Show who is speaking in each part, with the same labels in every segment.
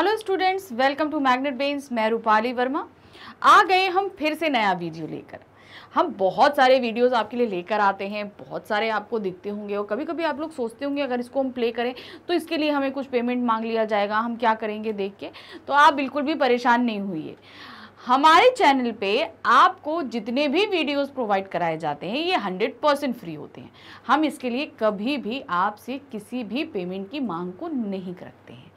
Speaker 1: Hello students welcome to magnet brains मैं रूपाली वर्मा आ गए हम फिर से नया वीडियो लेकर हम बहुत सारे वीडियोस आपके लिए लेकर आते हैं बहुत सारे आपको दिखते होंगे और कभी कभी आप लोग सोचते होंगे अगर इसको हम प्ले करें तो इसके लिए हमें कुछ पेमेंट मांग लिया जाएगा हम क्या करेंगे देख के तो आप बिल्कुल भी परेशान नहीं हुई हमारे चैनल पे आपको जितने भी वीडियोस प्रोवाइड कराए जाते हैं ये 100 परसेंट फ्री होते हैं हम इसके लिए कभी भी आपसे किसी भी पेमेंट की मांग को नहीं रखते हैं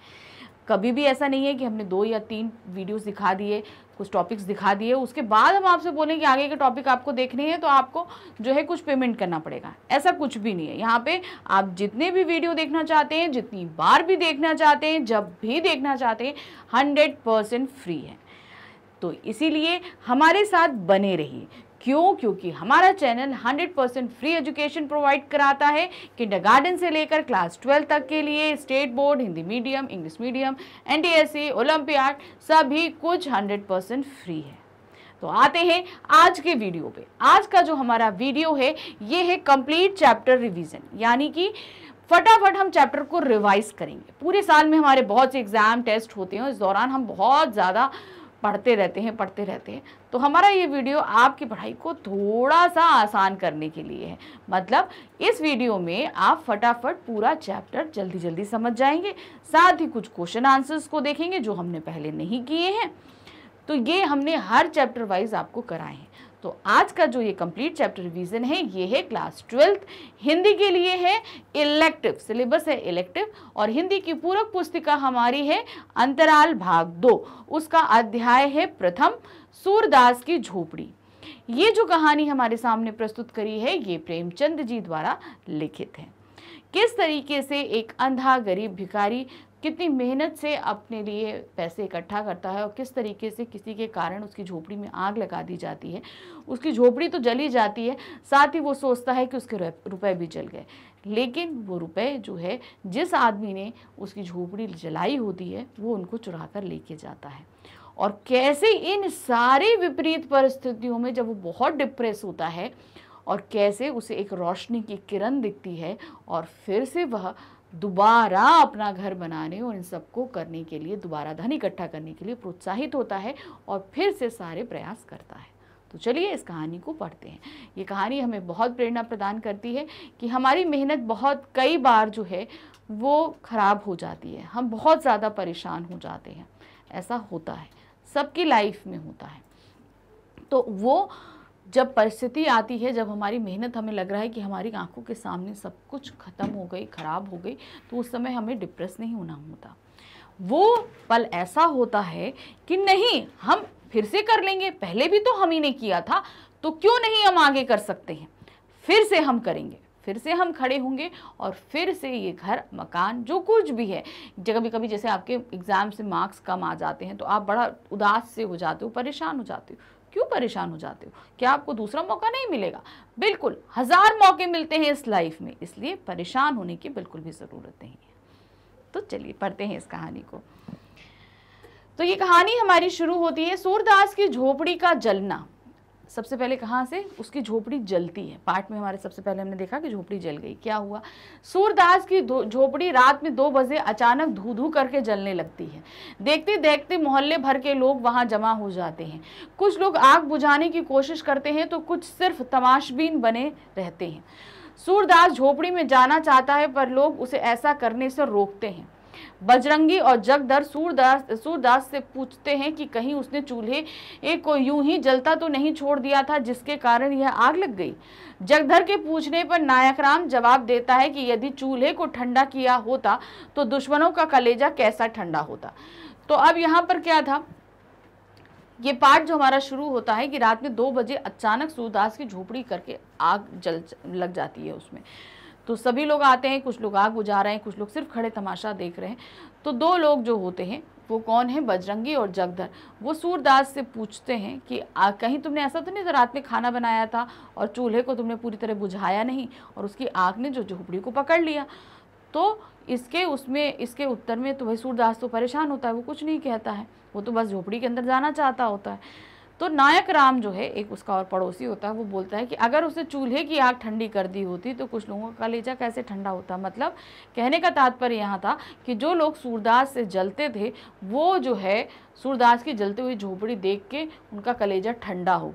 Speaker 1: कभी भी ऐसा नहीं है कि हमने दो या तीन वीडियोस दिखा दिए कुछ टॉपिक्स दिखा दिए उसके बाद हम आपसे बोलें कि आगे के टॉपिक आपको देखने हैं तो आपको जो है कुछ पेमेंट करना पड़ेगा ऐसा कुछ भी नहीं है यहाँ पे आप जितने भी वीडियो देखना चाहते हैं जितनी बार भी देखना चाहते हैं जब भी देखना चाहते हैं हंड्रेड परसेंट फ्री है तो इसीलिए हमारे साथ बने रहिए क्यों क्योंकि हमारा चैनल 100% फ्री एजुकेशन प्रोवाइड कराता है गार्डन से लेकर क्लास ट्वेल्व तक के लिए state board Hindi medium English medium N T e, सभी कुछ 100% फ्री है तो आते हैं आज के वीडियो पे आज का जो हमारा वीडियो है ये है कंप्लीट चैप्टर रिवीजन यानी कि फटाफट हम चैप्टर को रिवाइज करेंगे पूरे साल में हमारे बहुत से एग्ज़ाम टेस्ट होते हैं इस दौरान हम बहुत ज़्यादा पढ़ते रहते हैं पढ़ते रहते हैं तो हमारा ये वीडियो आपकी पढ़ाई को थोड़ा सा आसान करने के लिए है मतलब इस वीडियो में आप फटाफट पूरा चैप्टर जल्दी जल्दी समझ जाएंगे साथ ही कुछ क्वेश्चन आंसर्स को देखेंगे जो हमने पहले नहीं किए हैं तो ये हमने हर चैप्टर वाइज आपको कराए हैं तो आज का जो ये कंप्लीट चैप्टर रिवीजन है ये है क्लास ट्वेल्थ हिंदी के लिए है इलेक्टिव सिलेबस है इलेक्टिव और हिंदी की पूरक पुस्तिका हमारी है अंतराल भाग दो उसका अध्याय है प्रथम सूरदास की झोपड़ी ये जो कहानी हमारे सामने प्रस्तुत करी है ये प्रेमचंद जी द्वारा लिखित है किस तरीके से एक अंधा गरीब भिखारी कितनी मेहनत से अपने लिए पैसे इकट्ठा करता है और किस तरीके से किसी के कारण उसकी झोपड़ी में आग लगा दी जाती है उसकी झोपड़ी तो जली जाती है साथ ही वो सोचता है कि उसके रुपए भी जल गए लेकिन वो रुपए जो है जिस आदमी ने उसकी झोपड़ी जलाई होती है वो उनको चुरा कर लेके जाता है और कैसे इन सारी विपरीत परिस्थितियों में जब वो बहुत डिप्रेस होता है और कैसे उसे एक रोशनी की किरण दिखती है और फिर से वह दोबारा अपना घर बनाने और इन सबको करने के लिए दोबारा धन इकट्ठा करने के लिए प्रोत्साहित होता है और फिर से सारे प्रयास करता है तो चलिए इस कहानी को पढ़ते हैं ये कहानी हमें बहुत प्रेरणा प्रदान करती है कि हमारी मेहनत बहुत कई बार जो है वो ख़राब हो जाती है हम बहुत ज़्यादा परेशान हो जाते हैं ऐसा होता है सबकी लाइफ में होता है तो वो जब परिस्थिति आती है जब हमारी मेहनत हमें लग रहा है कि हमारी आंखों के सामने सब कुछ ख़त्म हो गई ख़राब हो गई तो उस समय हमें डिप्रेस नहीं होना होता वो पल ऐसा होता है कि नहीं हम फिर से कर लेंगे पहले भी तो हम ही ने किया था तो क्यों नहीं हम आगे कर सकते हैं फिर से हम करेंगे फिर से हम खड़े होंगे और फिर से ये घर मकान जो कुछ भी है जब कभी कभी जैसे आपके एग्ज़ाम से मार्क्स कम आ जाते हैं तो आप बड़ा उदास से हो जाते हो परेशान हो जाते हो क्यों परेशान हो जाते हो क्या आपको दूसरा मौका नहीं मिलेगा बिल्कुल हज़ार मौके मिलते हैं इस लाइफ में इसलिए परेशान होने की बिल्कुल भी ज़रूरत नहीं है तो चलिए पढ़ते हैं इस कहानी को तो ये कहानी हमारी शुरू होती है सूरदास की झोपड़ी का जलना सबसे पहले कहाँ से उसकी झोपड़ी जलती है पार्ट में हमारे सबसे पहले हमने देखा कि झोपड़ी जल गई क्या हुआ सूरदास की झोपड़ी रात में दो बजे अचानक धू धू करके जलने लगती है देखते देखते मोहल्ले भर के लोग वहाँ जमा हो जाते हैं कुछ लोग आग बुझाने की कोशिश करते हैं तो कुछ सिर्फ तमाशबीन बने रहते हैं सूरदास झोपड़ी में जाना चाहता है पर लोग उसे ऐसा करने से रोकते हैं बजरंगी और जगदर सूरदास सूरदास से पूछते हैं कि कहीं उसने चूल्हे को यूं ही जलता तो नहीं छोड़ दिया था जिसके कारण यह आग लग गई जगधर के पूछने पर नायकराम जवाब देता है कि यदि चूल्हे को ठंडा किया होता तो दुश्मनों का कलेजा कैसा ठंडा होता तो अब यहाँ पर क्या था ये पाठ जो हमारा शुरू होता है कि रात में दो बजे अचानक सूरदास की झोपड़ी करके आग जल लग जाती है उसमें तो सभी लोग आते हैं कुछ लोग आग बुझा रहे हैं कुछ लोग सिर्फ खड़े तमाशा देख रहे हैं तो दो लोग जो होते हैं वो कौन है बजरंगी और जगधर वो सूरदास से पूछते हैं कि आ, कहीं तुमने ऐसा तो नहीं रात में खाना बनाया था और चूल्हे को तुमने पूरी तरह बुझाया नहीं और उसकी आग ने जो झोपड़ी को पकड़ लिया तो इसके उसमें इसके उत्तर में तो भाई सूरदास तो परेशान होता है वो कुछ नहीं कहता है वो तो बस झोपड़ी के अंदर जाना चाहता होता है तो नायक राम जो है एक उसका और पड़ोसी होता है वो बोलता है कि अगर उसने चूल्हे की आग ठंडी कर दी होती तो कुछ लोगों का लेजा कैसे ठंडा होता मतलब कहने का तात्पर्य यहाँ था कि जो लोग सूरदास से जलते थे वो जो है सूरदास की जलती हुई झोपड़ी देख के उनका कलेजा ठंडा हो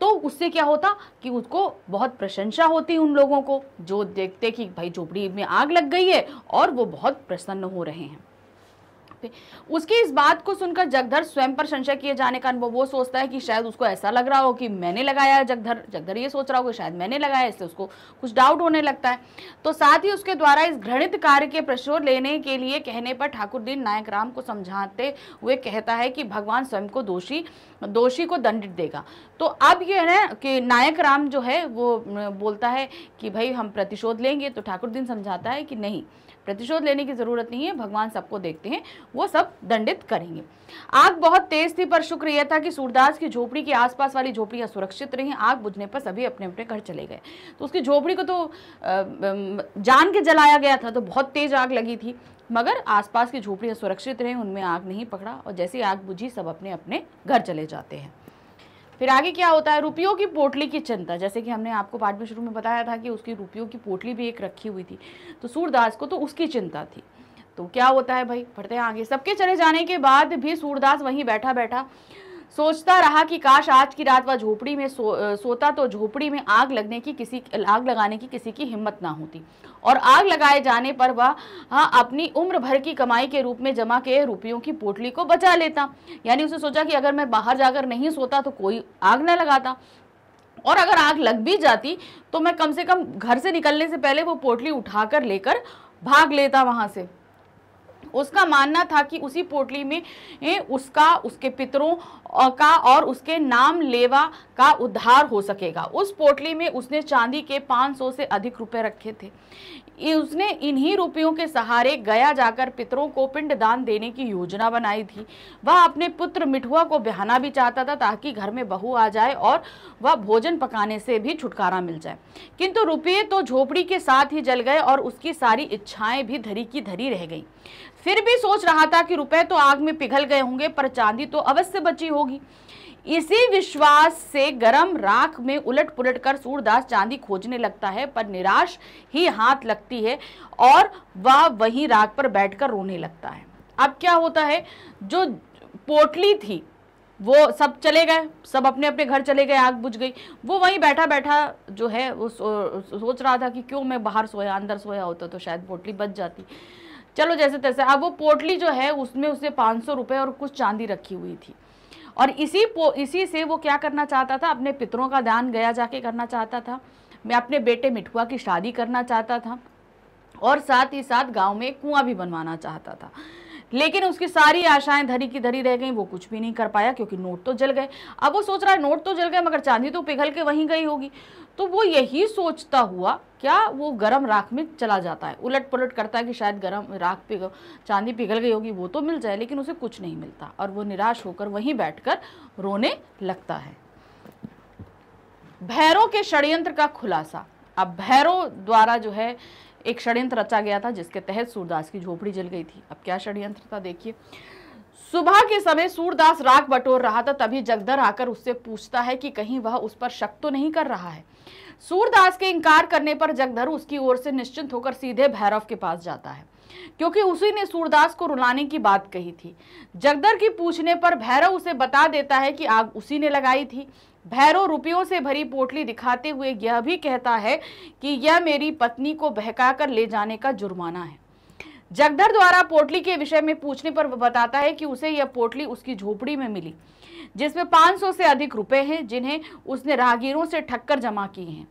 Speaker 1: तो उससे क्या होता कि उसको बहुत प्रशंसा होती उन लोगों को जो देखते कि भाई झोपड़ी में आग लग गई है और वो बहुत प्रसन्न हो रहे हैं पे उसकी इस बात को सुनकर जगधर स्वयं पर संशय किए जाने का अनुभव वो सोचता है कि शायद उसको ऐसा लग रहा हो कि मैंने लगाया जगधर जगधर ये सोच रहा हो कि शायद मैंने लगाया इससे उसको कुछ डाउट होने लगता है तो साथ ही उसके द्वारा इस घृणित कार्य के प्रशोर लेने के लिए कहने पर ठाकुर दीन नायक राम को समझाते हुए कहता है कि भगवान स्वयं को दोषी दोषी को दंडित देगा तो अब ये है कि नायक राम जो है वो बोलता है कि भाई हम प्रतिशोध लेंगे तो ठाकुर दीन समझाता है कि नहीं प्रतिशोध लेने की ज़रूरत नहीं है भगवान सबको देखते हैं वो सब दंडित करेंगे आग बहुत तेज थी पर शुक्र यह था कि सूरदास की झोपड़ी के आसपास वाली झोपड़ियाँ सुरक्षित रही आग बुझने पर सभी अपने अपने घर चले गए तो उसकी झोपड़ी को तो जान के जलाया गया था तो बहुत तेज आग लगी थी मगर आसपास की झोपड़ियाँ सुरक्षित रहे उनमें आग नहीं पकड़ा और जैसी आग बुझी सब अपने अपने घर चले जाते हैं फिर आगे क्या होता है रुपयों की पोटली की चिंता जैसे कि हमने आपको पाठ में शुरू में बताया था कि उसकी रुपयों की पोटली भी एक रखी हुई थी तो सूरदास को तो उसकी चिंता थी तो क्या होता है भाई पढ़ते हैं आगे सबके चले जाने के बाद भी सूरदास वहीं बैठा बैठा सोचता रहा कि काश आज की रात वह झोपड़ी में सो, सोता तो झोपड़ी में आग लगने की किसी आग लगाने की किसी की हिम्मत ना होती और आग लगाए जाने पर वह हाँ अपनी उम्र भर की कमाई के रूप में जमा के रुपयों की पोटली को बचा लेता यानी उसने सोचा कि अगर मैं बाहर जाकर नहीं सोता तो कोई आग ना लगाता और अगर आग लग भी जाती तो मैं कम से कम घर से निकलने से पहले वो पोटली उठाकर लेकर भाग लेता वहाँ से उसका मानना था कि उसी पोटली में उसका उसके पितरों का और उसके नाम लेवा का उद्धार हो सकेगा उस पोटली में उसने चांदी के 500 से अधिक रुपए रखे थे उसने इन्हीं रुपयों के सहारे गया जाकर पितरों को पिंड दान देने की योजना बनाई थी वह अपने पुत्र मिठुआ को बहाना भी चाहता था ताकि घर में बहू आ जाए और वह भोजन पकाने से भी छुटकारा मिल जाए किंतु रुपये तो झोपड़ी के साथ ही जल गए और उसकी सारी इच्छाएं भी धरी की धरी रह गई फिर भी सोच रहा था कि रुपए तो आग में पिघल गए होंगे पर चांदी तो अवश्य बची होगी इसी विश्वास से गरम राख में उलट पुलट कर सूरदास चांदी खोजने लगता है पर निराश ही हाथ लगती है और वह वहीं राख पर बैठकर रोने लगता है अब क्या होता है जो पोटली थी वो सब चले गए सब अपने अपने घर चले गए आग बुझ गई वो वहीं बैठा बैठा जो है वो सो, सोच रहा था कि क्यों मैं बाहर सोया अंदर सोया होता तो शायद पोटली बच जाती चलो जैसे तैसे अब वो पोटली जो है उसमें उसने पाँच सौ रुपये और कुछ चांदी रखी हुई थी और इसी पो इसी से वो क्या करना चाहता था अपने पितरों का दान गया जाके करना चाहता था मैं अपने बेटे मिठुआ की शादी करना चाहता था और साथ ही साथ गांव में कुआं भी बनवाना चाहता था लेकिन उसकी सारी आशाएं धरी की धरी रह गई वो कुछ भी नहीं कर पाया क्योंकि नोट तो जल गए अब वो सोच रहा है नोट तो जल गए मगर चांदी तो पिघल के वहीं गई होगी तो वो यही सोचता हुआ क्या वो गर्म राख में चला जाता है उलट पुलट करता है कि शायद गर्म राख पिघल चांदी पिघल गई होगी वो तो मिल जाए लेकिन उसे कुछ नहीं मिलता और वो निराश होकर वहीं बैठकर रोने लगता है भैरों के षड्यंत्र का खुलासा अब भैरों द्वारा जो है एक षड्यंत्र रचा गया था जिसके तहत सूरदास की झोपड़ी जल गई थी अब क्या षड्यंत्र था देखिए सुबह के समय सूरदास राख बटोर रहा था तभी जगदर आकर उससे पूछता है कि कहीं वह उस पर शक तो नहीं कर रहा है सूरदास के इनकार करने पर जगधर उसकी ओर से निश्चिंत होकर सीधे भैरव के पास जाता है क्योंकि उसी ने सूरदास को रुलाने की बात कही थी जगदर की पूछने पर भैरव उसे बता देता है कि आग उसी ने लगाई थी भैरव रुपयों से भरी पोटली दिखाते हुए यह भी कहता है कि यह मेरी पत्नी को बहकाकर ले जाने का जुर्माना है जगधर द्वारा पोटली के विषय में पूछने पर वह बताता है कि उसे यह पोटली उसकी झोपड़ी में मिली जिसमें 500 से अधिक रुपए हैं जिन्हें उसने राहगीरों से ठक्कर जमा किए हैं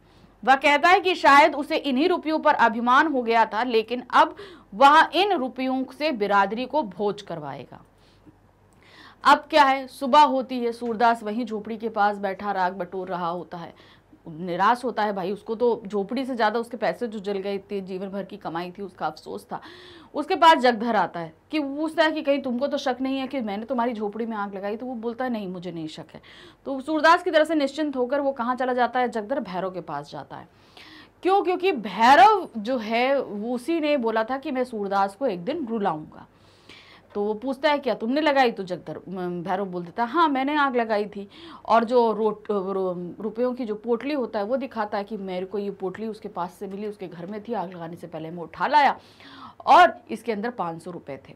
Speaker 1: वह कहता है कि शायद उसे इन्हीं रुपयों पर अभिमान हो गया था लेकिन अब वह इन रुपयों से बिरादरी को भोज करवाएगा अब क्या है सुबह होती है सूरदास वहीं झोपड़ी के पास बैठा राग बटोर रहा होता है निराश होता है भाई उसको तो झोपड़ी से ज़्यादा उसके पैसे जो जल गए थे जीवन भर की कमाई थी उसका अफसोस था उसके पास जगधर आता है कि पूछता है कि कहीं तुमको तो शक नहीं है कि मैंने तुम्हारी झोपड़ी में आग लगाई तो वो बोलता है नहीं मुझे नहीं शक है तो सूरदास की तरह से निश्चिंत होकर वो कहाँ चला जाता है जगधर भैरव के पास जाता है क्यों क्योंकि भैरव जो है वो उसी ने बोला था कि मैं सूरदास को एक दिन रुलाऊंगा तो वो पूछता है क्या तुमने लगाई तो जगधर भैरव बोल देता है हाँ मैंने आग लगाई थी और जो रोट रुपयों की जो पोटली होता है वो दिखाता है कि मेरे को ये पोटली उसके पास से मिली उसके घर में थी आग लगाने से पहले मैं उठा लाया और इसके अंदर पाँच सौ रुपये थे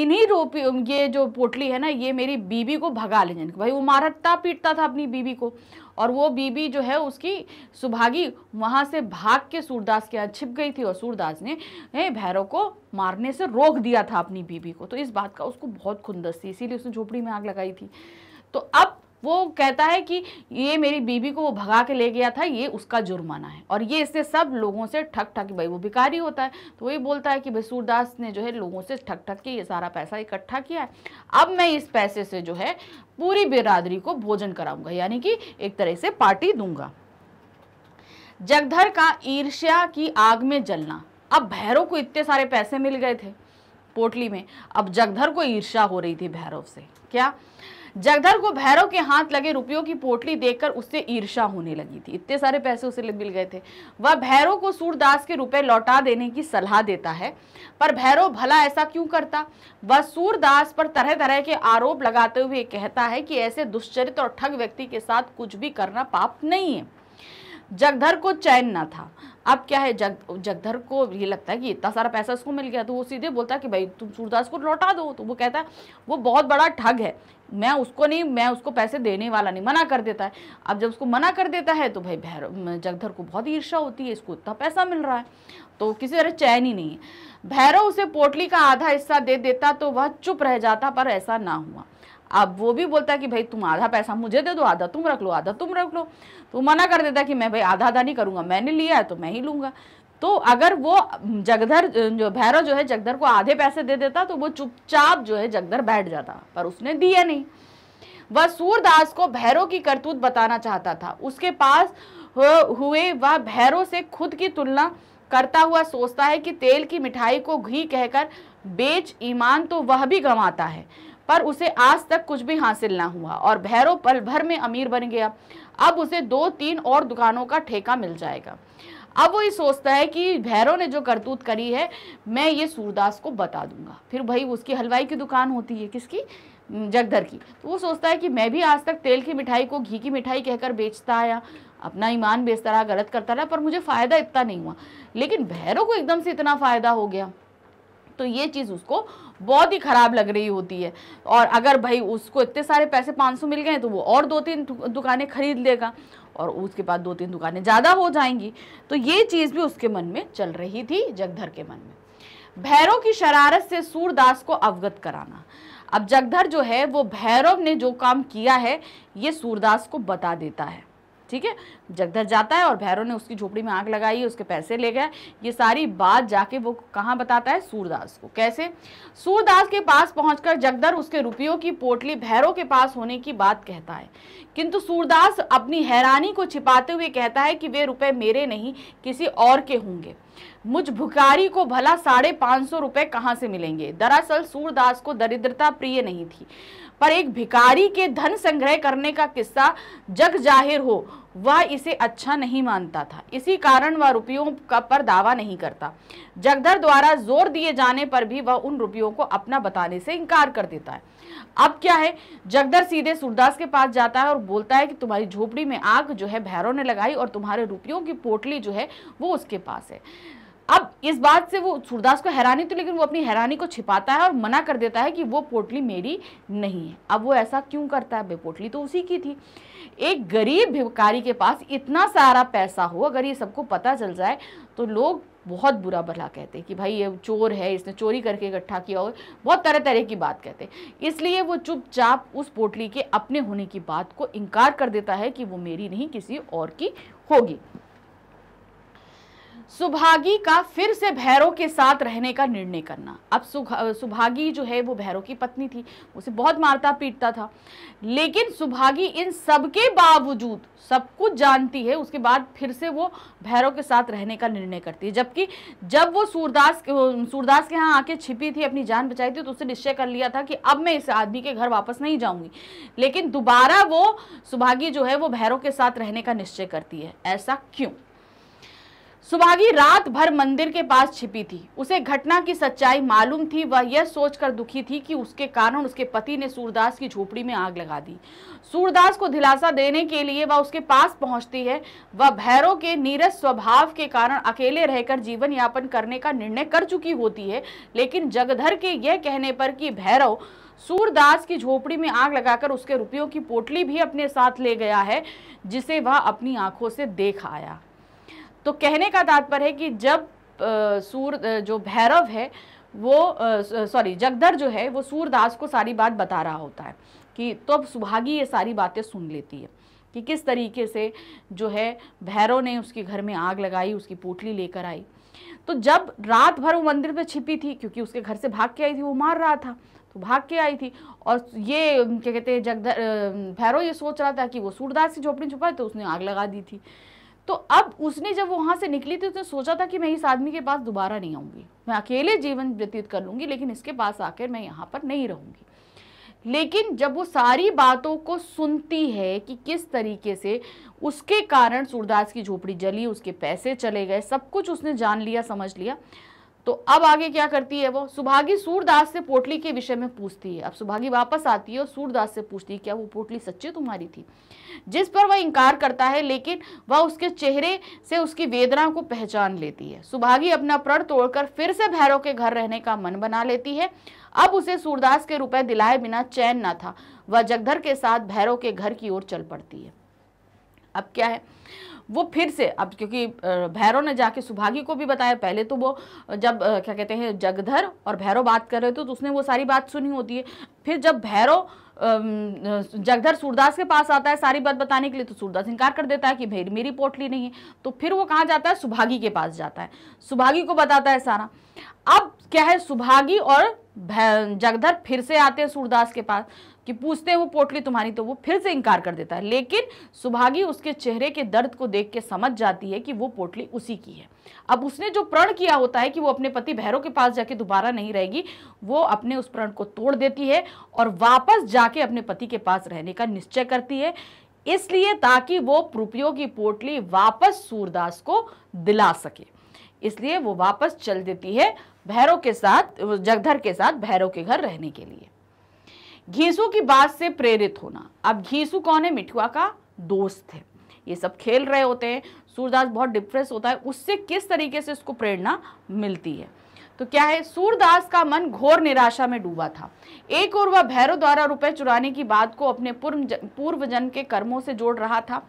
Speaker 1: इन्हीं रोपी ये जो पोटली है ना ये मेरी बीबी को भगा ले जाने भाई वो मारता पीटता था अपनी बीबी को और वो बीबी जो है उसकी सुभागी वहाँ से भाग के सूरदास के यहाँ छिप गई थी और सूरदास ने भैरव को मारने से रोक दिया था अपनी बीबी को तो इस बात का उसको बहुत खुंदस थी इसीलिए उसने झोपड़ी में आग लगाई थी तो अब वो कहता है कि ये मेरी बीबी को वो भगा के ले गया था ये उसका जुर्माना है और ये इससे सब लोगों से ठक ठक भाई वो भिकारी होता है तो वही बोलता है कि भाई सूरदास ने जो है लोगों से ठक ठक के ये सारा पैसा इकट्ठा किया है अब मैं इस पैसे से जो है पूरी बिरादरी को भोजन कराऊंगा यानी कि एक तरह से पार्टी दूंगा जगधर का ईर्ष्या की आग में जलना अब भैरव को इतने सारे पैसे मिल गए थे पोटली में अब जगधर को ईर्ष्या हो रही थी भैरव से क्या जगधर को भैरव के हाथ लगे रुपयों की पोटली देखकर उससे ईर्षा होने लगी थी इतने सारे पैसे उसे मिल गए थे वह भैरव को सूरदास के रुपए लौटा देने की सलाह देता है पर भैरव भला ऐसा क्यों करता वह सूरदास पर तरह तरह के आरोप लगाते हुए कहता है कि ऐसे दुश्चरित्र और ठग व्यक्ति के साथ कुछ भी करना पाप नहीं है जगधर को चैन न था अब क्या है जग जगधर को ये लगता है कि इतना सारा पैसा उसको मिल गया तो वो सीधे बोलता है कि भाई तुम सूरदासपुर लौटा दो तो वो कहता है वो बहुत बड़ा ठग है मैं उसको नहीं मैं उसको पैसे देने वाला नहीं मना कर देता है अब जब उसको मना कर देता है तो भाई भैरव जगधर को बहुत ईर्षा होती है इसको इतना पैसा मिल रहा है तो किसी तरह चैन ही नहीं है भैरव उसे पोटली का आधा हिस्सा दे देता तो वह चुप रह जाता पर ऐसा ना हुआ अब वो भी बोलता है कि भाई तुम आधा पैसा मुझे दे दो आधा तुम रख लो आधा तुम रख लो तो मना कर देता है कि मैं भाई आधा आधा नहीं करूँगा मैंने लिया है तो मैं ही लूँगा तो अगर वो जगधर जो भैरव जो है जगधर को आधे पैसे दे देता तो वो चुपचाप जो है जगधर बैठ जाता पर उसने दिया नहीं वह सूरदास को भैरव की करतूत बताना चाहता था उसके पास हुए वह भैरव से खुद की तुलना करता हुआ सोचता है कि तेल की मिठाई को घी कहकर बेच ईमान तो वह भी गंवाता है पर उसे आज तक कुछ भी हासिल ना हुआ और भैरव पल भर में अमीर बन गया अब उसे दो तीन और दुकानों का ठेका मिल जाएगा अब वो ये सोचता है कि भैरव ने जो करतूत करी है मैं ये सूरदास को बता दूंगा फिर भाई उसकी हलवाई की दुकान होती है किसकी जगधर की तो वो सोचता है कि मैं भी आज तक तेल की मिठाई को घी की मिठाई कहकर बेचता आया अपना ईमान बेचता रहा गलत करता रहा पर मुझे फ़ायदा इतना नहीं हुआ लेकिन भैरव को एकदम से इतना फ़ायदा हो गया तो ये चीज़ उसको बहुत ही ख़राब लग रही होती है और अगर भाई उसको इतने सारे पैसे 500 मिल गए तो वो और दो तीन दुकानें खरीद लेगा और उसके बाद दो तीन दुकानें ज़्यादा हो जाएंगी तो ये चीज़ भी उसके मन में चल रही थी जगधर के मन में भैरव की शरारत से सूरदास को अवगत कराना अब जगधर जो है वो भैरव ने जो काम किया है ये सूरदास को बता देता है ठीक है जगधर जाता है और भैरव ने उसकी झोपड़ी में आग लगाई उसके पैसे ले गए ये सारी बात जाके वो कहाँ बताता है सूरदास को कैसे सूरदास के पास पहुंचकर जगधर उसके रुपयों की पोटली भैरव के पास होने की बात कहता है किंतु सूरदास अपनी हैरानी को छिपाते हुए कहता है कि वे रुपए मेरे नहीं किसी और के होंगे मुझ भुखारी को भला साढ़े पाँच सौ रुपये कहाँ से मिलेंगे दरअसल सूरदास को दरिद्रता प्रिय नहीं थी पर एक भिकारी के धन संग्रह करने का किस्सा जग जाहिर हो वह इसे अच्छा नहीं मानता था इसी कारण वह रुपयों का पर दावा नहीं करता जगधर द्वारा जोर दिए जाने पर भी वह उन रुपयों को अपना बताने से इनकार कर देता है अब क्या है जगधर सीधे सूरदास के पास जाता है और बोलता है कि तुम्हारी झोपड़ी में आग जो है भैरों ने लगाई और तुम्हारे रुपयों की पोटली जो है वो उसके पास है इस बात से वो सूरदास को हैरानी तो लेकिन वो अपनी हैरानी को छिपाता है और मना कर देता है कि वो पोटली मेरी नहीं है अब वो ऐसा क्यों करता है बेपोटली तो उसी की थी एक गरीब भिकारी के पास इतना सारा पैसा हो अगर ये सबको पता चल जाए तो लोग बहुत बुरा भला कहते कि भाई ये चोर है इसने चोरी करके इकट्ठा किया हो बहुत तरह तरह की बात कहते इसलिए वो चुपचाप उस पोटली के अपने होने की बात को इनकार कर देता है कि वो मेरी नहीं किसी और की होगी सुभागी का फिर से भैरव के साथ रहने का निर्णय करना अब सुभागी जो है वो भैरव की पत्नी थी उसे बहुत मारता पीटता था लेकिन सुभागी इन सब के बावजूद सब कुछ जानती है उसके बाद फिर से वो भैरव के साथ रहने का निर्णय करती है जबकि जब वो सूरदास सूरदास के यहाँ आके छिपी थी अपनी जान बचाई थी तो उसने निश्चय कर लिया था कि अब मैं इस आदमी के घर वापस नहीं जाऊंगी लेकिन दोबारा वो सुभागी जो है वो भैरव के साथ रहने का निश्चय करती है ऐसा क्यों सुभागी रात भर मंदिर के पास छिपी थी उसे घटना की सच्चाई मालूम थी वह यह सोचकर दुखी थी कि उसके कारण उसके पति ने सूरदास की झोपड़ी में आग लगा दी सूरदास को दिलासा देने के लिए वह उसके पास पहुंचती है वह भैरव के नीरस स्वभाव के कारण अकेले रहकर जीवन यापन करने का निर्णय कर चुकी होती है लेकिन जगधर के यह कहने पर कि भैरव सूरदास की झोपड़ी में आग लगाकर उसके रुपयों की पोटली भी अपने साथ ले गया है जिसे वह अपनी आंखों से देख आया तो कहने का तात्पर्य है कि जब सूर जो भैरव है वो सॉरी जगदर जो है वो सूरदास को सारी बात बता रहा होता है कि तो अब सुभागी ये सारी बातें सुन लेती है कि किस तरीके से जो है भैरव ने उसके घर में आग लगाई उसकी पोटली लेकर आई तो जब रात भर वो मंदिर में छिपी थी क्योंकि उसके घर से भाग के आई थी वो मार रहा था तो भाग के आई थी और ये क्या कहते हैं जगदर भैरव ये सोच रहा था कि वो सूरदास की झोपड़ी छुपा तो उसने आग लगा दी थी तो अब उसने जब वहाँ से निकली थी उसने सोचा था कि मैं इस आदमी के पास दोबारा नहीं आऊँगी मैं अकेले जीवन व्यतीत कर लूंगी लेकिन इसके पास आकर मैं यहाँ पर नहीं रहूँगी लेकिन जब वो सारी बातों को सुनती है कि किस तरीके से उसके कारण सूरदास की झोपड़ी जली उसके पैसे चले गए सब कुछ उसने जान लिया समझ लिया तो अब आगे क्या करती है वो सुभागी सूरदास से पोटली के विषय में पूछती है अब सुभागी वापस आती है और सूरदास से पूछती है क्या वो पोटली सच्ची तुम्हारी थी जिस पर वह इनकार करता है लेकिन वह उसके चेहरे से उसकी वेदना को पहचान लेती है सुभागी अपना प्रण तोड़कर फिर से भैरव के घर रहने का मन बना लेती है अब उसे सूरदास के रुपए दिलाए बिना चैन ना था वह जगधर के साथ भैरव के घर की ओर चल पड़ती है अब क्या है वो फिर से अब क्योंकि भैरव ने जाके सुभागी को भी बताया पहले तो वो जब क्या कहते हैं जगधर और भैरव बात कर रहे थे तो उसने वो सारी बात सुनी होती है फिर जब भैरव जगधर सूरदास के पास आता है सारी बात बताने के लिए तो सूरदास इनकार कर देता है कि भाई मेरी पोटली नहीं है तो फिर वो कहाँ जाता है सुभागी के पास जाता है सुभागी को बताता है सारा अब क्या है सुभागी और जगधर फिर से आते हैं सूरदास के पास कि पूछते हैं वो पोटली तुम्हारी तो वो फिर से इनकार कर देता है लेकिन सुभागी उसके चेहरे के दर्द को देख के समझ जाती है कि वो पोटली उसी की है अब उसने जो प्रण किया होता है कि वो अपने पति भैरव के पास जाके दोबारा नहीं रहेगी वो अपने उस प्रण को तोड़ देती है और वापस जाके अपने पति के पास रहने का निश्चय करती है इसलिए ताकि वो प्रुपियों की पोटली वापस सूरदास को दिला सके इसलिए वो वापस चल देती है भैरव के साथ जगधर के साथ भैरव के घर रहने के लिए घीसू की बात से प्रेरित होना अब घीसू कौन है मिठुआ का दोस्त है ये सब खेल रहे होते हैं सूरदास बहुत डिप्रेस होता है उससे किस तरीके से उसको प्रेरणा मिलती है तो क्या है सूरदास का मन घोर निराशा में डूबा था एक और वह भैरव द्वारा रुपए चुराने की बात को अपने पूर्व पूर्व के कर्मों से जोड़ रहा था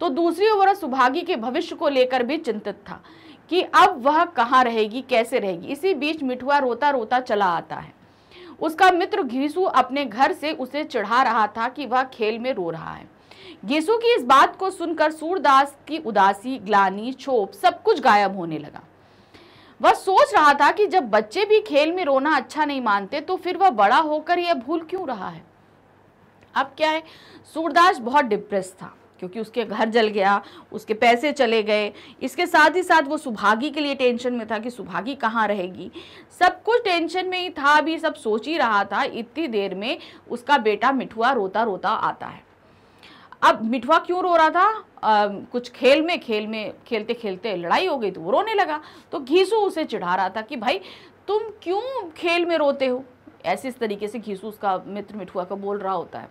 Speaker 1: तो दूसरी ओर वह सुभागी के भविष्य को लेकर भी चिंतित था कि अब वह कहाँ रहेगी कैसे रहेगी इसी बीच मिठुआ रोता रोता चला आता है उसका मित्र घीसु अपने घर से उसे चढ़ा रहा था कि वह खेल में रो रहा है घीसु की इस बात को सुनकर सूरदास की उदासी ग्लानी छोप सब कुछ गायब होने लगा वह सोच रहा था कि जब बच्चे भी खेल में रोना अच्छा नहीं मानते तो फिर वह बड़ा होकर यह भूल क्यों रहा है अब क्या है सूरदास बहुत डिप्रेस था क्योंकि उसके घर जल गया उसके पैसे चले गए इसके साथ ही साथ वो सुभागी के लिए टेंशन में था कि सुभागी कहाँ रहेगी सब कुछ टेंशन में ही था अभी सब सोच ही रहा था इतनी देर में उसका बेटा मिठुआ रोता रोता आता है अब मिठवा क्यों रो रहा था आ, कुछ खेल में खेल में खेलते खेलते लड़ाई हो गई तो वो रोने लगा तो घीसू उसे चिढ़ा रहा था कि भाई तुम क्यों खेल में रोते हो ऐसे इस तरीके से घीसू उसका मित्र मिठुआ का बोल रहा होता है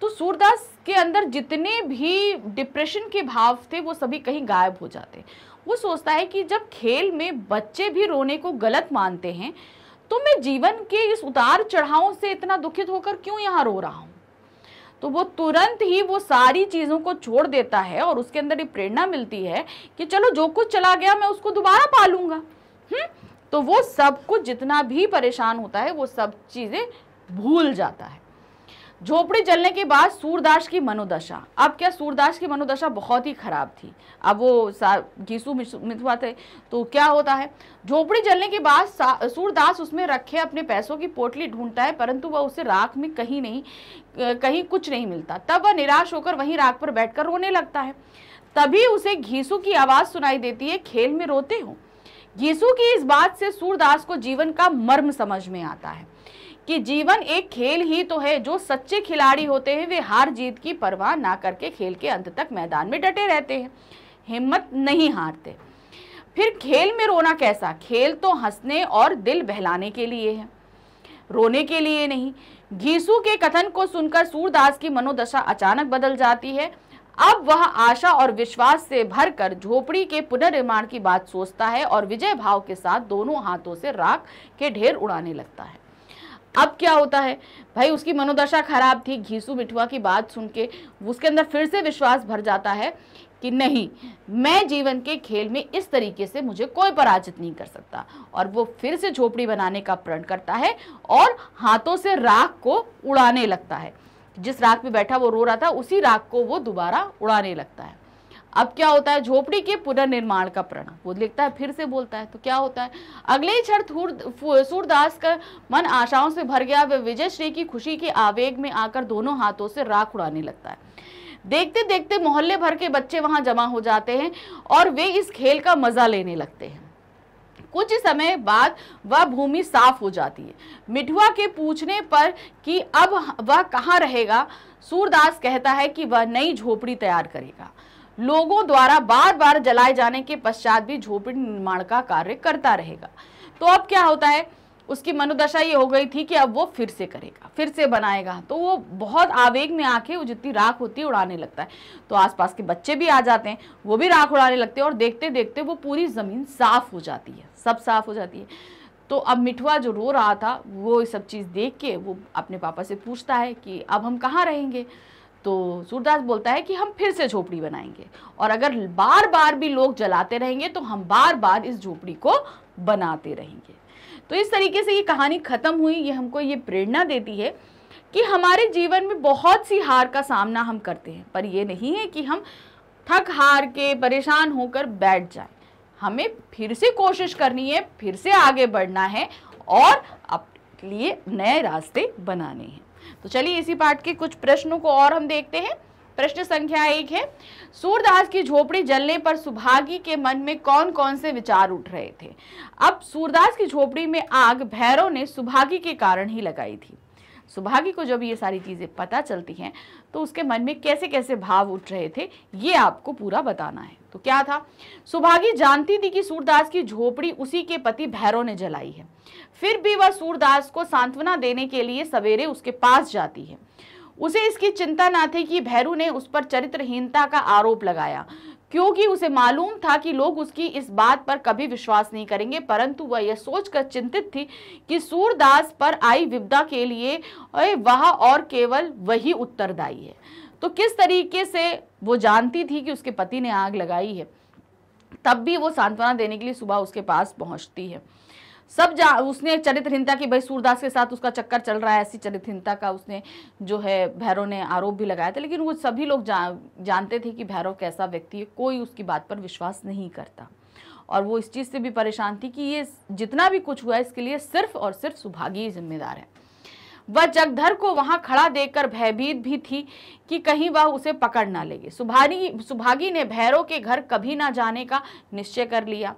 Speaker 1: तो सूरदास के अंदर जितने भी डिप्रेशन के भाव थे वो सभी कहीं गायब हो जाते वो सोचता है कि जब खेल में बच्चे भी रोने को गलत मानते हैं तो मैं जीवन के इस उतार चढ़ाव से इतना दुखित होकर क्यों यहाँ रो रहा हूँ तो वो तुरंत ही वो सारी चीज़ों को छोड़ देता है और उसके अंदर ये प्रेरणा मिलती है कि चलो जो कुछ चला गया मैं उसको दोबारा पालूंगा हुँ? हम्म? तो वो सब कुछ जितना भी परेशान होता है वो सब चीज़ें भूल जाता है झोपड़ी जलने के बाद सूरदास की मनोदशा अब क्या सूरदास की मनोदशा बहुत ही खराब थी अब वो घीसु मिथुआ थे तो क्या होता है झोपड़ी जलने के बाद सूरदास उसमें रखे अपने पैसों की पोटली ढूंढता है परंतु वह उसे राख में कहीं नहीं कहीं कुछ नहीं मिलता तब वह निराश होकर वहीं राख पर बैठ रोने लगता है तभी उसे घीसू की आवाज़ सुनाई देती है खेल में रोते हो घीसू की इस बात से सूरदास को जीवन का मर्म समझ में आता है कि जीवन एक खेल ही तो है जो सच्चे खिलाड़ी होते हैं वे हार जीत की परवाह ना करके खेल के अंत तक मैदान में डटे रहते हैं हिम्मत नहीं हारते फिर खेल में रोना कैसा खेल तो हंसने और दिल बहलाने के लिए है रोने के लिए नहीं घीसू के कथन को सुनकर सूरदास की मनोदशा अचानक बदल जाती है अब वह आशा और विश्वास से भरकर झोपड़ी के पुनर्निर्माण की बात सोचता है और विजय भाव के साथ दोनों हाथों से राख के ढेर उड़ाने लगता है अब क्या होता है भाई उसकी मनोदशा खराब थी घीसू मिठुआ की बात सुन के उसके अंदर फिर से विश्वास भर जाता है कि नहीं मैं जीवन के खेल में इस तरीके से मुझे कोई पराजित नहीं कर सकता और वो फिर से झोपड़ी बनाने का प्रण करता है और हाथों से राख को उड़ाने लगता है जिस राख पे बैठा वो रो रहा था उसी राख को वो दोबारा उड़ाने लगता है अब क्या होता है झोपड़ी के पुनर्निर्माण का प्रण वो लिखता है फिर से बोलता है तो क्या होता है अगले ही क्षण सूरदास का मन आशाओं से भर गया वह विजय श्री की खुशी के आवेग में आकर दोनों हाथों से राख उड़ाने लगता है देखते देखते मोहल्ले भर के बच्चे वहां जमा हो जाते हैं और वे इस खेल का मजा लेने लगते हैं कुछ समय बाद वह भूमि साफ हो जाती है मिठुआ के पूछने पर कि अब वह कहाँ रहेगा सूरदास कहता है कि वह नई झोपड़ी तैयार करेगा लोगों द्वारा बार बार जलाए जाने के पश्चात भी झोपड़ी निर्माण का कार्य करता रहेगा तो अब क्या होता है उसकी मनोदशा ये हो गई थी कि अब वो फिर से करेगा फिर से बनाएगा तो वो बहुत आवेग में आके वो जितनी राख होती है उड़ाने लगता है तो आसपास के बच्चे भी आ जाते हैं वो भी राख उड़ाने लगते हैं और देखते देखते वो पूरी ज़मीन साफ़ हो जाती है सब साफ़ हो जाती है तो अब मिठुआ जो रो रहा था वो सब चीज़ देख के वो अपने पापा से पूछता है कि अब हम कहाँ रहेंगे तो सूरदास बोलता है कि हम फिर से झोपड़ी बनाएंगे और अगर बार बार भी लोग जलाते रहेंगे तो हम बार बार इस झोपड़ी को बनाते रहेंगे तो इस तरीके से ये कहानी ख़त्म हुई ये हमको ये प्रेरणा देती है कि हमारे जीवन में बहुत सी हार का सामना हम करते हैं पर ये नहीं है कि हम थक हार के परेशान होकर बैठ जाए हमें फिर से कोशिश करनी है फिर से आगे बढ़ना है और अपने लिए नए रास्ते बनाने हैं तो चलिए इसी पाठ के कुछ प्रश्नों को और हम देखते हैं प्रश्न संख्या एक है सूरदास की झोपड़ी जलने पर सुभागी के मन में कौन कौन से विचार उठ रहे थे अब सूरदास की झोपड़ी में आग भैरव ने सुभागी के कारण ही लगाई थी सुभागी को जब ये सारी चीज़ें पता चलती हैं तो उसके मन में कैसे कैसे भाव उठ रहे थे ये आपको पूरा बताना है तो क्या था सुभागी जानती थी कि सूरदास की झोपड़ी उसी के पति भैरव ने जलाई है फिर भी वह सूरदास को सांत्वना देने के लिए सवेरे उसके पास जाती है उसे इसकी चिंता ना थी कि भैरू ने उस पर चरित्रहीनता का आरोप लगाया क्योंकि उसे मालूम था कि लोग उसकी इस बात पर कभी विश्वास नहीं करेंगे परंतु वह यह सोचकर चिंतित थी कि सूरदास पर आई विपदा के लिए वह और केवल वही उत्तरदायी है तो किस तरीके से वो जानती थी कि उसके पति ने आग लगाई है तब भी वो सांत्वना देने के लिए सुबह उसके पास पहुंचती है सब जा उसने चरित्रहीनता की भाई सूरदास के साथ उसका चक्कर चल रहा है ऐसी चरित्रहीनता का उसने जो है भैरव ने आरोप भी लगाया था लेकिन वो सभी लोग जा, जानते थे कि भैरव कैसा व्यक्ति है कोई उसकी बात पर विश्वास नहीं करता और वो इस चीज़ से भी परेशान थी कि ये जितना भी कुछ हुआ इसके लिए सिर्फ और सिर्फ सुभागी जिम्मेदार है वह जगधर को वहां खड़ा देखकर भयभीत भी थी कि कहीं वह उसे पकड़ ना लेगी सुभागी सुभागी ने भैरव के घर कभी ना जाने का निश्चय कर लिया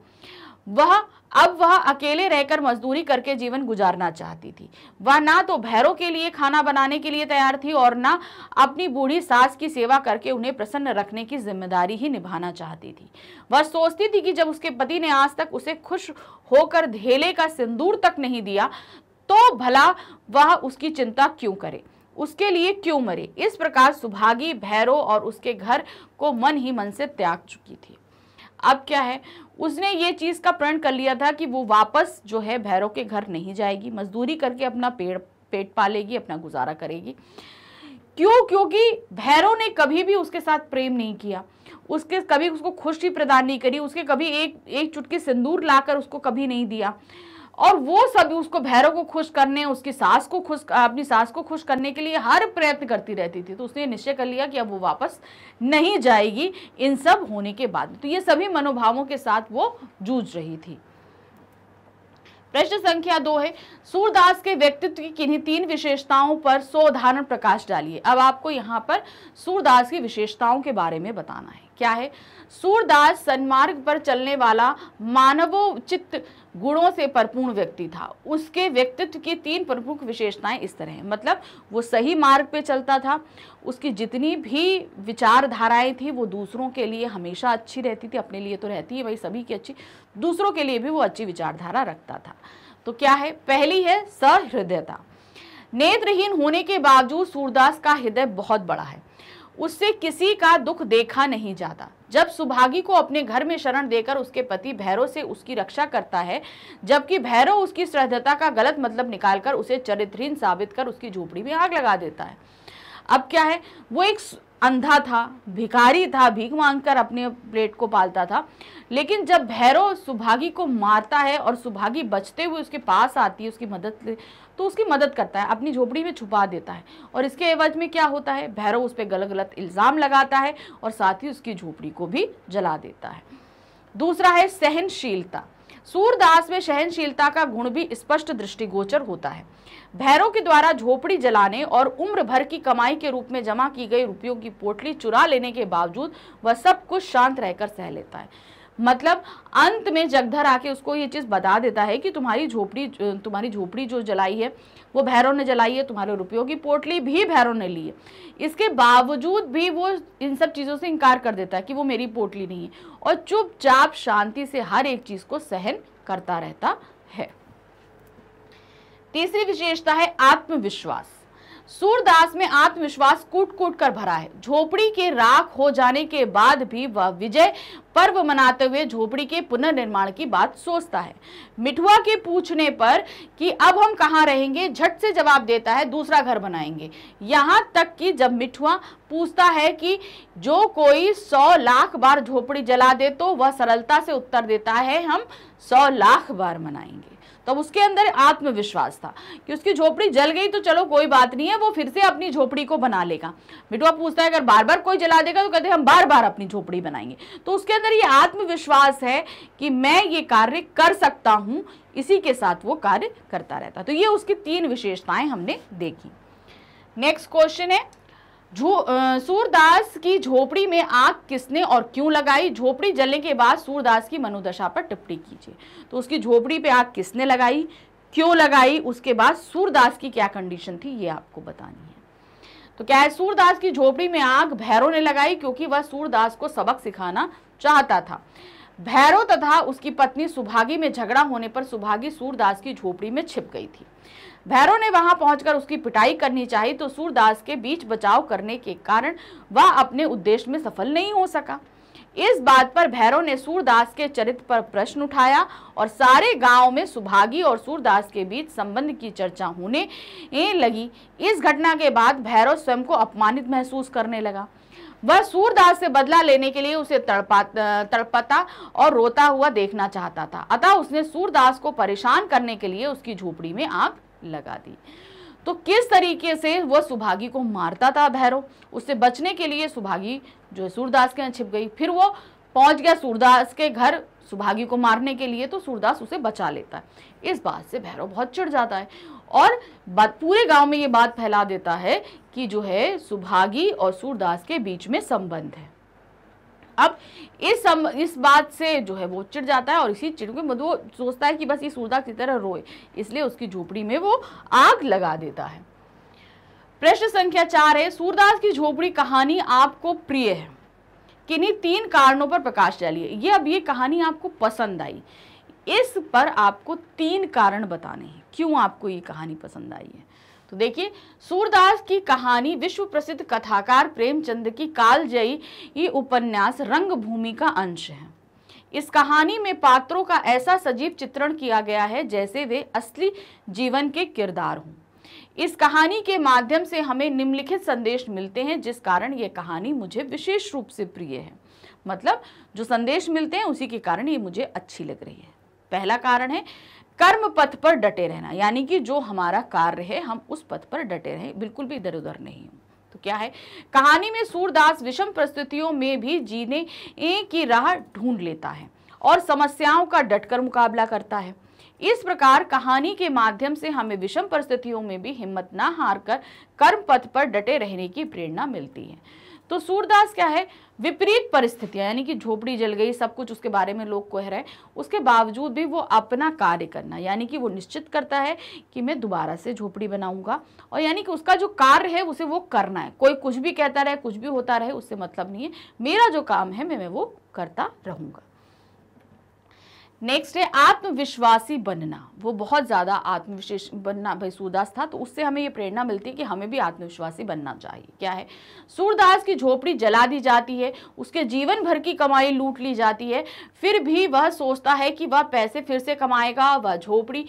Speaker 1: वह अब वह अकेले रहकर मजदूरी करके जीवन गुजारना चाहती थी वह ना तो भैरों के लिए खाना बनाने के लिए तैयार थी और ना अपनी बूढ़ी सास की सेवा करके उन्हें प्रसन्न रखने की जिम्मेदारी ही निभाना चाहती थी वह सोचती थी कि जब उसके पति ने आज तक उसे खुश होकर धेले का सिंदूर तक नहीं दिया तो भला वह उसकी चिंता क्यों करे उसके लिए क्यों मरे इस प्रकार सुभागी भैरों और उसके घर को मन ही मन से त्याग चुकी थी अब क्या है उसने ये चीज़ का प्रण कर लिया था कि वो वापस जो है भैरव के घर नहीं जाएगी मजदूरी करके अपना पेड़ पेट पालेगी अपना गुजारा करेगी क्यों क्योंकि भैरव ने कभी भी उसके साथ प्रेम नहीं किया उसके कभी उसको खुशी प्रदान नहीं करी उसके कभी एक एक चुटकी सिंदूर लाकर उसको कभी नहीं दिया और वो सब उसको भैरव को खुश करने उसकी सास को खुश अपनी सास को खुश करने के लिए हर प्रयत्न करती रहती थी तो उसने निश्चय कर लिया कि अब वो वापस नहीं जाएगी इन सब होने के बाद तो ये सभी मनोभावों के साथ वो जूझ रही थी प्रश्न संख्या दो है सूरदास के व्यक्तित्व की किन्हीं तीन विशेषताओं पर सो उदाहरण प्रकाश डालिए अब आपको यहाँ पर सूरदास की विशेषताओं के बारे में बताना है क्या है सूरदास सन्मार्ग पर चलने वाला मानवोचित गुणों से परिपूर्ण व्यक्ति था उसके व्यक्तित्व की तीन प्रमुख विशेषताएं इस तरह हैं मतलब वो सही मार्ग पे चलता था उसकी जितनी भी विचारधाराएं थी वो दूसरों के लिए हमेशा अच्छी रहती थी अपने लिए तो रहती है भाई सभी की अच्छी दूसरों के लिए भी वो अच्छी विचारधारा रखता था तो क्या है पहली है सहृदयता नेत्रहीन होने के बावजूद सूरदास का हृदय बहुत बड़ा है उससे किसी का दुख देखा नहीं जाता जब सुभागी को अपने घर में शरण देकर उसके पति भैरव से उसकी रक्षा करता है जबकि भैरव उसकी श्रद्धता का गलत मतलब निकालकर उसे चरित्रहीन साबित कर उसकी झोपड़ी में आग लगा देता है अब क्या है वो एक अंधा था भिखारी था भीख मांगकर अपने प्लेट को पालता था लेकिन जब भैरव सुभागी को मारता है और सुभागी बचते हुए उसके पास आती है उसकी मदद तो उसकी मदद करता है अपनी झोपड़ी में छुपा देता है और इसके एवज में क्या होता है भैरव उस पर गलत गलत इल्ज़ाम लगाता है और साथ ही उसकी झोपड़ी को भी जला देता है दूसरा है सहनशीलता सूरदास में सहनशीलता का गुण भी स्पष्ट दृष्टिगोचर होता है भैरों के द्वारा झोपड़ी जलाने और उम्र भर की कमाई के रूप में जमा की गई रुपयों की पोटली चुरा लेने के बावजूद वह सब कुछ शांत रहकर सह लेता है मतलब अंत में जगधर आके उसको ये चीज़ बता देता है कि तुम्हारी झोपड़ी तुम्हारी झोपड़ी जो जलाई है वो भैरव ने जलाई है तुम्हारे रुपयों की पोटली भी भैरव ने ली है इसके बावजूद भी वो इन सब चीज़ों से इनकार कर देता है कि वो मेरी पोटली नहीं है और चुपचाप शांति से हर एक चीज़ को सहन करता रहता है तीसरी विशेषता है आत्मविश्वास सूरदास में आत्मविश्वास कूट कूट कर भरा है झोपड़ी के राख हो जाने के बाद भी वह विजय पर्व मनाते हुए झोपड़ी के पुनर्निर्माण की बात सोचता है मिठुआ के पूछने पर कि अब हम कहाँ रहेंगे झट से जवाब देता है दूसरा घर बनाएंगे यहाँ तक कि जब मिठुआ पूछता है कि जो कोई सौ लाख बार झोपड़ी जला दे तो वह सरलता से उत्तर देता है हम सौ लाख बार मनाएंगे तब उसके अंदर आत्मविश्वास था कि उसकी झोपड़ी जल गई तो चलो कोई बात नहीं है वो फिर से अपनी झोपड़ी को बना लेगा बिटुआ पूछता है अगर बार बार कोई जला देगा तो कहते हैं हम बार बार अपनी झोपड़ी बनाएंगे तो उसके अंदर ये आत्मविश्वास है कि मैं ये कार्य कर सकता हूँ इसी के साथ वो कार्य करता रहता तो ये उसकी तीन विशेषताएं हमने देखी नेक्स्ट क्वेश्चन है सूरदास की झोपड़ी में आग किसने और क्यों लगाई झोपड़ी जलने के बाद सूरदास की मनोदशा पर टिप्पणी कीजिए तो उसकी झोपड़ी पे आग किसने लगाई क्यों लगाई उसके बाद सूरदास की क्या कंडीशन थी ये आपको बतानी है तो क्या है सूरदास की झोपड़ी में आग भैरों ने लगाई क्योंकि वह सूरदास को सबक सिखाना चाहता था भैरव तथा उसकी पत्नी सुभागी में झगड़ा होने पर सुभागी सूरदास की झोपड़ी में छिप गई थी भैरव ने वहां पहुंचकर उसकी पिटाई करनी चाहिए तो सूरदास के बीच बचाव करने के कारण वह अपने उद्देश्य में सफल नहीं हो सका इस बात पर भैरव ने सूरदास के चरित्र पर प्रश्न उठाया और सारे गांव में सुभागी और सूरदास के बीच संबंध की चर्चा होने लगी इस घटना के बाद भैरव स्वयं को अपमानित महसूस करने लगा वह सूरदास से बदला लेने के लिए उसे तड़पा तड़पता और रोता हुआ देखना चाहता था अतः उसने सूरदास को परेशान करने के लिए उसकी झोपड़ी में आग लगा दी तो किस तरीके से वह सुभागी को मारता था भैरव उससे बचने के लिए सुभागी जो है सूरदास के यहाँ छिप गई फिर वो पहुंच गया सूरदास के घर सुभागी को मारने के लिए तो सूरदास उसे बचा लेता है इस बात से भैरव बहुत चिड़ जाता है और पूरे गांव में ये बात फैला देता है कि जो है सुभागी और सूरदास के बीच में संबंध है अब इस सम, इस बात से जो है वो चिढ़ जाता है और इसी चिड़ के मतलब वो सोचता है कि बस ये सूरदाग की तरह रोए इसलिए उसकी झोपड़ी में वो आग लगा देता है प्रश्न संख्या चार है सूरदास की झोपड़ी कहानी आपको प्रिय है किन्हीं तीन कारणों पर प्रकाश डालिए ये अब ये कहानी आपको पसंद आई इस पर आपको तीन कारण बताने हैं क्यों आपको ये कहानी पसंद आई है तो देखिए सूरदास की कहानी विश्व प्रसिद्ध कथाकार प्रेमचंद की कालजयी उपन्यास रंगभूमि का अंश है इस कहानी में पात्रों का ऐसा सजीव चित्रण किया गया है जैसे वे असली जीवन के किरदार हों इस कहानी के माध्यम से हमें निम्नलिखित संदेश मिलते हैं जिस कारण ये कहानी मुझे विशेष रूप से प्रिय है मतलब जो संदेश मिलते हैं उसी के कारण ये मुझे अच्छी लग रही है पहला कारण है कर्म पथ पर डटे रहना यानी कि जो हमारा कार्य है हम उस पथ पर डटे रहे बिल्कुल भी इधर उधर नहीं तो क्या है कहानी में सूरदास विषम परिस्थितियों में भी जीने की राह ढूंढ लेता है और समस्याओं का डटकर मुकाबला करता है इस प्रकार कहानी के माध्यम से हमें विषम परिस्थितियों में भी हिम्मत ना हार कर कर्म पथ पर डटे रहने की प्रेरणा मिलती है तो सूरदास क्या है विपरीत परिस्थितियां यानी कि झोपड़ी जल गई सब कुछ उसके बारे में लोग कह रहे हैं उसके बावजूद भी वो अपना कार्य करना यानी कि वो निश्चित करता है कि मैं दोबारा से झोपड़ी बनाऊंगा और यानी कि उसका जो कार्य है उसे वो करना है कोई कुछ भी कहता रहे कुछ भी होता रहे उससे मतलब नहीं है मेरा जो काम है मैं, मैं वो करता रहूँगा नेक्स्ट है आत्मविश्वासी बनना वो बहुत ज़्यादा आत्मविशेष बनना भाई सूरदास था तो उससे हमें ये प्रेरणा मिलती है कि हमें भी आत्मविश्वासी बनना चाहिए क्या है सूरदास की झोपड़ी जला दी जाती है उसके जीवन भर की कमाई लूट ली जाती है फिर भी वह सोचता है कि वह पैसे फिर से कमाएगा वह झोपड़ी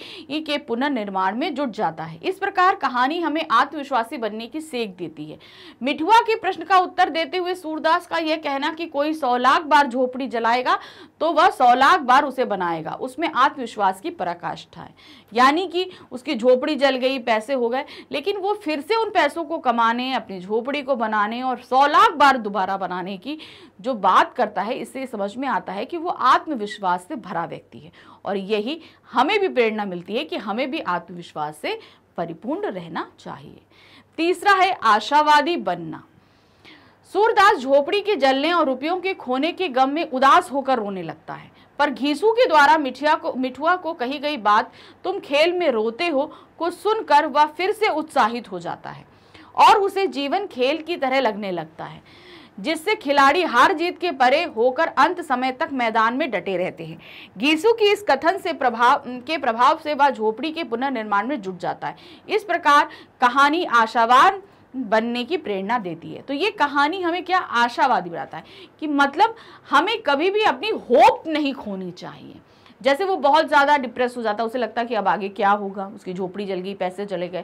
Speaker 1: के पुनर्निर्माण में जुट जाता है इस प्रकार कहानी हमें आत्मविश्वासी बनने की सेक देती है मिठुआ के प्रश्न का उत्तर देते हुए सूरदास का यह कहना कि कोई सौ लाख बार झोपड़ी जलाएगा तो वह सौ लाख बार उसे बनाएगा उसमें आत्मविश्वास की पराकाष्ठा है यानी कि उसकी झोपड़ी जल गई पैसे हो गए लेकिन वो फिर से उन पैसों को कमाने अपनी झोपड़ी को बनाने और सौ लाख बार दोबारा बनाने की जो बात करता है इससे समझ में आता है कि वो आत्मविश्वास से भरा व्यक्ति है और यही हमें भी प्रेरणा मिलती है कि हमें भी आत्मविश्वास से परिपूर्ण रहना चाहिए तीसरा है आशावादी बनना सूरदास झोपड़ी के जलने और रुपयों के खोने के गम में उदास होकर रोने लगता है पर घीसू के द्वारा मिठिया को मिठुआ को कही गई बात तुम खेल में रोते हो को सुनकर वह फिर से उत्साहित हो जाता है और उसे जीवन खेल की तरह लगने लगता है जिससे खिलाड़ी हार जीत के परे होकर अंत समय तक मैदान में डटे रहते हैं गीसू की इस कथन से प्रभाव के प्रभाव से वह झोपड़ी के पुनर्निर्माण में जुट जाता है इस प्रकार कहानी आशावान बनने की प्रेरणा देती है तो ये कहानी हमें क्या आशावादी बनाता है कि मतलब हमें कभी भी अपनी होप नहीं खोनी चाहिए जैसे वो बहुत ज़्यादा डिप्रेस हो जाता है उसे लगता है कि अब आगे क्या होगा उसकी झोपड़ी जल गई पैसे चले गए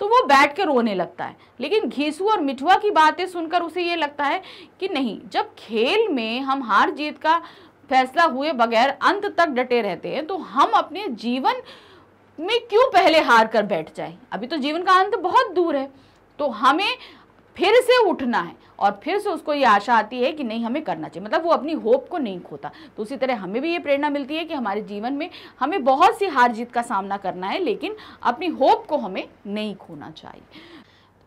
Speaker 1: तो वो बैठ के रोने लगता है लेकिन घीसू और मिठुआ की बातें सुनकर उसे ये लगता है कि नहीं जब खेल में हम हार जीत का फैसला हुए बगैर अंत तक डटे रहते हैं तो हम अपने जीवन में क्यों पहले हार कर बैठ जाए अभी तो जीवन का अंत बहुत दूर है तो हमें फिर से उठना है और फिर से उसको ये आशा आती है कि नहीं हमें करना चाहिए मतलब वो अपनी होप को नहीं खोता तो उसी तरह हमें भी ये प्रेरणा मिलती है कि हमारे जीवन में हमें बहुत सी हार जीत का सामना करना है लेकिन अपनी होप को हमें नहीं खोना चाहिए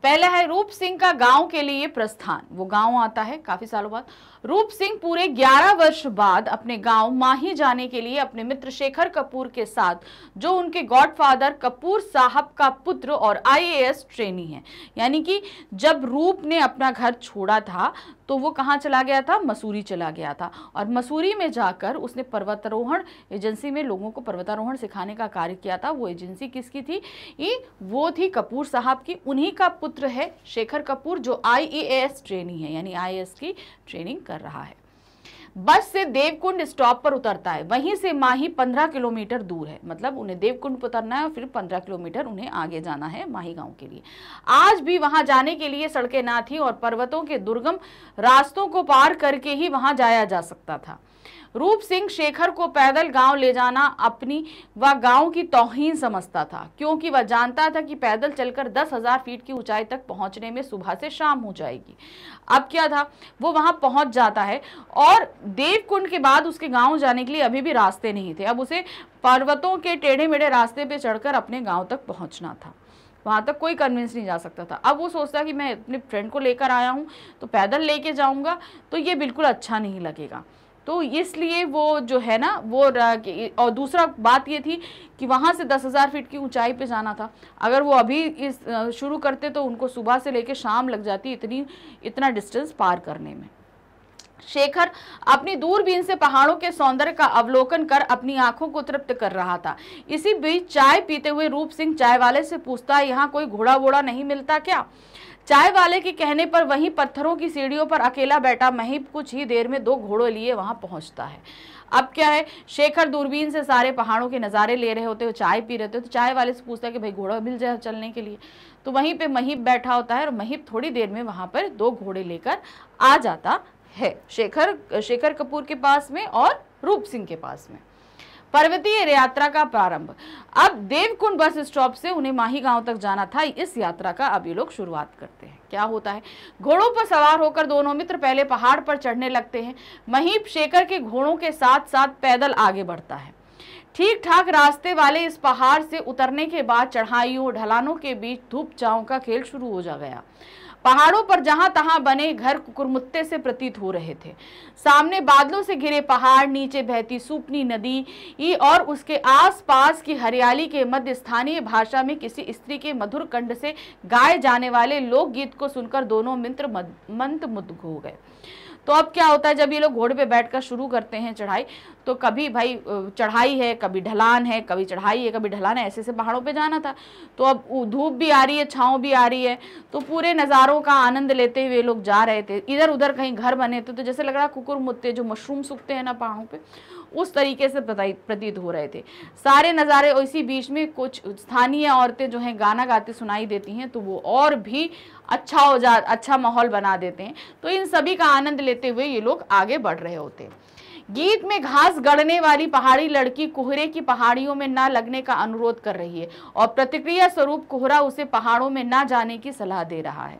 Speaker 1: पहला है रूप सिंह का गांव के लिए प्रस्थान वो गांव आता है काफ़ी सालों बाद रूप सिंह पूरे 11 वर्ष बाद अपने गांव माही जाने के लिए अपने मित्र शेखर कपूर के साथ जो उनके गॉडफादर कपूर साहब का पुत्र और आईएएस ट्रेनी है यानी कि जब रूप ने अपना घर छोड़ा था तो वो कहाँ चला गया था मसूरी चला गया था और मसूरी में जाकर उसने पर्वतारोहण एजेंसी में लोगों को पर्वतारोहण सिखाने का कार्य किया था वो एजेंसी किसकी थी ये वो थी कपूर साहब की उन्हीं का पुत्र है शेखर कपूर जो आई ट्रेनी है यानी आई की ट्रेनिंग कर कर रहा है बस से देवकुंड स्टॉप पर उतरता है वहीं से माही पंद्रह किलोमीटर दूर है मतलब उन्हें देवकुंड उतरना है और फिर पंद्रह किलोमीटर उन्हें आगे जाना है माही गांव के लिए आज भी वहां जाने के लिए सड़कें ना थी और पर्वतों के दुर्गम रास्तों को पार करके ही वहां जाया जा सकता था रूप सिंह शेखर को पैदल गांव ले जाना अपनी व गांव की तोहिन समझता था क्योंकि वह जानता था कि पैदल चलकर दस हजार फीट की ऊंचाई तक पहुंचने में सुबह से शाम हो जाएगी अब क्या था वो वहां पहुंच जाता है और देवकुंड के बाद उसके गांव जाने के लिए अभी भी रास्ते नहीं थे अब उसे पर्वतों के टेढ़े मेढ़े रास्ते पर चढ़कर अपने गाँव तक पहुँचना था वहाँ तक कोई कन्विंस नहीं जा सकता था अब वो सोचता कि मैं अपने फ्रेंड को लेकर आया हूँ तो पैदल लेके जाऊँगा तो ये बिल्कुल अच्छा नहीं लगेगा तो इसलिए वो जो है ना वो और दूसरा बात ये थी कि वहाँ से दस हज़ार फीट की ऊंचाई पे जाना था अगर वो अभी इस शुरू करते तो उनको सुबह से लेकर शाम लग जाती इतनी इतना डिस्टेंस पार करने में शेखर अपनी दूरबीन से पहाड़ों के सौंदर्य का अवलोकन कर अपनी आंखों को तृप्त कर रहा था इसी बीच चाय पीते हुए रूप सिंह चाय वाले से पूछता है यहाँ कोई घोड़ा वोड़ा नहीं मिलता क्या चाय वाले के कहने पर वहीं पत्थरों की सीढ़ियों पर अकेला बैठा महीप कुछ ही देर में दो घोड़ों लिए वहां पहुंचता है अब क्या है शेखर दूरबीन से सारे पहाड़ों के नज़ारे ले रहे होते हो चाय पी रहे होते तो चाय वाले से पूछता है कि भाई घोड़ा मिल जाए चलने के लिए तो वहीं पे महीप बैठा होता है और महीप थोड़ी देर में वहाँ पर दो घोड़े लेकर आ जाता है शेखर शेखर कपूर के पास में और रूप सिंह के पास में पर्वतीय यात्रा का प्रारंभ अब देवकुंड बस स्टॉप से उन्हें माही गांव तक जाना था इस यात्रा का अब ये लोग शुरुआत करते हैं क्या होता है घोड़ों पर सवार होकर दोनों मित्र पहले पहाड़ पर चढ़ने लगते हैं महीप शेखर के घोड़ों के साथ साथ पैदल आगे बढ़ता है ठीक ठाक रास्ते वाले इस पहाड़ से उतरने के बाद चढ़ाइयों ढलानों के बीच धूप चाव का खेल शुरू हो जा गया पहाड़ों पर जहां तहां बने घर कुकुरमुत्ते से प्रतीत हो रहे थे सामने बादलों से घिरे पहाड़ नीचे बहती सूपनी नदी और उसके आसपास की हरियाली के मध्य स्थानीय भाषा में किसी स्त्री के मधुर कंड से गाए जाने वाले लोकगीत को सुनकर दोनों मित्र मंत्रमुग्ध हो गए तो अब क्या होता है जब ये लोग घोड़े पे बैठकर शुरू करते हैं चढ़ाई तो कभी भाई चढ़ाई है कभी ढलान है कभी चढ़ाई है कभी ढलान है ऐसे ऐसे पहाड़ों पे जाना था तो अब धूप भी आ रही है छाँव भी आ रही है तो पूरे नज़ारों का आनंद लेते हुए लोग जा रहे थे इधर उधर कहीं घर बने थे तो जैसे लग रहा कुकुर मुत्ते जो मशरूम सूखते हैं ना पहाड़ों पर उस तरीके से प्रतीत हो रहे थे सारे नज़ारे और इसी बीच में कुछ स्थानीय औरतें जो हैं गाना गाती सुनाई देती हैं तो वो और भी अच्छा हो जा अच्छा माहौल बना देते हैं तो इन सभी का आनंद लेते हुए ये लोग आगे बढ़ रहे होते हैं गीत में घास गड़ने वाली पहाड़ी लड़की कोहरे की पहाड़ियों में ना लगने का अनुरोध कर रही है और प्रतिक्रिया स्वरूप कोहरा उसे पहाड़ों में ना जाने की सलाह दे रहा है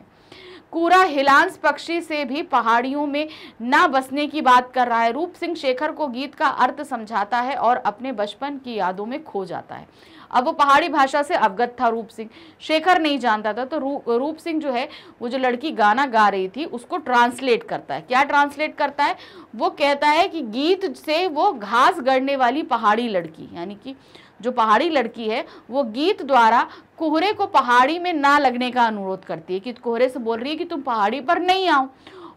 Speaker 1: कूरा हिलांस पक्षी से भी पहाड़ियों में ना बसने की बात कर रहा है रूप सिंह शेखर को गीत का अर्थ समझाता है और अपने बचपन की यादों में खो जाता है अब वो पहाड़ी भाषा से अवगत था रूप सिंह शेखर नहीं जानता था तो रू, रूप सिंह जो है वो जो लड़की गाना गा रही थी उसको ट्रांसलेट करता है क्या ट्रांसलेट करता है वो कहता है कि गीत से वो घास गढ़ने वाली पहाड़ी लड़की यानी कि जो पहाड़ी लड़की है वो गीत द्वारा कोहरे को पहाड़ी में ना लगने का अनुरोध करती है कि कोहरे से बोल रही है कि तुम पहाड़ी पर नहीं आओ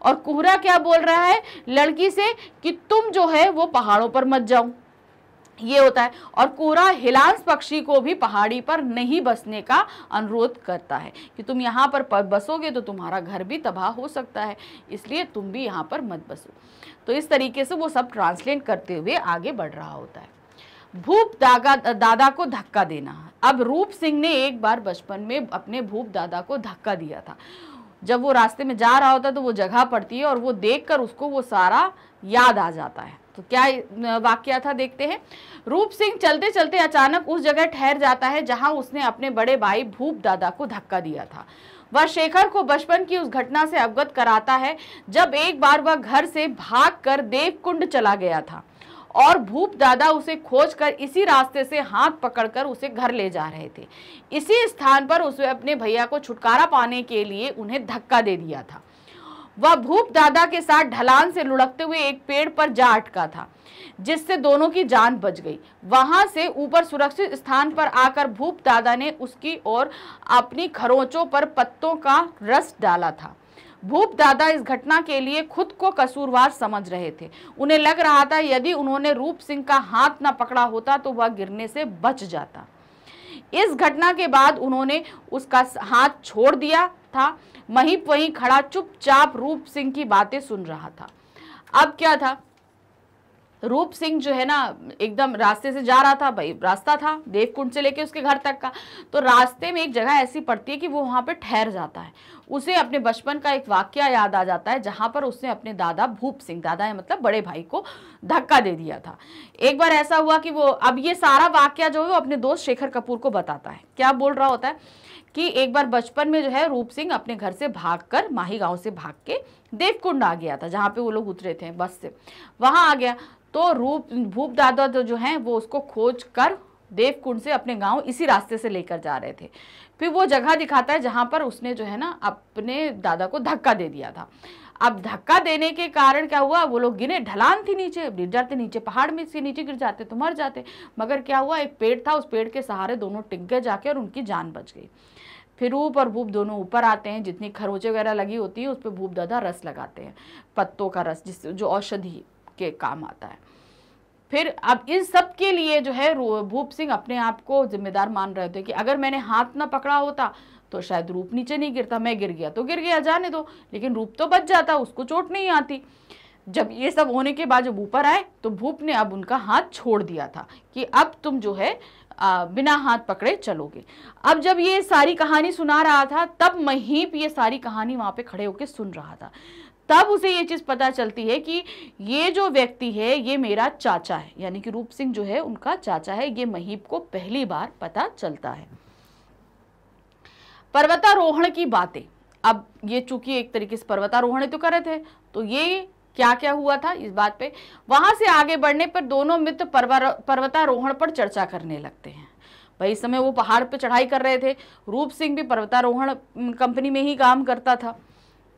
Speaker 1: और कोहरा क्या बोल रहा है लड़की से कि तुम जो है वो पहाड़ों पर मत जाओ ये होता है और कोरा हिलांस पक्षी को भी पहाड़ी पर नहीं बसने का अनुरोध करता है कि तुम यहाँ पर बसोगे तो तुम्हारा घर भी तबाह हो सकता है इसलिए तुम भी यहाँ पर मत बसो तो इस तरीके से वो सब ट्रांसलेट करते हुए आगे बढ़ रहा होता है भूप दागा दादा को धक्का देना अब रूप सिंह ने एक बार बचपन में अपने भूप दादा को धक्का दिया था जब वो रास्ते में जा रहा होता तो वो जगह पड़ती है और वो देखकर उसको वो सारा याद आ जाता है तो क्या वाक्य था देखते हैं रूप सिंह चलते चलते अचानक उस जगह ठहर जाता है जहां उसने अपने बड़े भाई भूप दादा को धक्का दिया था वह शेखर को बचपन की उस घटना से अवगत कराता है जब एक बार वह घर से भाग कर देवकुंड चला गया था और भूप दादा उसे खोज कर इसी रास्ते से हाथ पकड़कर उसे घर ले जा रहे थे इसी स्थान पर उसे अपने भैया को छुटकारा पाने के लिए उन्हें धक्का दे दिया था वह भूप दादा के साथ ढलान से लुढ़कते हुए एक पेड़ पर जा अटका था जिससे दोनों की जान बच गई वहां से ऊपर सुरक्षित स्थान पर आकर भूप दादा ने उसकी और अपनी खरोंचों पर पत्तों का रस डाला था भूप दादा इस घटना के लिए खुद को कसूरवार समझ रहे थे उन्हें लग रहा था यदि उन्होंने रूप सिंह का हाथ न पकड़ा होता तो वह गिरने से बच जाता इस घटना के बाद उन्होंने उसका हाथ छोड़ दिया था वहीं वहीं खड़ा चुपचाप रूप सिंह की बातें सुन रहा था अब क्या था रूप सिंह जो है ना एकदम रास्ते से जा रहा था भाई रास्ता था देवकुंड से लेके उसके घर तक का तो रास्ते में एक जगह ऐसी पड़ती है कि वो वहाँ पे ठहर जाता है उसे अपने बचपन का एक वाक्य याद आ जाता है जहाँ पर उसने अपने दादा भूप सिंह दादा है मतलब बड़े भाई को धक्का दे दिया था एक बार ऐसा हुआ कि वो अब ये सारा वाक्य जो है वो अपने दोस्त शेखर कपूर को बताता है क्या बोल रहा होता है कि एक बार बचपन में जो है रूप सिंह अपने घर से भागकर माही गांव से भाग के देवकुंड आ गया था जहाँ पे वो लोग उतरे थे बस से वहाँ आ गया तो रूप भूप दादा तो जो हैं वो उसको खोज कर देवकुंड से अपने गांव इसी रास्ते से लेकर जा रहे थे फिर वो जगह दिखाता है जहाँ पर उसने जो है ना अपने दादा को धक्का दे दिया था अब धक्का देने के कारण क्या हुआ वो लोग गिरे ढलान थी नीचे गिर जाते नीचे पहाड़ में से नीचे गिर जाते तो मर जाते मगर क्या हुआ एक पेड़ था उस पेड़ के सहारे दोनों टिक गए जाके और उनकी जान बच गई फिर रूप और भूप दोनों ऊपर आते हैं जितनी खरोचे वगैरह लगी होती है उस पर भूप दादा रस लगाते हैं पत्तों का रस जिस जो औषधि के काम आता है फिर अब इन सब के लिए जो है भूप सिंह अपने आप को जिम्मेदार मान रहे थे कि अगर मैंने हाथ ना पकड़ा होता तो शायद रूप नीचे नहीं गिरता मैं गिर गया तो गिर गया जाने दो लेकिन रूप तो बच जाता उसको चोट नहीं आती जब ये सब होने के बाद जब ऊपर आए तो भूप ने अब उनका हाथ छोड़ दिया था कि अब तुम जो है आ, बिना हाथ पकड़े चलोगे अब जब ये सारी कहानी सुना रहा था तब महीप ये सारी कहानी वहाँ पे खड़े होकर सुन रहा था तब उसे ये चीज़ पता चलती है कि ये जो व्यक्ति है ये मेरा चाचा है यानी कि रूप सिंह जो है उनका चाचा है ये महीप को पहली बार पता चलता है पर्वतारोहण की बातें अब ये चूंकि एक तरीके से पर्वतारोहण तो करे थे तो ये क्या क्या हुआ था इस बात पे वहां से आगे बढ़ने पर दोनों मित्र पर्वतारोहण पर चर्चा करने लगते हैं भाई इस समय वो पहाड़ पर चढ़ाई कर रहे थे रूप सिंह भी पर्वतारोहण कंपनी में ही काम करता था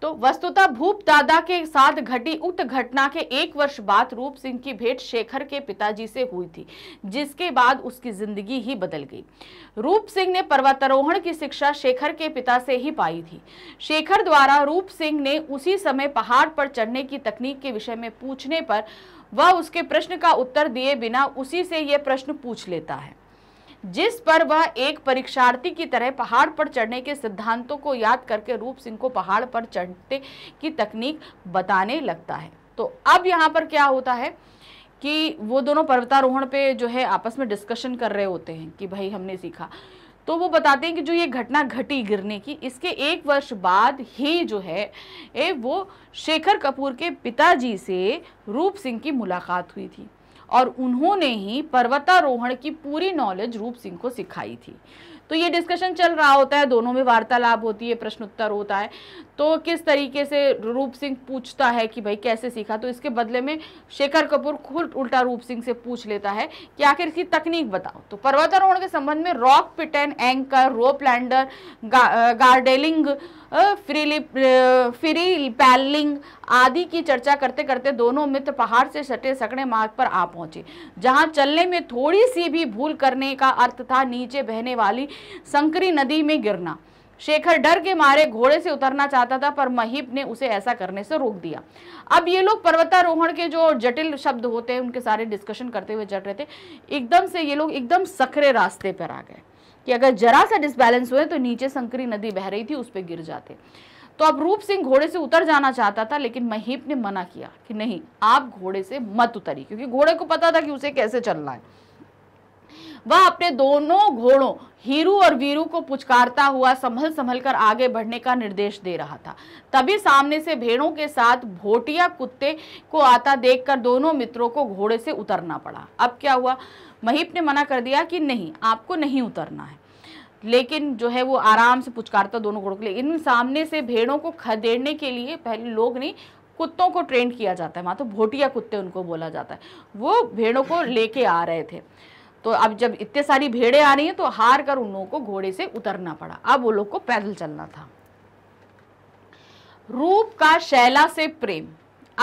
Speaker 1: दोस्तों वस्तुतः भूप दादा के साथ घटी उक्त घटना के एक वर्ष बाद रूप सिंह की भेंट शेखर के पिताजी से हुई थी जिसके बाद उसकी जिंदगी ही बदल गई रूप सिंह ने पर्वतारोहण की शिक्षा शेखर के पिता से ही पाई थी शेखर द्वारा रूप सिंह ने उसी समय पहाड़ पर चढ़ने की तकनीक के विषय में पूछने पर वह उसके प्रश्न का उत्तर दिए बिना उसी से यह प्रश्न पूछ लेता है जिस पर वह एक परीक्षार्थी की तरह पहाड़ पर चढ़ने के सिद्धांतों को याद करके रूप सिंह को पहाड़ पर चढ़ते की तकनीक बताने लगता है तो अब यहाँ पर क्या होता है कि वो दोनों पर्वतारोहण पे जो है आपस में डिस्कशन कर रहे होते हैं कि भाई हमने सीखा तो वो बताते हैं कि जो ये घटना घटी गिरने की इसके एक वर्ष बाद ही जो है ए, वो शेखर कपूर के पिताजी से रूप सिंह की मुलाकात हुई थी और उन्होंने ही पर्वतारोहण की पूरी नॉलेज रूप सिंह को सिखाई थी तो ये डिस्कशन चल रहा होता है दोनों में वार्तालाप होती है प्रश्नोत्तर होता है तो किस तरीके से रूप सिंह पूछता है कि भाई कैसे सीखा तो इसके बदले में शेखर कपूर खुद उल्टा रूप सिंह से पूछ लेता है कि आखिर इसकी तकनीक बताओ तो पर्वतारोहण के संबंध में rock piton anchor rope ladder गा, गार्डेलिंग फ्री पैलिंग आदि की चर्चा करते करते दोनों मित्र पहाड़ से सटे सकड़े मार्ग पर आ पहुंचे जहां चलने में थोड़ी सी भी भूल करने का अर्थ था नीचे बहने वाली संकरी नदी में गिरना शेखर डर के मारे घोड़े से उतरना चाहता था पर महीप ने उसे ऐसा करने से रोक दिया अब ये लोग पर्वतारोहण के जो जटिल शब्द होते हैं उनके सारे डिस्कशन करते हुए चल रहे थे एकदम से ये लोग एकदम सखरे रास्ते पर आ गए कि अगर जरा सा डिसबैलेंस हुए तो नीचे संकरी नदी बह रही थी उस पर गिर जाते तो अब रूप सिंह घोड़े से उतर जाना चाहता था लेकिन महीप ने मना किया कि नहीं आप घोड़े से मत उतरी क्योंकि घोड़े को पता था कि उसे कैसे चलना है वह अपने दोनों घोड़ों हीरू और वीरू को पुचकारता हुआ संभल संभल कर आगे बढ़ने का निर्देश दे रहा था तभी सामने से भेड़ों के साथ भोटिया कुत्ते को आता देखकर दोनों मित्रों को घोड़े से उतरना पड़ा अब क्या हुआ महीप ने मना कर दिया कि नहीं आपको नहीं उतरना है लेकिन जो है वो आराम से पुचकारता तो दोनों घोड़ों के लिए इन सामने से भेड़ों को खदेड़ने के लिए पहले लोग नहीं कुत्तों को ट्रेन किया जाता है वहाँ तो भोटिया कुत्ते उनको बोला जाता है वो भेड़ों को लेके आ रहे थे तो अब जब इतने सारी भेड़ें आ रही हैं तो हार कर उन लोगों को घोड़े से उतरना पड़ा अब वो लोग को पैदल चलना था रूप का शैला से प्रेम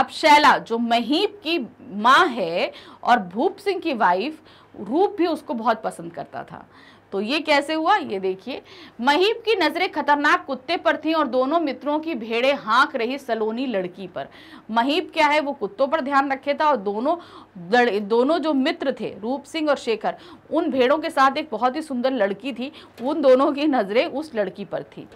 Speaker 1: अब शैला जो महीप की माँ है और भूप सिंह की वाइफ रूप भी उसको बहुत पसंद करता था तो ये कैसे हुआ ये देखिए महीप की नज़रें खतरनाक कुत्ते पर थीं और दोनों मित्रों की भेड़े हाँक रही सलोनी लड़की पर महीप क्या है वो कुत्तों पर ध्यान रखे था और दोनों दोनों जो मित्र थे रूप सिंह और शेखर उन भेड़ों के साथ एक बहुत ही सुंदर लड़की थी उन दोनों की नज़रें उस लड़की पर थी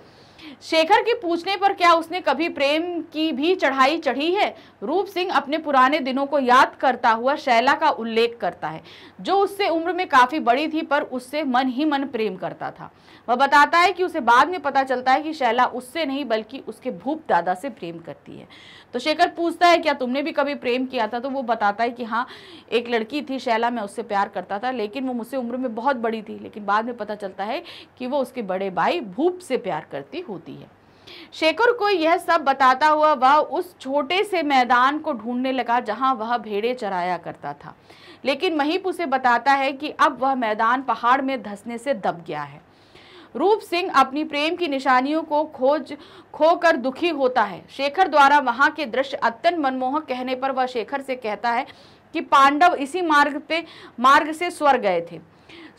Speaker 1: शेखर की पूछने पर क्या उसने कभी प्रेम की भी चढ़ाई चढ़ी है रूप सिंह अपने पुराने दिनों को याद करता हुआ शैला का उल्लेख करता है जो उससे उम्र में काफ़ी बड़ी थी पर उससे मन ही मन प्रेम करता था वह बताता है कि उसे बाद में पता चलता है कि शैला उससे नहीं बल्कि उसके भूप दादा से प्रेम करती है तो शेखर पूछता है क्या तुमने भी कभी प्रेम किया था तो वो बताता है कि हाँ एक लड़की थी शैला मैं उससे प्यार करता था लेकिन वो मुझसे उम्र में बहुत बड़ी थी लेकिन बाद में पता चलता है कि वो उसके बड़े भाई भूप से प्यार करती होती है शेखर को यह सब बताता हुआ वह उस छोटे से मैदान को ढूंढने लगा जहां वह भेड़े चराया करता था लेकिन महीप उसे बताता है कि अब वह मैदान पहाड़ में धंसने से दब गया है रूप सिंह अपनी प्रेम की निशानियों को खोज खोकर दुखी होता है शेखर द्वारा वहां के दृश्य अत्यंत मनमोहक कहने पर वह शेखर से कहता है कि पांडव इसी मार्ग पे मार्ग से स्वर्ग गए थे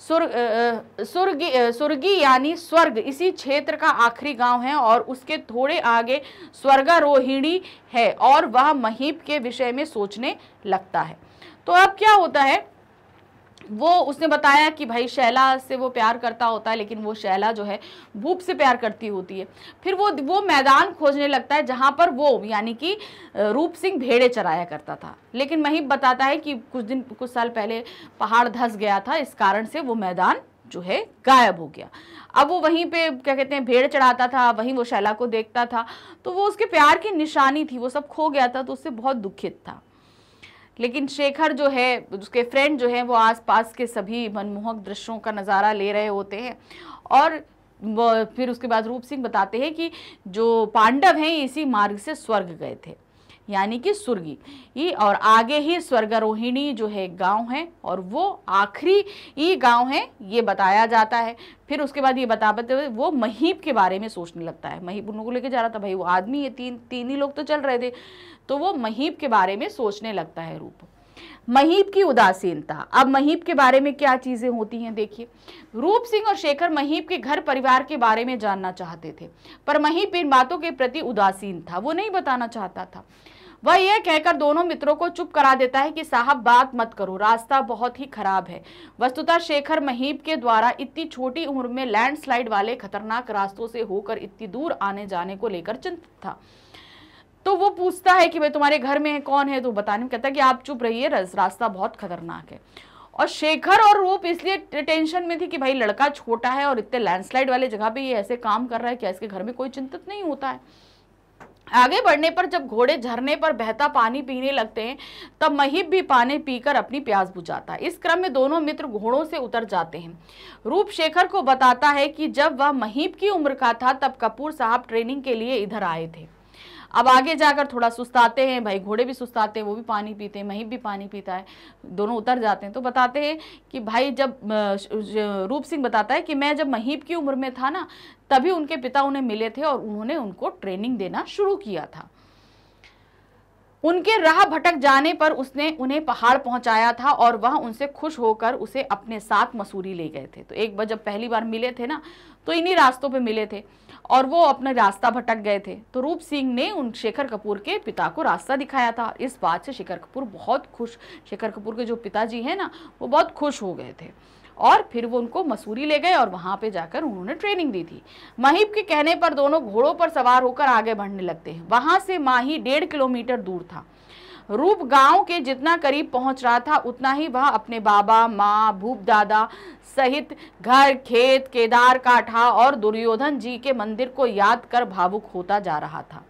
Speaker 1: सुरगी सुर्गी यानी स्वर्ग इसी क्षेत्र का आखिरी गांव है और उसके थोड़े आगे स्वर्गारोहिणी है और वह महीप के विषय में सोचने लगता है तो अब क्या होता है वो उसने बताया कि भाई शैला से वो प्यार करता होता है लेकिन वो शैला जो है भूप से प्यार करती होती है फिर वो वो मैदान खोजने लगता है जहाँ पर वो यानी कि रूप सिंह भेड़े चराया करता था लेकिन महीब बताता है कि कुछ दिन कुछ साल पहले पहाड़ धस गया था इस कारण से वो मैदान जो है गायब हो गया अब वो वहीं पे क्या कहते हैं भेड़ चढ़ाता था वहीं वो शैला को देखता था तो वो उसके प्यार की निशानी थी वो सब खो गया था तो उससे बहुत दुखित था लेकिन शेखर जो है उसके फ्रेंड जो है वो आसपास के सभी मनमोहक दृश्यों का नज़ारा ले रहे होते हैं और फिर उसके बाद रूप सिंह बताते हैं कि जो पांडव हैं इसी मार्ग से स्वर्ग गए थे यानी कि सुर्गी ये और आगे ही स्वर्गारोहिणी जो है गांव है और वो आखिरी ई गांव है ये बताया जाता है फिर उसके बाद ये बता बताते हुए वो महीप के बारे में सोचने लगता है महीप उन लोगों को लेके जा रहा था भाई वो आदमी ये तीन तीन ही लोग तो चल रहे थे तो वो महीप के बारे में सोचने लगता है रूप महीप की उदासीनता अब महीप के बारे में क्या चीज़ें होती हैं देखिए रूप सिंह और शेखर महीप के घर परिवार के बारे में जानना चाहते थे पर महीप इन बातों के प्रति उदासीन था वो नहीं बताना चाहता था वह यह कहकर दोनों मित्रों को चुप करा देता है कि साहब बात मत करो रास्ता बहुत ही खराब है वस्तुतः शेखर महीप के द्वारा इतनी छोटी उम्र में लैंडस्लाइड वाले खतरनाक रास्तों से होकर इतनी दूर आने जाने को लेकर चिंतित था तो वो पूछता है कि भाई तुम्हारे घर में है कौन है तो बताने में कहता है कि आप चुप रहिए रास्ता बहुत खतरनाक है और शेखर और रूप इसलिए टेंशन में थी कि भाई लड़का छोटा है और इतने लैंडस्लाइड वाले जगह पे ये ऐसे काम कर रहा है क्या इसके घर में कोई चिंतित नहीं होता है आगे बढ़ने पर जब घोड़े झरने पर बहता पानी पीने लगते हैं तब महीप भी पानी पीकर अपनी प्यास बुझाता है इस क्रम में दोनों मित्र घोड़ों से उतर जाते हैं रूप शेखर को बताता है कि जब वह महीप की उम्र का था तब कपूर साहब ट्रेनिंग के लिए इधर आए थे अब आगे जाकर थोड़ा सुस्ताते हैं भाई घोड़े भी सुस्ताते हैं वो भी पानी पीते हैं महीप भी पानी पीता है दोनों उतर जाते हैं तो बताते हैं कि भाई जब रूप सिंह बताता है कि मैं जब महीप की उम्र में था ना तभी उनके पिता उन्हें मिले थे और उन्होंने उनको ट्रेनिंग देना शुरू किया था उनके राह भटक जाने पर उसने उन्हें पहाड़ पहुंचाया था और वह उनसे खुश होकर उसे अपने साथ मसूरी ले गए थे तो एक बार जब पहली बार मिले थे ना तो इन्हीं रास्तों पे मिले थे और वो अपना रास्ता भटक गए थे तो रूप सिंह ने उन शेखर कपूर के पिता को रास्ता दिखाया था इस बात से शेखर कपूर बहुत खुश शेखर कपूर के जो पिताजी हैं ना वो बहुत खुश हो गए थे और फिर वो उनको मसूरी ले गए और वहाँ पे जाकर उन्होंने ट्रेनिंग दी थी महीब के कहने पर दोनों घोड़ों पर सवार होकर आगे बढ़ने लगते हैं वहाँ से माही डेढ़ किलोमीटर दूर था रूप गांव के जितना करीब पहुंच रहा था उतना ही वह अपने बाबा माँ भूप दादा सहित घर खेत केदार काठा और दुर्योधन जी के मंदिर को याद कर भावुक होता जा रहा था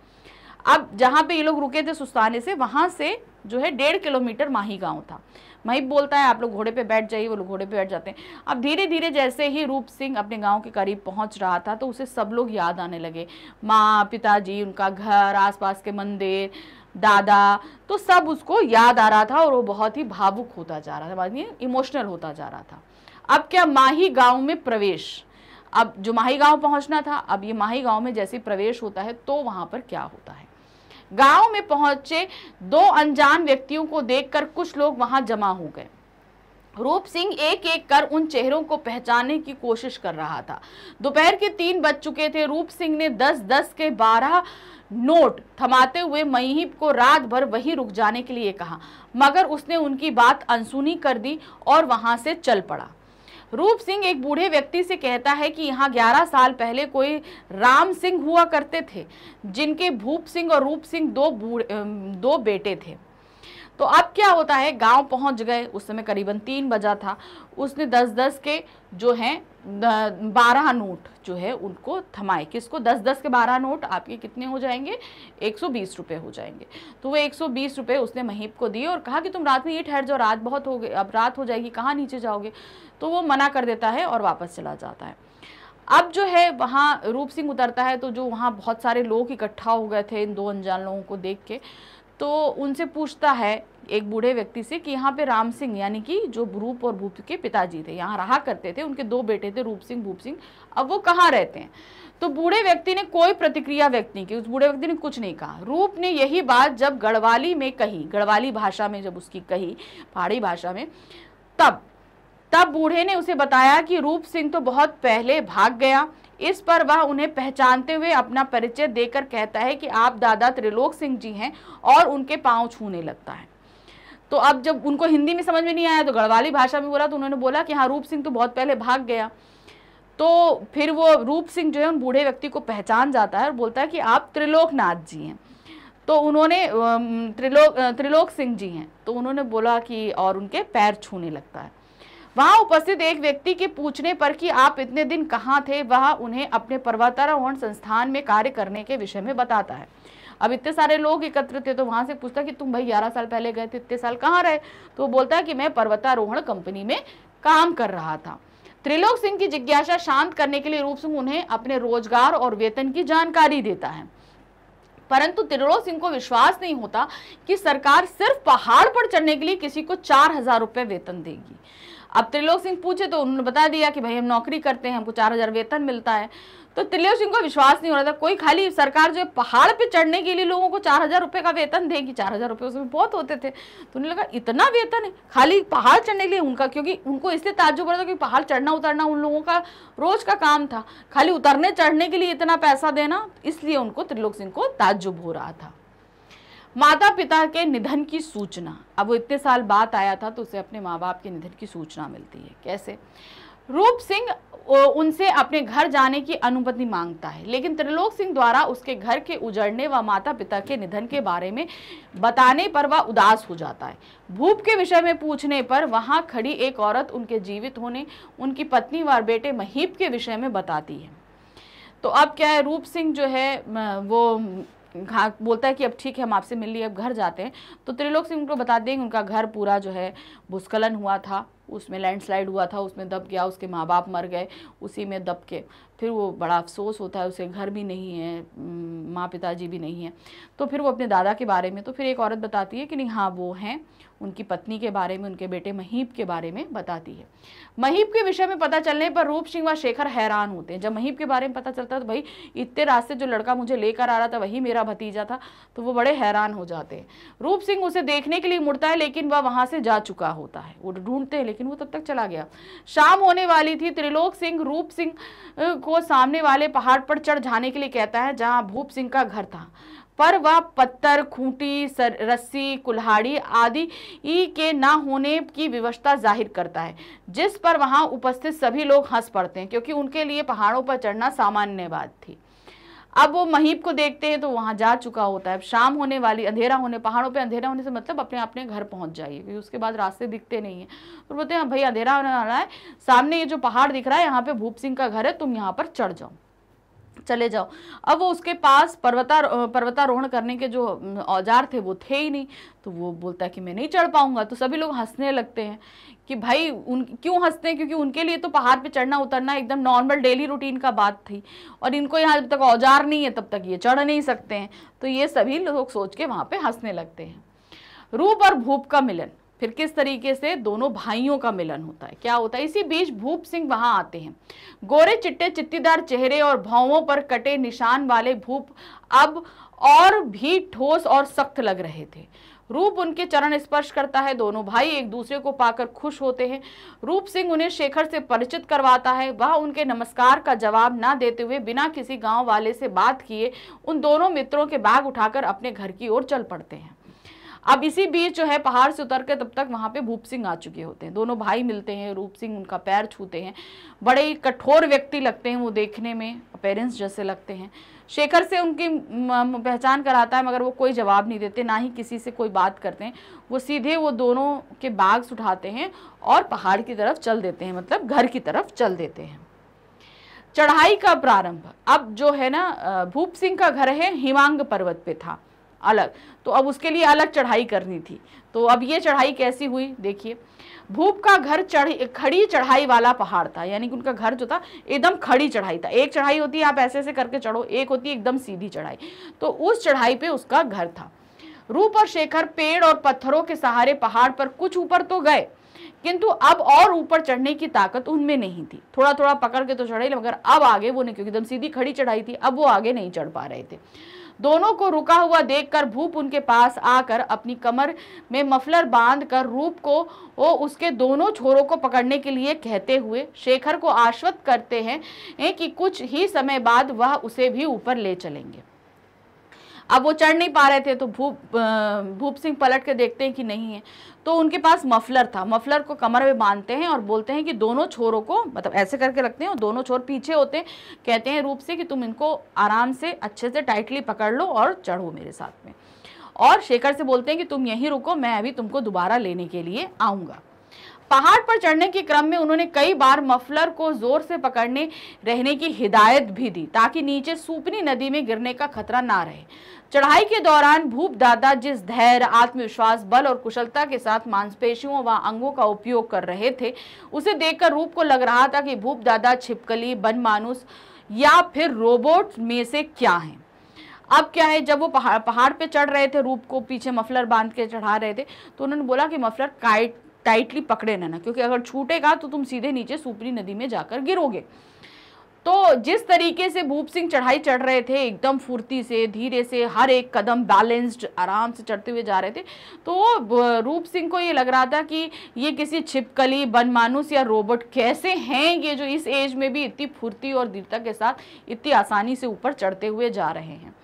Speaker 1: अब जहाँ पे ये लोग रुके थे सुस्ताने से वहाँ से जो है डेढ़ किलोमीटर माही गांव था माही बोलता है आप लोग घोड़े पे बैठ जाइए वो लोग घोड़े पे बैठ जाते हैं अब धीरे धीरे जैसे ही रूप सिंह अपने गांव के करीब पहुंच रहा था तो उसे सब लोग याद आने लगे माँ पिताजी उनका घर आसपास के मंदिर दादा तो सब उसको याद आ रहा था और वो बहुत ही भावुक होता जा रहा था इमोशनल होता जा रहा था अब क्या माही गांव में प्रवेश अब जो माही गांव पहुंचना था अब ये माही गांव में जैसे प्रवेश होता है तो वहां पर क्या होता है गांव में पहुंचे दो अनजान व्यक्तियों को देखकर कुछ लोग वहां जमा हो गए रूप सिंह एक एक कर उन चेहरों को पहचानने की कोशिश कर रहा था दोपहर के तीन बज चुके थे रूप सिंह ने दस दस के बारह नोट थमाते हुए महीब को रात भर वहीं रुक जाने के लिए कहा मगर उसने उनकी बात अनसुनी कर दी और वहां से चल पड़ा रूप सिंह एक बूढ़े व्यक्ति से कहता है कि यहाँ 11 साल पहले कोई राम सिंह हुआ करते थे जिनके भूप सिंह और रूप सिंह दो दो बेटे थे तो अब क्या होता है गांव पहुंच गए उस समय करीबन तीन बजा था उसने दस दस के जो हैं बारह नोट जो है उनको थमाए किसको दस दस के बारह नोट आपके कितने हो जाएंगे एक सौ बीस रुपये हो जाएंगे तो वो एक सौ बीस रुपये उसने महीप को दिए और कहा कि तुम रात में ये ठहर जाओ रात बहुत हो गई अब रात हो जाएगी कहाँ नीचे जाओगे तो वो मना कर देता है और वापस चला जाता है अब जो है वहाँ रूप सिंह उतरता है तो जो वहाँ बहुत सारे लोग इकट्ठा हो गए थे इन दो अनजान लोगों को देख के तो उनसे पूछता है एक बूढ़े व्यक्ति से कि यहाँ पे राम सिंह यानी कि जो रूप और भूप के पिताजी थे यहाँ रहा करते थे उनके दो बेटे थे रूप सिंह भूप सिंह अब वो कहाँ रहते हैं तो बूढ़े व्यक्ति ने कोई प्रतिक्रिया व्यक्त नहीं की उस बूढ़े व्यक्ति ने कुछ नहीं कहा रूप ने यही बात जब गढ़वाली में कही गढ़वाली भाषा में जब उसकी कही पहाड़ी भाषा में तब तब बूढ़े ने उसे बताया कि रूप सिंह तो बहुत पहले भाग गया इस पर वह उन्हें पहचानते हुए अपना परिचय देकर कहता है कि आप दादा त्रिलोक सिंह जी हैं और उनके पांव छूने लगता है तो अब जब उनको हिंदी में समझ में नहीं आया तो गढ़वाली भाषा में बोला तो उन्होंने बोला कि हाँ रूप सिंह तो बहुत पहले भाग गया तो फिर वो रूप सिंह जो है उन बूढ़े व्यक्ति को पहचान जाता है और बोलता है कि आप त्रिलोकनाथ जी हैं तो उन्होंने त्रिलोक त्रिलोक सिंह जी हैं तो उन्होंने बोला कि और उनके पैर छूने लगता है वहाँ उपस्थित एक व्यक्ति के पूछने पर कि आप इतने दिन कहाँ थे वह उन्हें अपने पर्वतारोहण संस्थान में कार्य करने के विषय में बताता है अब इतने सारे लोग एकत्र थे तो वहाँ से पूछता कि तुम भाई ग्यारह साल पहले गए थे इतने साल कहाँ रहे तो वो बोलता है कि मैं पर्वतारोहण कंपनी में काम कर रहा था त्रिलोक सिंह की जिज्ञासा शांत करने के लिए रूप सिंह उन्हें अपने रोजगार और वेतन की जानकारी देता है परंतु त्रिलोक सिंह को विश्वास नहीं होता कि सरकार सिर्फ पहाड़ पर चढ़ने के लिए किसी को चार हजार रुपये वेतन देगी अब त्रिलोक सिंह पूछे तो उन्होंने बता दिया कि भाई हम नौकरी करते हैं हमको चार हजार वेतन मिलता है तो त्रिलोक सिंह को विश्वास नहीं हो रहा था कोई खाली सरकार जो है पहाड़ पे चढ़ने के लिए लोगों को चार हजार रुपये का वेतन देगी चार हजार रुपये उसमें बहुत होते थे तो उन्हें लगा इतना वेतन है खाली पहाड़ चढ़ने के लिए उनका क्योंकि उनको इसलिए ताजुब रहा था क्योंकि पहाड़ चढ़ना उतरना उन लोगों का रोज का काम था खाली उतरने चढ़ने के लिए इतना पैसा देना इसलिए उनको त्रिलोक सिंह को ताजुब हो रहा था माता पिता के निधन की सूचना अब वो इतने साल बाद आया था तो उसे अपने माँ बाप के निधन की सूचना मिलती है कैसे रूप सिंह उनसे अपने घर जाने की अनुमति मांगता है लेकिन त्रिलोक सिंह द्वारा उसके घर के उजड़ने व माता पिता के निधन के बारे में बताने पर वह उदास हो जाता है भूप के विषय में पूछने पर वहाँ खड़ी एक औरत उनके जीवित होने उनकी पत्नी व बेटे महीप के विषय में बताती है तो अब क्या है रूप सिंह जो है वो घा बोलता है कि अब ठीक है हम आपसे मिल लिए अब घर जाते हैं तो त्रिलोक सिंह को बता देंगे उनका घर पूरा जो है भूस्खलन हुआ था उसमें लैंडस्लाइड हुआ था उसमें दब गया उसके माँ बाप मर गए उसी में दब के फिर वो बड़ा अफसोस होता है उसे घर भी नहीं है माँ पिताजी भी नहीं है तो फिर वो अपने दादा के बारे में तो फिर एक औरत बताती है कि नहीं हाँ वो हैं उनकी पत्नी के बारे में उनके बेटे महीप के बारे में बताती है महीप के विषय में पता चलने पर रूप सिंह व शेखर हैरान होते हैं जब महीप के बारे में पता चलता है तो भाई इतने रास्ते जो लड़का मुझे लेकर आ रहा था वही मेरा भतीजा था तो वो बड़े हैरान हो जाते हैं रूप सिंह उसे देखने के लिए मुड़ता है लेकिन वह वहाँ से जा चुका होता है वो ढूंढते हैं लेकिन वो तब तक चला गया शाम होने वाली थी त्रिलोक सिंह रूप सिंह को सामने वाले पहाड़ पर चढ़ जाने के लिए कहता है जहाँ भूप सिंह का घर था पर वह पत्थर खूंटी रस्सी कुल्हाड़ी आदि के ना होने की व्यवस्था जाहिर करता है जिस पर वहाँ उपस्थित सभी लोग हंस पड़ते हैं क्योंकि उनके लिए पहाड़ों पर चढ़ना सामान्य बात थी अब वो महीब को देखते हैं तो वहां जा चुका होता है शाम होने वाली अंधेरा होने पहाड़ों पे अंधेरा होने से मतलब अपने अपने घर पहुंच जाइए क्योंकि उसके बाद रास्ते दिखते नहीं है तो बोलते हैं हाँ, भाई अंधेरा होने वाला है सामने ये जो पहाड़ दिख रहा है यहाँ पे भूप सिंह का घर है तुम यहाँ पर चढ़ जाओ चले जाओ अब वो उसके पास पर्वता पर्वतारोहण करने के जो औजार थे वो थे ही नहीं तो वो बोलता है कि मैं नहीं चढ़ पाऊंगा तो सभी लोग हंसने लगते हैं कि भाई उन क्यों हंसते हैं क्योंकि उनके लिए तो पहाड़ पे चढ़ना उतरना एकदम नॉर्मल डेली रूटीन का बात थी और इनको यहाँ जब तक औजार नहीं है तब तक ये चढ़ नहीं सकते हैं तो ये सभी लोग सोच के वहाँ पर हंसने लगते हैं रूप और भूप का मिलन फिर किस तरीके से दोनों भाइयों का मिलन होता है क्या होता है इसी बीच भूप सिंह वहां आते हैं गोरे चिट्टे चित्तीदार चेहरे और भावों पर कटे निशान वाले भूप अब और भी ठोस और सख्त लग रहे थे रूप उनके चरण स्पर्श करता है दोनों भाई एक दूसरे को पाकर खुश होते हैं रूप सिंह उन्हें शेखर से परिचित करवाता है वह उनके नमस्कार का जवाब ना देते हुए बिना किसी गांव वाले से बात किए उन दोनों मित्रों के बैग उठाकर अपने घर की ओर चल पड़ते हैं अब इसी बीच जो है पहाड़ से उतर के तब तक वहाँ पे भूप सिंह आ चुके होते हैं दोनों भाई मिलते हैं रूप सिंह उनका पैर छूते हैं बड़े ही कठोर व्यक्ति लगते हैं वो देखने में पेरेंट्स जैसे लगते हैं शेखर से उनकी पहचान कराता है मगर वो कोई जवाब नहीं देते ना ही किसी से कोई बात करते हैं वो सीधे वो दोनों के बैग्स उठाते हैं और पहाड़ की तरफ चल देते हैं मतलब घर की तरफ चल देते हैं चढ़ाई का प्रारंभ अब जो है ना भूप सिंह का घर है हिमांग पर्वत पे था अलग तो अब उसके लिए अलग चढ़ाई करनी थी तो अब ये चढ़ाई कैसी हुई देखिए भूप का घर चढ़ खड़ी चढ़ाई वाला पहाड़ था यानी कि उनका घर जो था एकदम खड़ी चढ़ाई था एक चढ़ाई होती है आप ऐसे ऐसे करके चढ़ो एक होती है एकदम सीधी चढ़ाई तो उस चढ़ाई पे उसका घर था रूप और शेखर पेड़ और पत्थरों के सहारे पहाड़ पर कुछ ऊपर तो गए किंतु अब और ऊपर चढ़ने की ताकत उनमें नहीं थी थोड़ा थोड़ा पकड़ के तो चढ़े मगर अब आगे वो नहीं क्योंकि एकदम सीधी खड़ी चढ़ाई थी अब वो आगे नहीं चढ़ पा रहे थे दोनों को रुका हुआ देखकर भूप उनके पास आकर अपनी कमर में मफलर बांधकर रूप को वो उसके दोनों छोरों को पकड़ने के लिए कहते हुए शेखर को आश्वस्त करते हैं कि कुछ ही समय बाद वह उसे भी ऊपर ले चलेंगे अब वो चढ़ नहीं पा रहे थे तो भूप भूप सिंह पलट के देखते हैं कि नहीं है तो उनके पास मफलर था मफलर को कमर में बांधते हैं और बोलते हैं कि दोनों छोरों को मतलब ऐसे करके रखते हैं और दोनों छोर पीछे होते हैं कहते हैं रूप से कि तुम इनको आराम से अच्छे से टाइटली पकड़ लो और चढ़ो मेरे साथ में और शेखर से बोलते हैं कि तुम यहीं रुको मैं अभी तुमको दोबारा लेने के लिए आऊँगा पहाड़ पर चढ़ने के क्रम में उन्होंने कई बार मफलर को जोर से पकड़ने रहने की हिदायत भी दी ताकि नीचे सूपनी नदी में गिरने का खतरा ना रहे चढ़ाई के दौरान भूप दादा जिस धैर्य आत्मविश्वास बल और कुशलता के साथ मांसपेशियों व अंगों का उपयोग कर रहे थे उसे देखकर रूप को लग रहा था कि भूप दादा छिपकली बनमानुस या फिर रोबोट में से क्या हैं अब क्या है जब वो पहाड़ पहाड़ पे चढ़ रहे थे रूप को पीछे मफलर बांध के चढ़ा रहे थे तो उन्होंने बोला कि मफलर काइट टाइटली पकड़े ना क्योंकि अगर छूटेगा तो तुम सीधे नीचे सुपरी नदी में जाकर गिरोगे तो जिस तरीके से भूप सिंह चढ़ाई चढ़ रहे थे एकदम फुर्ती से धीरे से हर एक कदम बैलेंस्ड आराम से चढ़ते हुए जा रहे थे तो रूप सिंह को ये लग रहा था कि ये किसी छिपकली बनमानुस या रोबोट कैसे हैं ये जो इस एज में भी इतनी फुर्ती और दृढ़ता के साथ इतनी आसानी से ऊपर चढ़ते हुए जा रहे हैं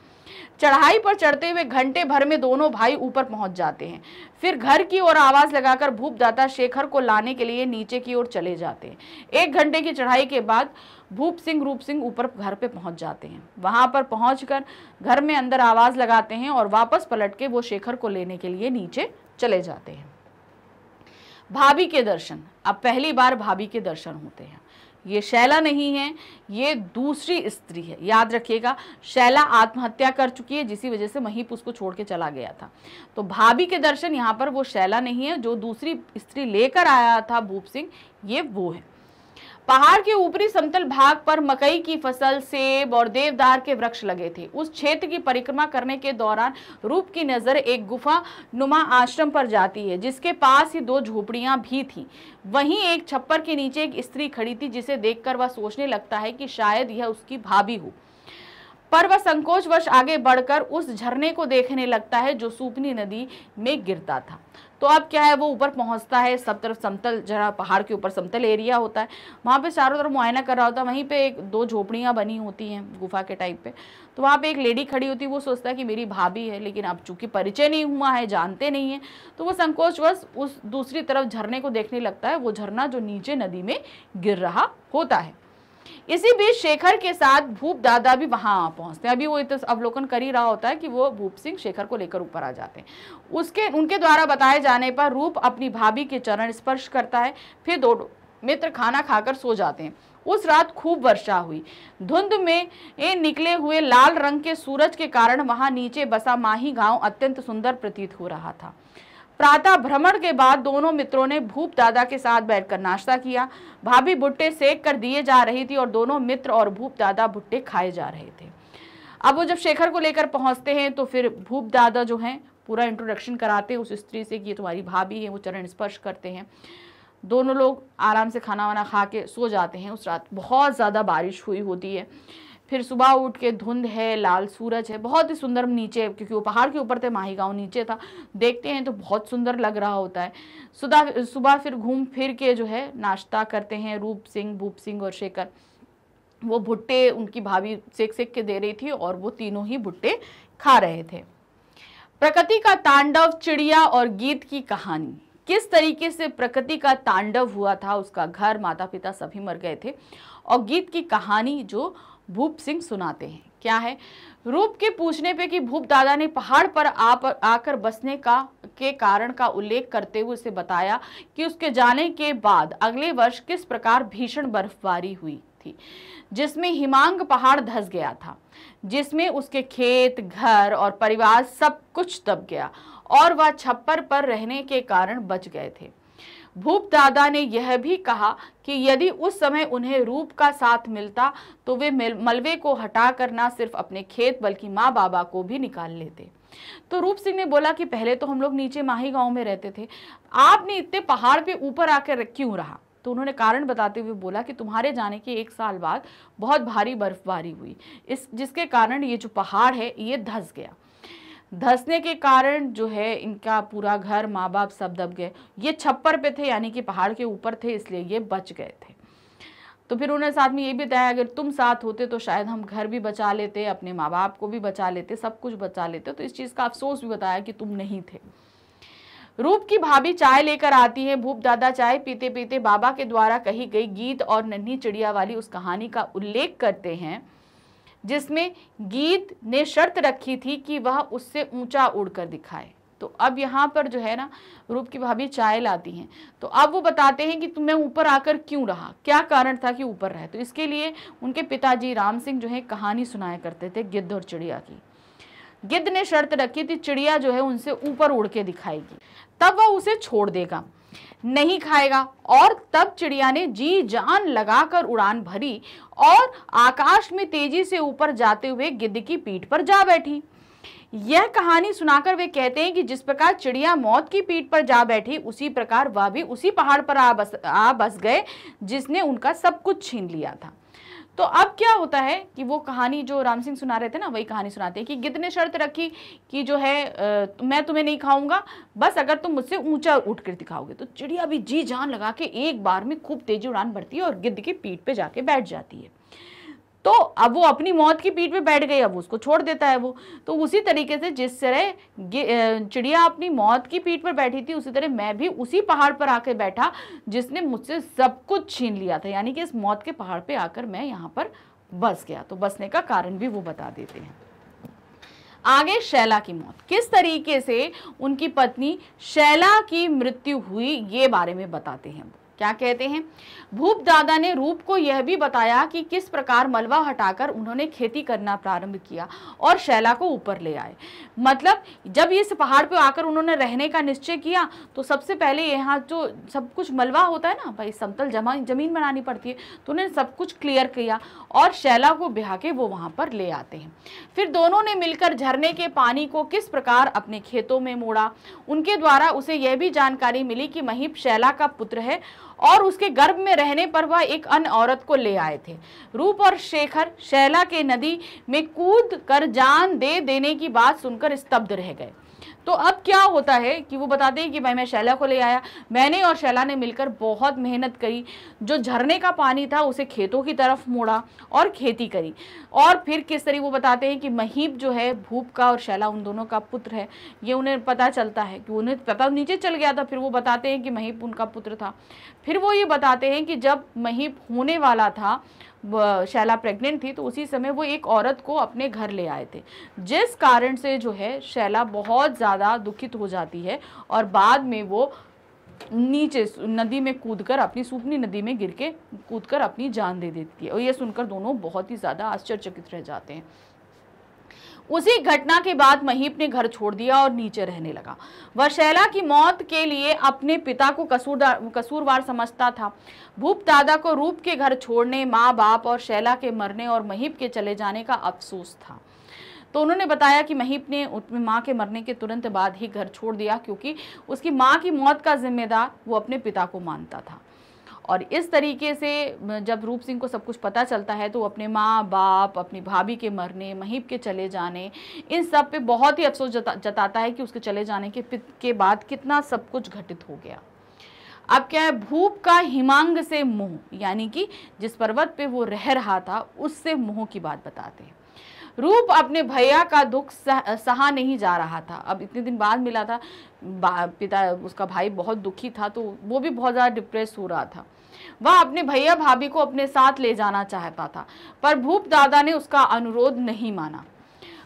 Speaker 1: चढ़ाई पर चढ़ते हुए घंटे भर में दोनों भाई ऊपर पहुंच जाते हैं फिर घर की ओर आवाज लगाकर भूपदाता शेखर को लाने के लिए नीचे की ओर चले जाते हैं एक घंटे की चढ़ाई के बाद भूप सिंह रूप सिंह ऊपर घर पे पहुंच जाते हैं वहां पर पहुंचकर घर में अंदर आवाज लगाते हैं और वापस पलट के वो शेखर को लेने के लिए नीचे चले जाते हैं भाभी के दर्शन अब पहली बार भाभी के दर्शन होते हैं ये शैला नहीं है ये दूसरी स्त्री है याद रखिएगा शैला आत्महत्या कर चुकी है जिसकी वजह से महीप उसको छोड़ के चला गया था तो भाभी के दर्शन यहाँ पर वो शैला नहीं है जो दूसरी स्त्री लेकर आया था भूप सिंह ये वो है पहाड़ के ऊपरी समतल भाग पर मकई की फसल सेब और देवदार के वृक्ष लगे थे उस क्षेत्र की परिक्रमा करने के दौरान रूप की नजर एक गुफा नुमा आश्रम पर जाती है जिसके पास ही दो झोपड़ियां भी थीं वहीं एक छप्पर के नीचे एक स्त्री खड़ी थी जिसे देखकर वह सोचने लगता है कि शायद यह उसकी भाभी हो पर वह संकोचवश आगे बढ़कर उस झरने को देखने लगता है जो सूपनी नदी में गिरता था तो अब क्या है वो ऊपर पहुंचता है सब तरफ समतल जरा पहाड़ के ऊपर समतल एरिया होता है वहाँ पे चारों तरफ मुआयना कर रहा होता है वहीं पे एक दो झोपड़ियाँ बनी होती हैं गुफा के टाइप पे तो वहाँ पे एक लेडी खड़ी होती है वो सोचता है कि मेरी भाभी है लेकिन अब चूंकि परिचय नहीं हुआ है जानते नहीं है तो वो संकोचवश उस दूसरी तरफ झरने को देखने लगता है वो झरना जो नीचे नदी में गिर रहा होता है इसी बीच शेखर के साथ भूप दादा भी वहां पहुंचते हैं अभी वो इतना अवलोकन कर ही रहा होता है कि वो भूप सिंह शेखर को लेकर ऊपर आ जाते हैं उसके उनके द्वारा बताए जाने पर रूप अपनी भाभी के चरण स्पर्श करता है फिर दो मित्र खाना खाकर सो जाते हैं उस रात खूब वर्षा हुई धुंध में ए निकले हुए लाल रंग के सूरज के कारण वहां नीचे बसा माही गांव अत्यंत सुंदर प्रतीत हो रहा था प्रातः भ्रमण के बाद दोनों मित्रों ने भूप दादा के साथ बैठकर नाश्ता किया भाभी भुट्टे सेक कर दिए जा रही थी और दोनों मित्र और भूप दादा भुट्टे खाए जा रहे थे अब वो जब शेखर को लेकर पहुंचते हैं तो फिर भूप दादा जो हैं पूरा इंट्रोडक्शन कराते हैं उस स्त्री से कि ये तुम्हारी भाभी है वो चरण स्पर्श करते हैं दोनों लोग आराम से खाना वाना खा के सो जाते हैं उस रात बहुत ज़्यादा बारिश हुई होती है फिर सुबह उठ के धुंध है लाल सूरज है बहुत ही सुंदर नीचे क्योंकि वो पहाड़ के ऊपर थे माही गाँव नीचे था देखते हैं तो बहुत सुंदर लग रहा होता है सुबह सुबह फिर घूम फिर के जो है नाश्ता करते हैं रूप सिंह भूप सिंह और शेखर वो भुट्टे उनकी भाभी सेक सेक के दे रही थी और वो तीनों ही भुट्टे खा रहे थे प्रकृति का तांडव चिड़िया और गीत की कहानी किस तरीके से प्रकृति का तांडव हुआ था उसका घर माता पिता सभी मर गए थे और गीत की कहानी जो भूप सिंह सुनाते हैं क्या है रूप के पूछने पे कि भूप दादा ने पहाड़ पर आप आकर बसने का के कारण का उल्लेख करते हुए उसे बताया कि उसके जाने के बाद अगले वर्ष किस प्रकार भीषण बर्फबारी हुई थी जिसमें हिमांग पहाड़ धस गया था जिसमें उसके खेत घर और परिवार सब कुछ दब गया और वह छप्पर पर रहने के कारण बच गए थे भूप दादा ने यह भी कहा कि यदि उस समय उन्हें रूप का साथ मिलता तो वे मलबे को हटा कर ना सिर्फ अपने खेत बल्कि माँ बाबा को भी निकाल लेते तो रूप सिंह ने बोला कि पहले तो हम लोग नीचे माही गांव में रहते थे आपने इतने पहाड़ पे ऊपर आकर क्यों रहा तो उन्होंने कारण बताते हुए बोला कि तुम्हारे जाने के एक साल बाद बहुत भारी बर्फबारी हुई इस जिसके कारण ये जो पहाड़ है ये धस गया धसने के कारण जो है इनका पूरा घर माँ बाप सब दब गए ये छप्पर पे थे यानी कि पहाड़ के ऊपर थे इसलिए ये बच गए थे तो फिर उन्होंने साथ में ये भी बताया अगर तुम साथ होते तो शायद हम घर भी बचा लेते अपने माँ बाप को भी बचा लेते सब कुछ बचा लेते तो इस चीज़ का अफसोस भी बताया कि तुम नहीं थे रूप की भाभी चाय लेकर आती है भूप दादा चाय पीते पीते बाबा के द्वारा कही गई गीत और नन्ही चिड़िया वाली उस कहानी का उल्लेख करते हैं जिसमें गीत ने शर्त रखी थी कि वह उससे ऊंचा उड़कर दिखाए तो अब यहाँ पर जो है ना रूप की भाभी चाय लाती हैं तो अब वो बताते हैं कि तुम्हें ऊपर आकर क्यों रहा क्या कारण था कि ऊपर रहे तो इसके लिए उनके पिताजी राम सिंह जो है कहानी सुनाया करते थे गिद्ध और चिड़िया की गिद्ध ने शर्त रखी थी चिड़िया जो है उनसे ऊपर उड़ के दिखाएगी तब वह उसे छोड़ देगा नहीं खाएगा और तब चिड़िया ने जी जान लगाकर उड़ान भरी और आकाश में तेजी से ऊपर जाते हुए गिद्ध की पीठ पर जा बैठी यह कहानी सुनाकर वे कहते हैं कि जिस प्रकार चिड़िया मौत की पीठ पर जा बैठी उसी प्रकार वह भी उसी पहाड़ पर आ बस आ बस गए जिसने उनका सब कुछ छीन लिया था तो अब क्या होता है कि वो कहानी जो राम सिंह सुना रहे थे ना वही कहानी सुनाते हैं कि गिद्ध ने शर्त रखी कि जो है आ, तो मैं तुम्हें नहीं खाऊंगा बस अगर तुम मुझसे ऊंचा उठ कर दिखाओगे तो चिड़िया भी जी जान लगा के एक बार में खूब तेजी उड़ान भरती है और गिद्ध की पीठ पे जाके बैठ जाती है तो अब वो अपनी मौत की पीठ पे बैठ गई अब उसको छोड़ देता है वो तो उसी तरीके से जिस तरह चिड़िया अपनी मौत की पीठ पर बैठी थी उसी तरह मैं भी उसी पहाड़ पर आकर बैठा जिसने मुझसे सब कुछ छीन लिया था यानी कि इस मौत के पहाड़ पर आकर मैं यहाँ पर बस गया तो बसने का कारण भी वो बता देते हैं आगे शैला की मौत किस तरीके से उनकी पत्नी शैला की मृत्यु हुई ये बारे में बताते हैं क्या कहते हैं भूप दादा ने रूप को यह भी बताया कि किस प्रकार मलबा हटाकर उन्होंने खेती करना प्रारंभ किया और शैला को ऊपर ले आए मतलब जब इस पहाड़ पर आकर उन्होंने रहने का निश्चय किया तो सबसे पहले यहाँ जो सब कुछ मलबा होता है ना भाई समतल जमा जमीन बनानी पड़ती है तो उन्होंने सब कुछ क्लियर किया और शैला को बिहा के वो वहाँ पर ले आते हैं फिर दोनों ने मिलकर झरने के पानी को किस प्रकार अपने खेतों में मोड़ा उनके द्वारा उसे यह भी जानकारी मिली कि महीप शैला का पुत्र है और उसके गर्भ में रहने पर वह एक अन्य औरत को ले आए थे रूप और शेखर शैला के नदी में कूद कर जान दे देने की बात सुनकर स्तब्ध रह गए तो अब क्या होता है कि वो बताते हैं कि भाई मैं शैला को ले आया मैंने और शैला ने मिलकर बहुत मेहनत करी जो झरने का पानी था उसे खेतों की तरफ मोड़ा और खेती करी और फिर किस तरीके वो बताते हैं कि महीप जो है भूप का और शैला उन दोनों का पुत्र है ये उन्हें पता चलता है कि उन्हें पता तो नीचे चल गया था फिर वो बताते हैं कि महीप उनका पुत्र था फिर वो ये बताते हैं कि जब महीप होने वाला था शैला प्रेग्नेंट थी तो उसी समय वो एक औरत को अपने घर ले आए थे जिस कारण से जो है शैला बहुत ज़्यादा दुखित हो जाती है और बाद में वो नीचे नदी में कूदकर अपनी सूखनी नदी में गिर के कूद अपनी जान दे देती है और ये सुनकर दोनों बहुत ही ज़्यादा आश्चर्यचकित रह जाते हैं उसी घटना के बाद महीप ने घर छोड़ दिया और नीचे रहने लगा वह शैला की मौत के लिए अपने पिता को कसूरदार कसूरवार समझता था भूप दादा को रूप के घर छोड़ने माँ बाप और शैला के मरने और महीप के चले जाने का अफसोस था तो उन्होंने बताया कि महीप ने माँ के मरने के तुरंत बाद ही घर छोड़ दिया क्योंकि उसकी माँ की मौत का जिम्मेदार वो अपने पिता को मानता था और इस तरीके से जब रूप सिंह को सब कुछ पता चलता है तो अपने माँ बाप अपनी भाभी के मरने महीप के चले जाने इन सब पे बहुत ही अफसोस जता, जताता है कि उसके चले जाने के के बाद कितना सब कुछ घटित हो गया अब क्या है भूप का हिमांग से मुँह यानी कि जिस पर्वत पे वो रह रहा था उससे मुँह की बात बताते हैं रूप अपने भैया का दुख सह, सहा नहीं जा रहा था अब इतने दिन बाद मिला था पिता उसका भाई बहुत दुखी था तो वो भी बहुत ज़्यादा डिप्रेस हो रहा था वह अपने भैया भाभी को अपने साथ ले जाना चाहता था पर भूप दादा ने उसका अनुरोध नहीं माना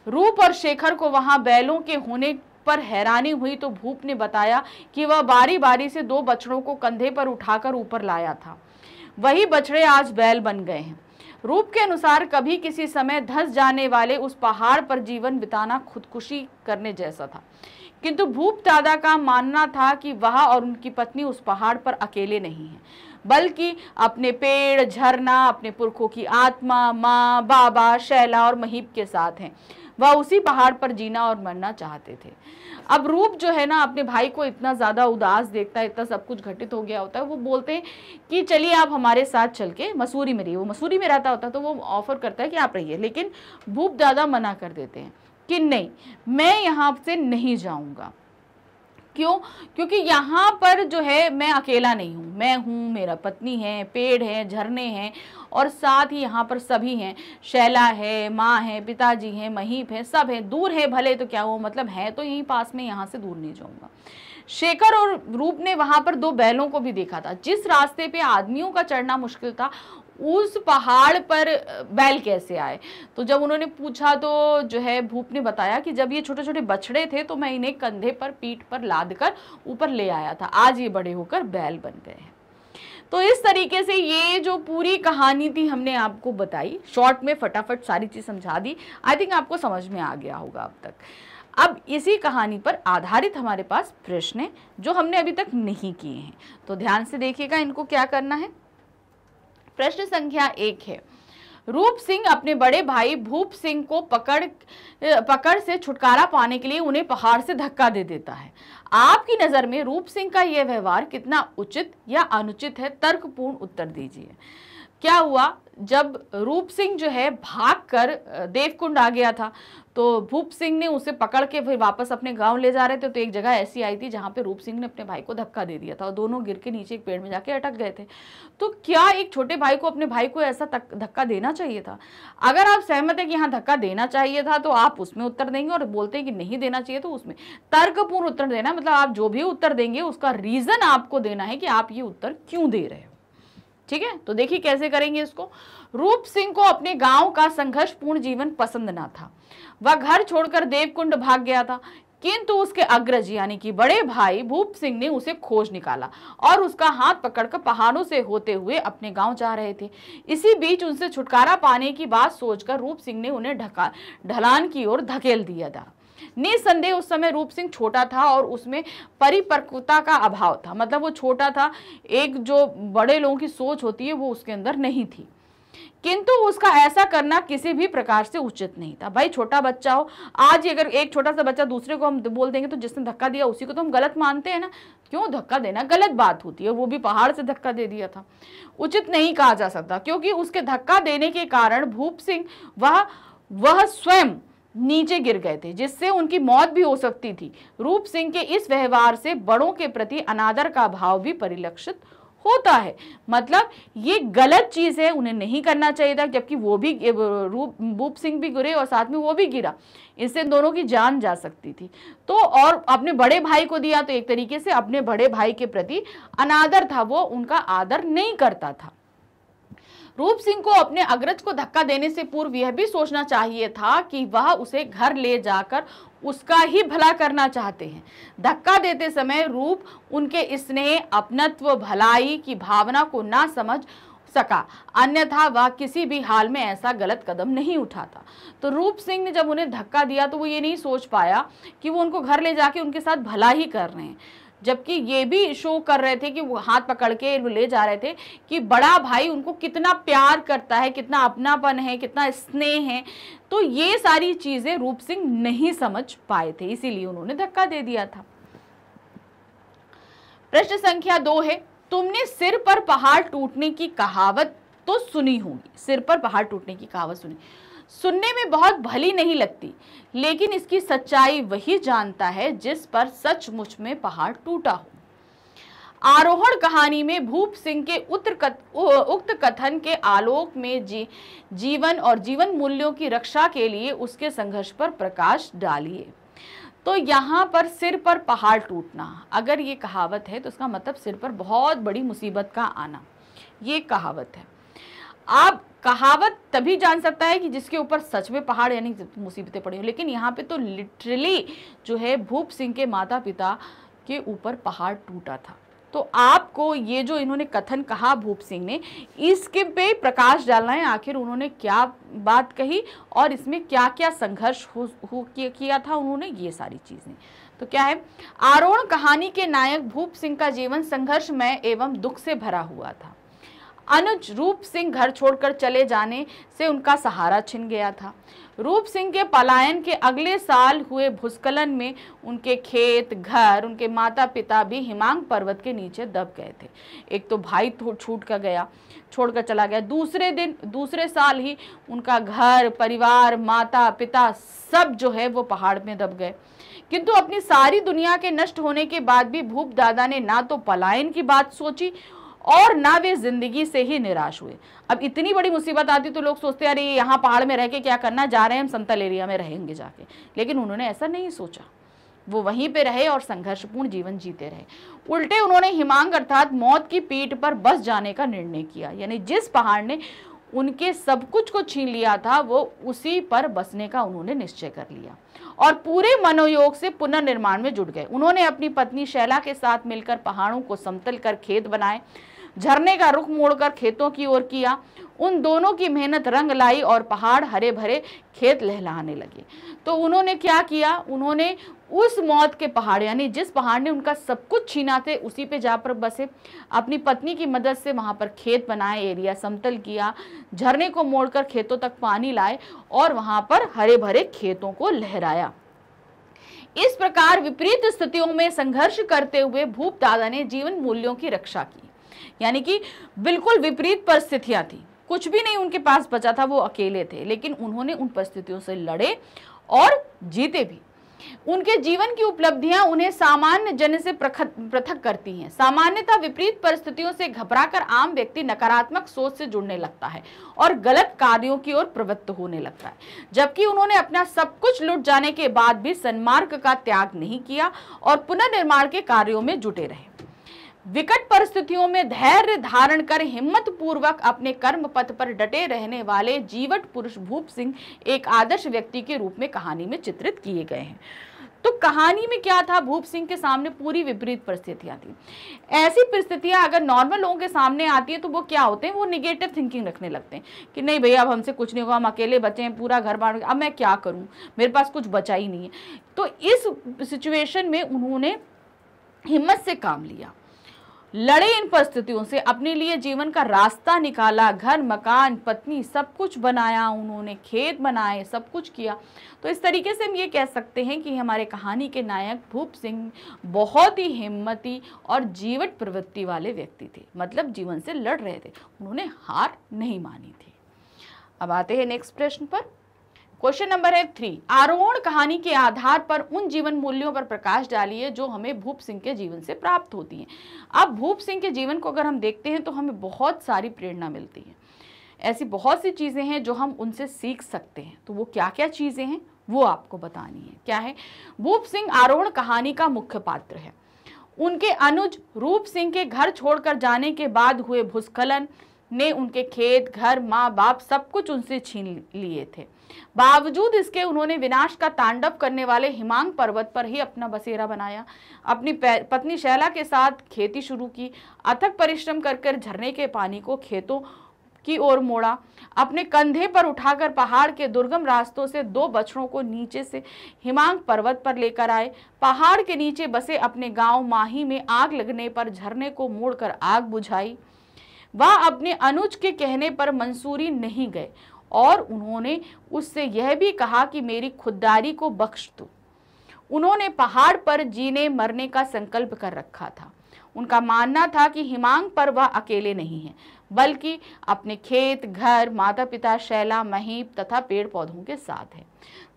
Speaker 1: रूप और शेखर को वहाँ बैलों के होने पर हैरानी हुई तो भूप ने बताया कि वह बारी बारी से दो बछड़ों को कंधे पर उठाकर ऊपर लाया था वही बछड़े आज बैल बन गए हैं रूप के अनुसार कभी किसी समय धस जाने वाले उस पहाड़ पर जीवन बिताना खुदकुशी करने जैसा था किंतु भूप दादा का मानना था कि वह और उनकी पत्नी उस पहाड़ पर अकेले नहीं हैं बल्कि अपने पेड़ झरना अपने पुरखों की आत्मा माँ बाबा शैला और महीप के साथ हैं वह उसी पहाड़ पर जीना और मरना चाहते थे अब रूप जो है ना अपने भाई को इतना ज़्यादा उदास देखता है इतना सब कुछ घटित हो गया होता है वो बोलते हैं कि चलिए आप हमारे साथ चल के मसूरी में रहिए वो मसूरी में रहता होता तो वो ऑफ़र करता है कि आप रहिए लेकिन भूप दादा मना कर देते हैं कि नहीं मैं यहाँ से नहीं जाऊँगा क्यों क्योंकि यहाँ पर जो है मैं अकेला नहीं हूँ मैं हूँ मेरा पत्नी है पेड़ है झरने हैं और साथ ही यहाँ पर सभी हैं शैला है माँ है पिताजी हैं महीप है सब है दूर है भले तो क्या हुआ मतलब है तो यहीं पास में यहाँ से दूर नहीं जाऊँगा शेखर और रूप ने वहाँ पर दो बैलों को भी देखा था जिस रास्ते पे आदमियों का चढ़ना मुश्किल था उस पहाड़ पर बैल कैसे आए तो जब उन्होंने पूछा तो जो है भूप ने बताया कि जब ये छोटे छोटे बछड़े थे तो मैं इन्हें कंधे पर पीठ पर लाद कर ऊपर ले आया था आज ये बड़े होकर बैल बन गए हैं तो इस तरीके से ये जो पूरी कहानी थी हमने आपको बताई शॉर्ट में फटाफट सारी चीज़ समझा दी आई थिंक आपको समझ में आ गया होगा अब तक अब इसी कहानी पर आधारित हमारे पास प्रश्न है जो हमने अभी तक नहीं किए हैं तो ध्यान से देखिएगा इनको क्या करना है प्रश्न संख्या एक है रूप सिंह अपने बड़े भाई भूप सिंह को पकड़ पकड़ से छुटकारा पाने के लिए उन्हें पहाड़ से धक्का दे देता है आपकी नज़र में रूप सिंह का यह व्यवहार कितना उचित या अनुचित है तर्कपूर्ण उत्तर दीजिए क्या हुआ जब रूप सिंह जो है भाग कर देवकुंड आ गया था तो भूप सिंह ने उसे पकड़ के फिर वापस अपने गांव ले जा रहे थे तो एक जगह ऐसी आई थी जहां पे रूप सिंह ने अपने भाई को धक्का दे दिया था और दोनों गिर के नीचे एक पेड़ में जाके अटक गए थे तो क्या एक छोटे भाई को अपने भाई को ऐसा धक्का देना चाहिए था अगर आप सहमत है कि हाँ धक्का देना चाहिए था तो आप उसमें उत्तर देंगे और बोलते हैं कि नहीं देना चाहिए तो उसमें तर्कपूर्ण उत्तर देना मतलब आप जो भी उत्तर देंगे उसका रीज़न आपको देना है कि आप ये उत्तर क्यों दे रहे हो ठीक है तो देखिए कैसे करेंगे इसको रूप सिंह को अपने गांव का संघर्षपूर्ण जीवन पसंद ना था वह घर छोड़कर देवकुंड भाग गया था किंतु उसके अग्रज यानी कि बड़े भाई भूप सिंह ने उसे खोज निकाला और उसका हाथ पकड़कर पहाड़ों से होते हुए अपने गांव जा रहे थे इसी बीच उनसे छुटकारा पाने की बात सोचकर रूप सिंह ने उन्हें ढका ढलान की ओर धकेल दिया था निसंदेह उस समय रूप सिंह छोटा था और उसमें परिपक्वता का अभाव था मतलब वो छोटा था एक जो बड़े लोगों की सोच होती है वो उसके अंदर नहीं थी किंतु उसका ऐसा करना किसी भी प्रकार से उचित नहीं था भाई छोटा बच्चा हो आज अगर एक छोटा सा बच्चा दूसरे को हम बोल देंगे तो जिसने धक्का दिया उसी को तो हम गलत मानते हैं ना क्यों धक्का देना गलत बात होती है वो भी पहाड़ से धक्का दे दिया था उचित नहीं कहा जा सकता क्योंकि उसके धक्का देने के कारण भूप सिंह वह वह स्वयं नीचे गिर गए थे जिससे उनकी मौत भी हो सकती थी रूप सिंह के इस व्यवहार से बड़ों के प्रति अनादर का भाव भी परिलक्षित होता है मतलब ये गलत चीज़ है उन्हें नहीं करना चाहिए था जबकि वो भी रूप भूप सिंह भी गिरे और साथ में वो भी गिरा इससे दोनों की जान जा सकती थी तो और अपने बड़े भाई को दिया तो एक तरीके से अपने बड़े भाई के प्रति अनादर था वो उनका आदर नहीं करता था रूप सिंह को अपने अग्रज को धक्का देने से पूर्व यह भी सोचना चाहिए था कि वह उसे घर ले जाकर उसका ही भला करना चाहते हैं धक्का देते समय रूप उनके स्नेह अपनत्व भलाई की भावना को ना समझ सका अन्यथा वह किसी भी हाल में ऐसा गलत कदम नहीं उठाता तो रूप सिंह ने जब उन्हें धक्का दिया तो वो ये नहीं सोच पाया कि वो उनको घर ले जाके उनके साथ भला ही कर रहे हैं जबकि ये भी शो कर रहे थे कि वो हाथ पकड़ के ले जा रहे थे कि बड़ा भाई उनको कितना प्यार करता है कितना अपनापन है कितना स्नेह है तो ये सारी चीज़ें रूप सिंह नहीं समझ पाए थे इसीलिए उन्होंने धक्का दे दिया था प्रश्न संख्या दो है तुमने सिर पर पहाड़ टूटने की कहावत तो सुनी होगी सिर पर पहाड़ टूटने की कहावत सुनी सुनने में बहुत भली नहीं लगती लेकिन इसकी सच्चाई वही जानता है जिस पर सचमुच में पहाड़ टूटा हो आरोहण कहानी में भूप सिंह के उत्तर उक्त कथन के आलोक में जी, जीवन और जीवन मूल्यों की रक्षा के लिए उसके संघर्ष पर प्रकाश डालिए तो यहाँ पर सिर पर पहाड़ टूटना अगर ये कहावत है तो उसका मतलब सिर पर बहुत बड़ी मुसीबत का आना ये कहावत है आप कहावत तभी जान सकता है कि जिसके ऊपर सच में पहाड़ यानी मुसीबतें पड़ी हो लेकिन यहाँ पे तो लिटरली जो है भूप सिंह के माता पिता के ऊपर पहाड़ टूटा था तो आपको ये जो इन्होंने कथन कहा भूप सिंह ने इसके पे प्रकाश डालना है आखिर उन्होंने क्या बात कही और इसमें क्या क्या संघर्ष हो, हो किया था उन्होंने ये सारी चीज़ें तो क्या है आरोण कहानी के नायक भूप सिंह का जीवन संघर्षमय एवं दुख से भरा हुआ था अनुज रूप सिंह घर छोड़कर चले जाने से उनका सहारा छिन गया था रूप सिंह के पलायन के अगले साल हुए भूस्खलन में उनके खेत घर उनके माता पिता भी हिमांग पर्वत के नीचे दब गए थे एक तो भाई तो छूट कर गया छोड़कर चला गया दूसरे दिन दूसरे साल ही उनका घर परिवार माता पिता सब जो है वो पहाड़ में दब गए किंतु अपनी सारी दुनिया के नष्ट होने के बाद भी भूप दादा ने ना तो पलायन की बात सोची और ना वे जिंदगी से ही निराश हुए अब इतनी बड़ी मुसीबत आती तो लोग सोचते अरे यहाँ पहाड़ में रह के क्या करना जा रहे हैं हम समतल एरिया में रहेंगे जाके लेकिन उन्होंने ऐसा नहीं सोचा वो वहीं पे रहे और संघर्षपूर्ण जीवन जीते रहे उल्टे उन्होंने हिमांग अर्थात मौत की पीठ पर बस जाने का निर्णय किया यानी जिस पहाड़ ने उनके सब कुछ को छीन लिया था वो उसी पर बसने का उन्होंने निश्चय कर लिया और पूरे मनोयोग से पुनर्निर्माण में जुट गए उन्होंने अपनी पत्नी शैला के साथ मिलकर पहाड़ों को समतल कर खेत बनाए झरने का रुख मोड़कर खेतों की ओर किया उन दोनों की मेहनत रंग लाई और पहाड़ हरे भरे खेत लहलाने लगे तो उन्होंने क्या किया उन्होंने उस मौत के पहाड़ यानी जिस पहाड़ ने उनका सब कुछ छीना थे उसी पे जाकर बसे अपनी पत्नी की मदद से वहाँ पर खेत बनाए एरिया समतल किया झरने को मोड़कर खेतों तक पानी लाए और वहाँ पर हरे भरे खेतों को लहराया इस प्रकार विपरीत स्थितियों में संघर्ष करते हुए भूप दादा ने जीवन मूल्यों की रक्षा की यानी कि बिल्कुल विपरीत परिस्थितियाँ थी कुछ भी नहीं उनके पास बचा था वो अकेले थे लेकिन उन्होंने उन परिस्थितियों से लड़े और जीते भी उनके जीवन की उपलब्धियां उन्हें सामान्य जन से पृथक करती हैं सामान्यता विपरीत परिस्थितियों से घबराकर आम व्यक्ति नकारात्मक सोच से जुड़ने लगता है और गलत कार्यों की ओर प्रवृत्त होने लगता है जबकि उन्होंने अपना सब कुछ लुट जाने के बाद भी सन्मार्ग का त्याग नहीं किया और पुनर्निर्माण के कार्यों में जुटे रहे विकट परिस्थितियों में धैर्य धारण कर हिम्मत पूर्वक अपने कर्म पथ पर डटे रहने वाले जीवट पुरुष भूप सिंह एक आदर्श व्यक्ति के रूप में कहानी में चित्रित किए गए हैं तो कहानी में क्या था भूप सिंह के सामने पूरी विपरीत परिस्थितियां थी ऐसी परिस्थितियां अगर नॉर्मल लोगों के सामने आती है तो वो क्या होते हैं वो निगेटिव थिंकिंग रखने लगते हैं कि नहीं भैया अब हमसे कुछ नहीं होगा हम अकेले बचे हैं पूरा घर बार अब मैं क्या करूं मेरे पास कुछ बचा ही नहीं है तो इस सिचुएशन में उन्होंने हिम्मत से काम लिया लड़े इन परिस्थितियों से अपने लिए जीवन का रास्ता निकाला घर मकान पत्नी सब कुछ बनाया उन्होंने खेत बनाए सब कुछ किया तो इस तरीके से हम ये कह सकते हैं कि हमारे कहानी के नायक भूप सिंह बहुत ही हिम्मती और जीवट प्रवृत्ति वाले व्यक्ति थे मतलब जीवन से लड़ रहे थे उन्होंने हार नहीं मानी थी अब आते हैं नेक्स्ट प्रश्न पर क्वेश्चन नंबर है थ्री आरोहण कहानी के आधार पर उन जीवन मूल्यों पर प्रकाश डालिए जो हमें भूप सिंह के जीवन से प्राप्त होती हैं अब भूप सिंह के जीवन को अगर हम देखते हैं तो हमें बहुत सारी प्रेरणा मिलती है ऐसी बहुत सी चीज़ें हैं जो हम उनसे सीख सकते हैं तो वो क्या क्या चीज़ें हैं वो आपको बतानी है क्या है भूप सिंह आरोहण कहानी का मुख्य पात्र है उनके अनुज रूप सिंह के घर छोड़कर जाने के बाद हुए भूस्खलन ने उनके खेत घर माँ बाप सब कुछ उनसे छीन लिए थे बावजूद इसके उन्होंने विनाश का तांडव करने वाले हिमांग पर्वत पर ही अपना बसेरा बनाया अपनी पत्नी शैला के साथ खेती शुरू की अथक परिश्रम कर कर झरने के पानी को खेतों की ओर मोड़ा अपने कंधे पर उठाकर पहाड़ के दुर्गम रास्तों से दो बछड़ों को नीचे से हिमांग पर्वत पर लेकर आए पहाड़ के नीचे बसे अपने गांव माही में आग लगने पर झरने को मोड़कर आग बुझाई वह अपने अनुज के कहने पर मंसूरी नहीं गए और उन्होंने उससे यह भी कहा कि मेरी खुददारी को बख्श दो उन्होंने पहाड़ पर जीने मरने का संकल्प कर रखा था उनका मानना था कि हिमांग पर वह अकेले नहीं हैं बल्कि अपने खेत घर माता पिता शैला महीप तथा पेड़ पौधों के साथ है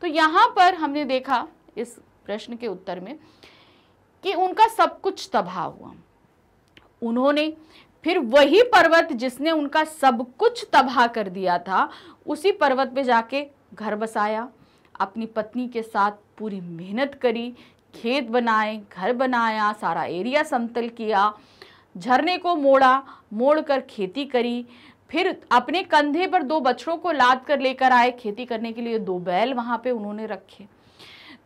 Speaker 1: तो यहाँ पर हमने देखा इस प्रश्न के उत्तर में कि उनका सब कुछ तबाह हुआ उन्होंने फिर वही पर्वत जिसने उनका सब कुछ तबाह कर दिया था उसी पर्वत पे जाके घर बसाया अपनी पत्नी के साथ पूरी मेहनत करी खेत बनाए घर बनाया सारा एरिया समतल किया झरने को मोड़ा मोड़ कर खेती करी फिर अपने कंधे पर दो बछड़ों को लाद कर लेकर आए खेती करने के लिए दो बैल वहाँ पे उन्होंने रखे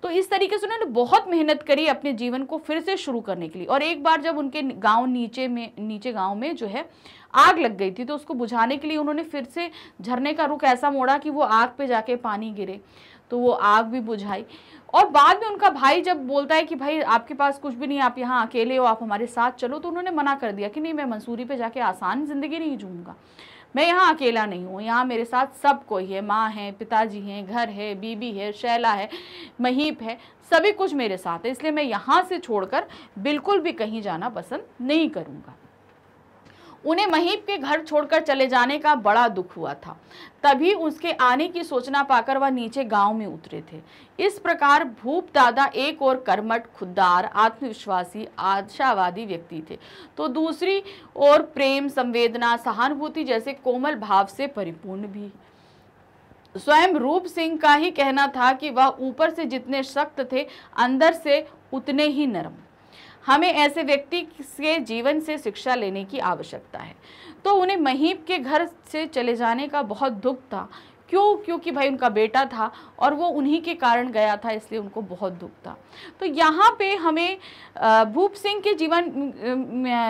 Speaker 1: तो इस तरीके से उन्होंने बहुत मेहनत करी अपने जीवन को फिर से शुरू करने के लिए और एक बार जब उनके गांव नीचे में नीचे गांव में जो है आग लग गई थी तो उसको बुझाने के लिए उन्होंने फिर से झरने का रुख ऐसा मोड़ा कि वो आग पे जाके पानी गिरे तो वो आग भी बुझाई और बाद में उनका भाई जब बोलता है कि भाई आपके पास कुछ भी नहीं आप यहाँ अकेले हो आप हमारे साथ चलो तो उन्होंने मना कर दिया कि नहीं मैं मंसूरी पे जाके आसान ज़िंदगी नहीं जूँगा मैं यहाँ अकेला नहीं हूँ यहाँ मेरे साथ सब कोई है माँ है पिताजी हैं घर है बीबी है शैला है महीप है सभी कुछ मेरे साथ है इसलिए मैं यहाँ से छोड़कर बिल्कुल भी कहीं जाना पसंद नहीं करूँगा उन्हें महीप के घर छोड़कर चले जाने का बड़ा दुख हुआ था तभी उसके आने की सूचना पाकर वह नीचे गांव में उतरे थे इस प्रकार भूप दादा एक और कर्मठ खुददार आत्मविश्वासी आशावादी व्यक्ति थे तो दूसरी ओर प्रेम संवेदना सहानुभूति जैसे कोमल भाव से परिपूर्ण भी स्वयं रूप सिंह का ही कहना था कि वह ऊपर से जितने सख्त थे अंदर से उतने ही नरम हमें ऐसे व्यक्ति के जीवन से शिक्षा लेने की आवश्यकता है तो उन्हें महीब के घर से चले जाने का बहुत दुख था क्यों क्योंकि भाई उनका बेटा था और वो उन्हीं के कारण गया था इसलिए उनको बहुत दुख था तो यहाँ पे हमें भूप सिंह के जीवन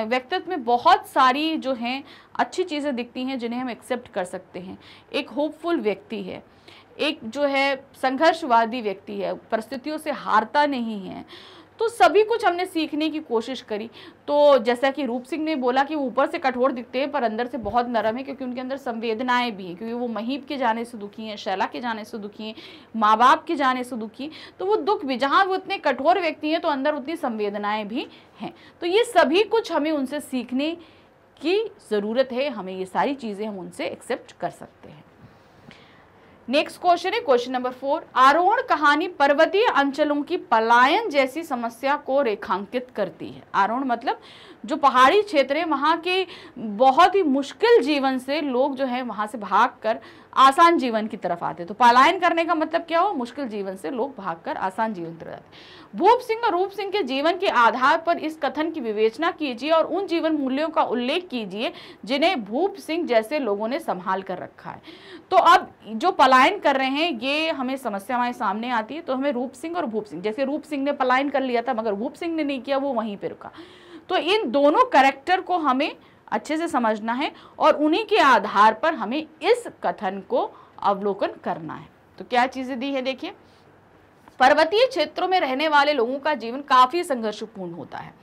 Speaker 1: व्यक्तित्व में बहुत सारी जो हैं अच्छी चीज़ें दिखती हैं जिन्हें हम एक्सेप्ट कर सकते हैं एक होपफुल व्यक्ति है एक जो है संघर्षवादी व्यक्ति है परिस्थितियों से हारता नहीं है तो सभी कुछ हमने सीखने की कोशिश करी तो जैसा कि रूप सिंह ने बोला कि ऊपर से कठोर दिखते हैं पर अंदर से बहुत नरम है क्योंकि उनके अंदर संवेदनाएं भी हैं क्योंकि वो महीब के जाने से दुखी हैं शैला के जाने से दुखी हैं माँ बाप के जाने से दुखी तो वो दुख भी जहाँ वो इतने कठोर व्यक्ति हैं तो अंदर उतनी संवेदनाएँ भी हैं तो ये सभी कुछ हमें उनसे सीखने की ज़रूरत है हमें ये सारी चीज़ें हम उनसे एक्सेप्ट कर सकते हैं नेक्स्ट क्वेश्चन है क्वेश्चन नंबर फोर आरोहण कहानी पर्वतीय अंचलों की पलायन जैसी समस्या को रेखांकित करती है आरोहण मतलब जो पहाड़ी क्षेत्र है वहाँ के बहुत ही मुश्किल जीवन से लोग जो है वहाँ से भाग कर आसान जीवन की तरफ आते तो पलायन करने का मतलब क्या हो मुश्किल जीवन से लोग भागकर आसान जीवन की तरफ आते भूप सिंह और रूप सिंह के जीवन के आधार पर इस कथन की विवेचना कीजिए और उन जीवन मूल्यों का उल्लेख कीजिए जिन्हें भूप सिंह जैसे लोगों ने संभाल कर रखा है तो अब जो पलायन कर रहे हैं ये हमें समस्या हमारे सामने आती है तो हमें रूप सिंह और भूप सिंह जैसे रूप सिंह ने पलायन कर लिया था मगर भूप सिंह ने नहीं किया वो वहीं पर रुका तो इन दोनों करेक्टर को हमें अच्छे से समझना है और उन्हीं के आधार पर हमें इस कथन को अवलोकन करना है तो क्या चीज़ें दी है देखिए पर्वतीय क्षेत्रों में रहने वाले लोगों का जीवन काफ़ी संघर्षपूर्ण होता है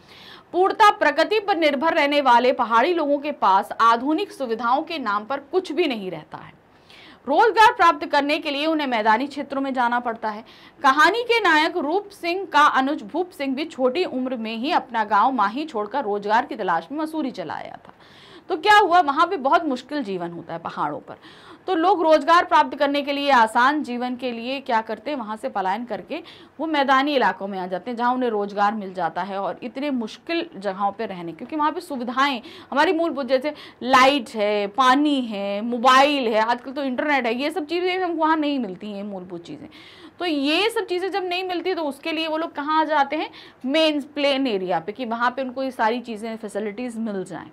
Speaker 1: पूर्णता प्रकृति पर निर्भर रहने वाले पहाड़ी लोगों के पास आधुनिक सुविधाओं के नाम पर कुछ भी नहीं रहता है रोजगार प्राप्त करने के लिए उन्हें मैदानी क्षेत्रों में जाना पड़ता है कहानी के नायक रूप सिंह का अनुज भूप सिंह भी छोटी उम्र में ही अपना गाँव माही छोड़कर रोजगार की तलाश में मसूरी चला आया था तो क्या हुआ वहाँ पे बहुत मुश्किल जीवन होता है पहाड़ों पर तो लोग रोजगार प्राप्त करने के लिए आसान जीवन के लिए क्या करते हैं वहाँ से पलायन करके वो मैदानी इलाकों में आ जाते हैं जहाँ उन्हें रोजगार मिल जाता है और इतने मुश्किल जगहों पर रहने क्योंकि वहाँ पर सुविधाएँ हमारी मूलभूत जैसे लाइट है पानी है मोबाइल है आजकल तो इंटरनेट है ये सब चीज़ें हमको वहाँ नहीं मिलती हैं मूलभूत चीज़ें तो ये सब चीज़ें जब नहीं मिलती तो उसके लिए वो लोग कहाँ आ जाते हैं मेन प्लेन एरिया पे कि वहाँ पे उनको ये सारी चीज़ें फैसिलिटीज़ मिल जाएं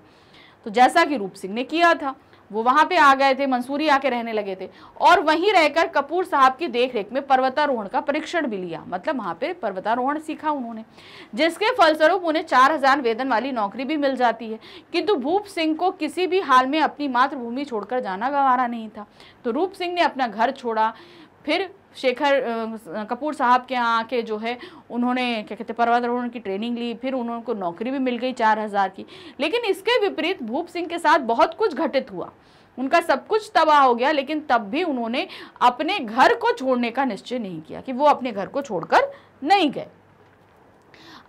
Speaker 1: तो जैसा कि रूप सिंह ने किया था वो वहां पे आ गए थे मंसूरी आके रहने लगे थे और वहीं रहकर कपूर साहब की देखरेख में पर्वतारोहण का परीक्षण भी लिया मतलब वहां पे पर्वतारोहण सीखा उन्होंने जिसके फलस्वरूप उन्हें चार हजार वेतन वाली नौकरी भी मिल जाती है किंतु भूप सिंह को किसी भी हाल में अपनी मातृभूमि छोड़कर जाना गवारा नहीं था तो रूप सिंह ने अपना घर छोड़ा फिर शेखर कपूर साहब के यहाँ आके जो है उन्होंने क्या कहते हैं पर्वतारोहण की ट्रेनिंग ली फिर उनको नौकरी भी मिल गई चार हज़ार की लेकिन इसके विपरीत भूप सिंह के साथ बहुत कुछ घटित हुआ उनका सब कुछ तबाह हो गया लेकिन तब भी उन्होंने अपने घर को छोड़ने का निश्चय नहीं किया कि वो अपने घर को छोड़कर नहीं गए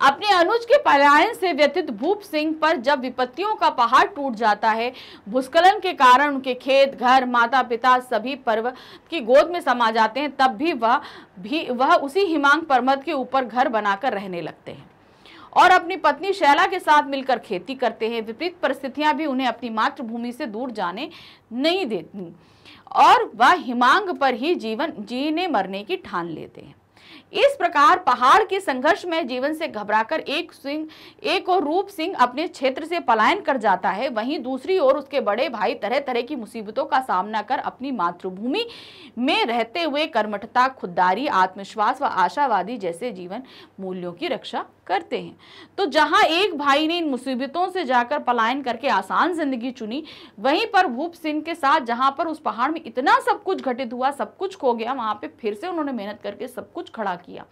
Speaker 1: अपने अनुज के पलायन से व्यथित भूप सिंह पर जब विपत्तियों का पहाड़ टूट जाता है भूस्खलन के कारण उनके खेत घर माता पिता सभी पर्वत की गोद में समा जाते हैं तब भी वह भी वह उसी हिमांग पर्वत के ऊपर घर बनाकर रहने लगते हैं और अपनी पत्नी शैला के साथ मिलकर खेती करते हैं विपरीत परिस्थितियां भी उन्हें अपनी मातृभूमि से दूर जाने नहीं देती और वह हिमांग पर ही जीवन जीने मरने की ठान लेते हैं इस प्रकार पहाड़ के संघर्ष में जीवन से घबराकर एक सिंह एक और रूप सिंह अपने क्षेत्र से पलायन कर जाता है वहीं दूसरी ओर उसके बड़े भाई तरह तरह की मुसीबतों का सामना कर अपनी मातृभूमि में रहते हुए कर्मठता खुददारी आत्मविश्वास व आशावादी जैसे जीवन मूल्यों की रक्षा करते हैं तो जहां एक भाई ने इन मुसीबतों से जाकर पलायन करके आसान जिंदगी चुनी वहीं पर भूप सिंह के साथ जहां पर उस पहाड़ में इतना सब कुछ घटित हुआ सब कुछ खो गया वहां पे फिर से उन्होंने मेहनत करके सब कुछ खड़ा किया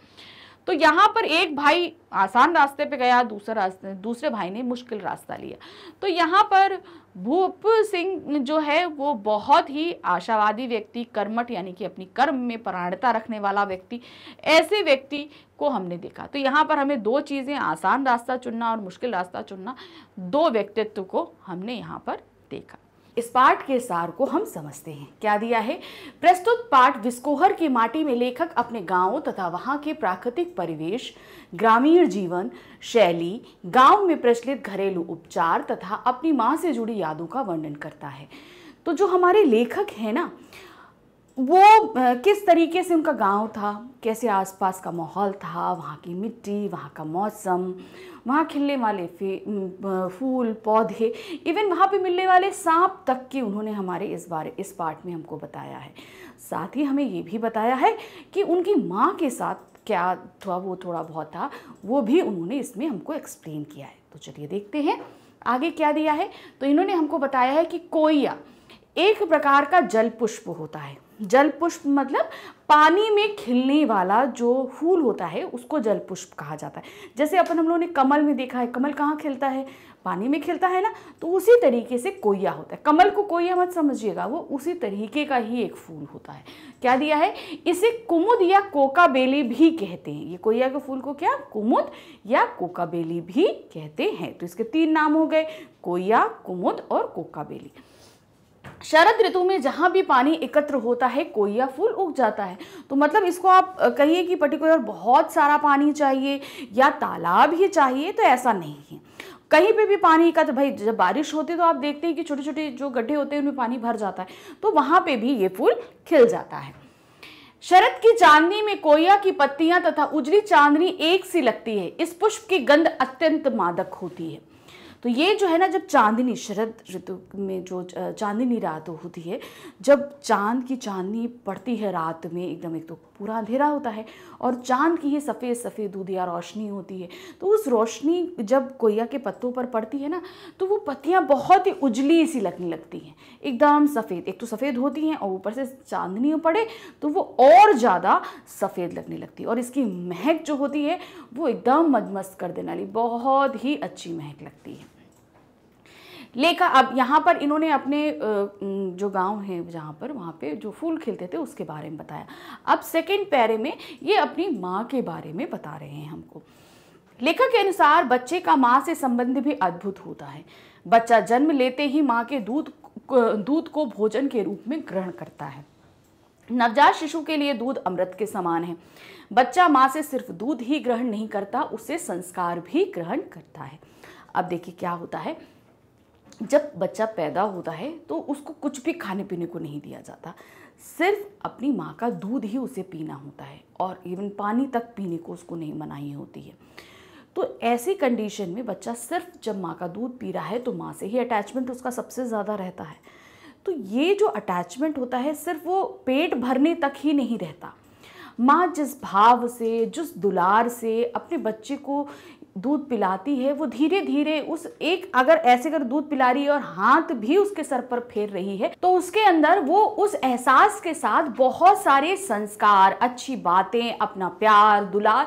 Speaker 1: तो यहाँ पर एक भाई आसान रास्ते पे गया दूसरा रास्ते दूसरे भाई ने मुश्किल रास्ता लिया तो यहाँ पर भूप सिंह जो है वो बहुत ही आशावादी व्यक्ति कर्मठ यानी कि अपनी कर्म में प्राणता रखने वाला व्यक्ति ऐसे व्यक्ति को हमने देखा तो यहाँ पर हमें दो चीज़ें आसान रास्ता चुनना और मुश्किल रास्ता चुनना दो व्यक्तित्व को हमने यहाँ पर देखा इस पाठ के सार को हम समझते हैं क्या दिया है प्रस्तुत पाठ विस्कोहर की माटी में लेखक अपने गांवों तथा वहां के प्राकृतिक परिवेश ग्रामीण जीवन शैली गांव में प्रचलित घरेलू उपचार तथा अपनी माँ से जुड़ी यादों का वर्णन करता है तो जो हमारे लेखक हैं ना वो किस तरीके से उनका गांव था कैसे आसपास का माहौल था वहाँ की मिट्टी वहाँ का मौसम वहाँ खिलने वाले फूल पौधे इवन वहाँ पे मिलने वाले सांप तक की उन्होंने हमारे इस बारे इस पार्ट में हमको बताया है साथ ही हमें ये भी बताया है कि उनकी माँ के साथ क्या था वो थोड़ा बहुत था वो भी उन्होंने इसमें हमको एक्सप्लेन किया है तो चलिए देखते हैं आगे क्या दिया है तो इन्होंने हमको बताया है कि कोया एक प्रकार का जल पुष्प होता है जल पुष्प मतलब पानी में खिलने वाला जो फूल होता है उसको जल पुष्प कहा जाता है जैसे अपन हम लोगों ने कमल में देखा है कमल कहाँ खिलता है पानी में खिलता है ना तो उसी तरीके से कोया होता है कमल को कोया मत समझिएगा वो उसी तरीके का ही एक फूल होता है क्या दिया है इसे कुमुद या कोका बेली भी कहते हैं ये कोया के फूल को क्या कुमुद या कोका बेली भी कहते हैं तो इसके तीन नाम हो गए कोया कुमुद और कोका बेली शरद ऋतु में जहाँ भी पानी एकत्र होता है कोया फूल उग जाता है तो मतलब इसको आप कहिए कि पर्टिकुलर बहुत सारा पानी चाहिए या तालाब ही चाहिए तो ऐसा नहीं है कहीं पे भी पानी एकत्र भाई जब बारिश होती है तो आप देखते हैं कि छोटे छोटे जो गड्ढे होते हैं उनमें पानी भर जाता है तो वहाँ पर भी ये फूल खिल जाता है शरद की चांदनी में कोया की पत्तियां तथा उजली चांदनी एक सी लगती है इस पुष्प की गंध अत्यंत मादक होती है तो ये जो है ना जब चांदनी शरद ऋतु में जो चांदनी रात होती है जब चांद की चांदनी पड़ती है रात में एकदम एक तो पूरा अंधेरा होता है और चांद की ये सफ़ेद सफ़ेद दूधिया रोशनी होती है तो उस रोशनी जब कोया के पत्तों पर पड़ती है ना तो वो पत्तियाँ बहुत ही उजली सी लगने लगती हैं एकदम सफ़ेद एक तो सफ़ेद होती हैं और ऊपर से चांदनी पड़े तो वो और ज़्यादा सफ़ेद लगने लगती है और इसकी महक जो होती है वो एकदम मदमस्त कर देने वाली बहुत ही अच्छी महक लगती है लेखा अब यहाँ पर इन्होंने अपने जो गांव है जहाँ पर वहाँ पे जो फूल खिलते थे उसके बारे में बताया अब सेकेंड पैरे में ये अपनी माँ के बारे में बता रहे हैं हमको लेखक के अनुसार बच्चे का माँ से संबंध भी अद्भुत होता है बच्चा जन्म लेते ही माँ के दूध दूध को भोजन के रूप में ग्रहण करता है नवजात शिशु के लिए दूध अमृत के समान है बच्चा माँ से सिर्फ दूध ही ग्रहण नहीं करता उसे संस्कार भी ग्रहण करता है अब देखिए क्या होता है जब बच्चा पैदा होता है तो उसको कुछ भी खाने पीने को नहीं दिया जाता सिर्फ अपनी माँ का दूध ही उसे पीना होता है और इवन पानी तक पीने को उसको नहीं मनाही होती है तो ऐसी कंडीशन में बच्चा सिर्फ जब माँ का दूध पी रहा है तो माँ से ही अटैचमेंट उसका सबसे ज़्यादा रहता है तो ये जो अटैचमेंट होता है सिर्फ वो पेट भरने तक ही नहीं रहता माँ जिस भाव से जिस दुलार से अपने बच्चे को दूध पिलाती है वो धीरे धीरे उस एक अगर ऐसे अगर दूध पिला रही है और हाथ भी उसके सर पर फेर रही है तो उसके अंदर वो उस एहसास के साथ बहुत सारे संस्कार अच्छी बातें अपना प्यार दुलार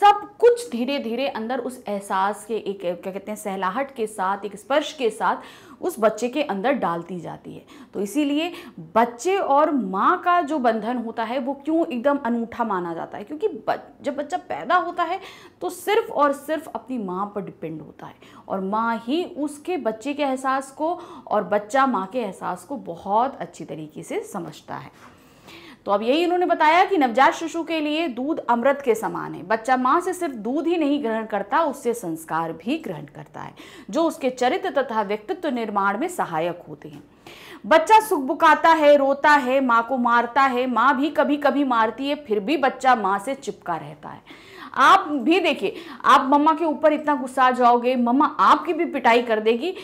Speaker 1: सब कुछ धीरे धीरे अंदर उस एहसास के एक क्या कहते हैं सहलाहट के साथ एक स्पर्श के साथ उस बच्चे के अंदर डालती जाती है तो इसीलिए बच्चे और माँ का जो बंधन होता है वो क्यों एकदम अनूठा माना जाता है क्योंकि जब बच्चा पैदा होता है तो सिर्फ और सिर्फ अपनी माँ पर डिपेंड होता है और माँ ही उसके बच्चे के एहसास को और बच्चा माँ के एहसास को बहुत अच्छी तरीके से समझता है तो अब यही उन्होंने बताया कि नवजात शिशु के लिए दूध अमृत के समान है बच्चा माँ से सिर्फ दूध ही नहीं ग्रहण करता उससे संस्कार भी ग्रहण करता है जो उसके चरित्र तथा व्यक्तित्व निर्माण में सहायक होते हैं बच्चा सुख बुकाता है रोता है माँ को मारता है माँ भी कभी कभी मारती है फिर भी बच्चा माँ से चिपका रहता है आप भी देखिए आप मम्मा के ऊपर इतना गुस्सा जाओगे मम्मा आपकी भी पिटाई कर देगी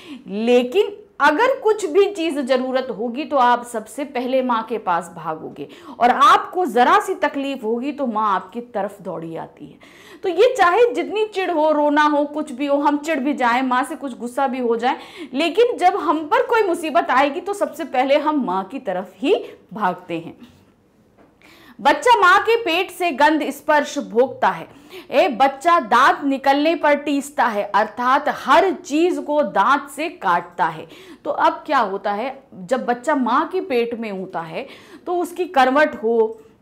Speaker 1: लेकिन अगर कुछ भी चीज़ ज़रूरत होगी तो आप सबसे पहले माँ के पास भागोगे और आपको ज़रा सी तकलीफ़ होगी तो माँ आपकी तरफ दौड़ी आती है तो ये चाहे जितनी चिड़ हो रोना हो कुछ भी हो हम चिड़ भी जाए माँ से कुछ गुस्सा भी हो जाए लेकिन जब हम पर कोई मुसीबत आएगी तो सबसे पहले हम माँ की तरफ ही भागते हैं बच्चा माँ के पेट से गंध स्पर्श भोगता है ए बच्चा दांत निकलने पर टीसता है अर्थात हर चीज को दांत से काटता है तो अब क्या होता है जब बच्चा माँ के पेट में होता है तो उसकी करवट हो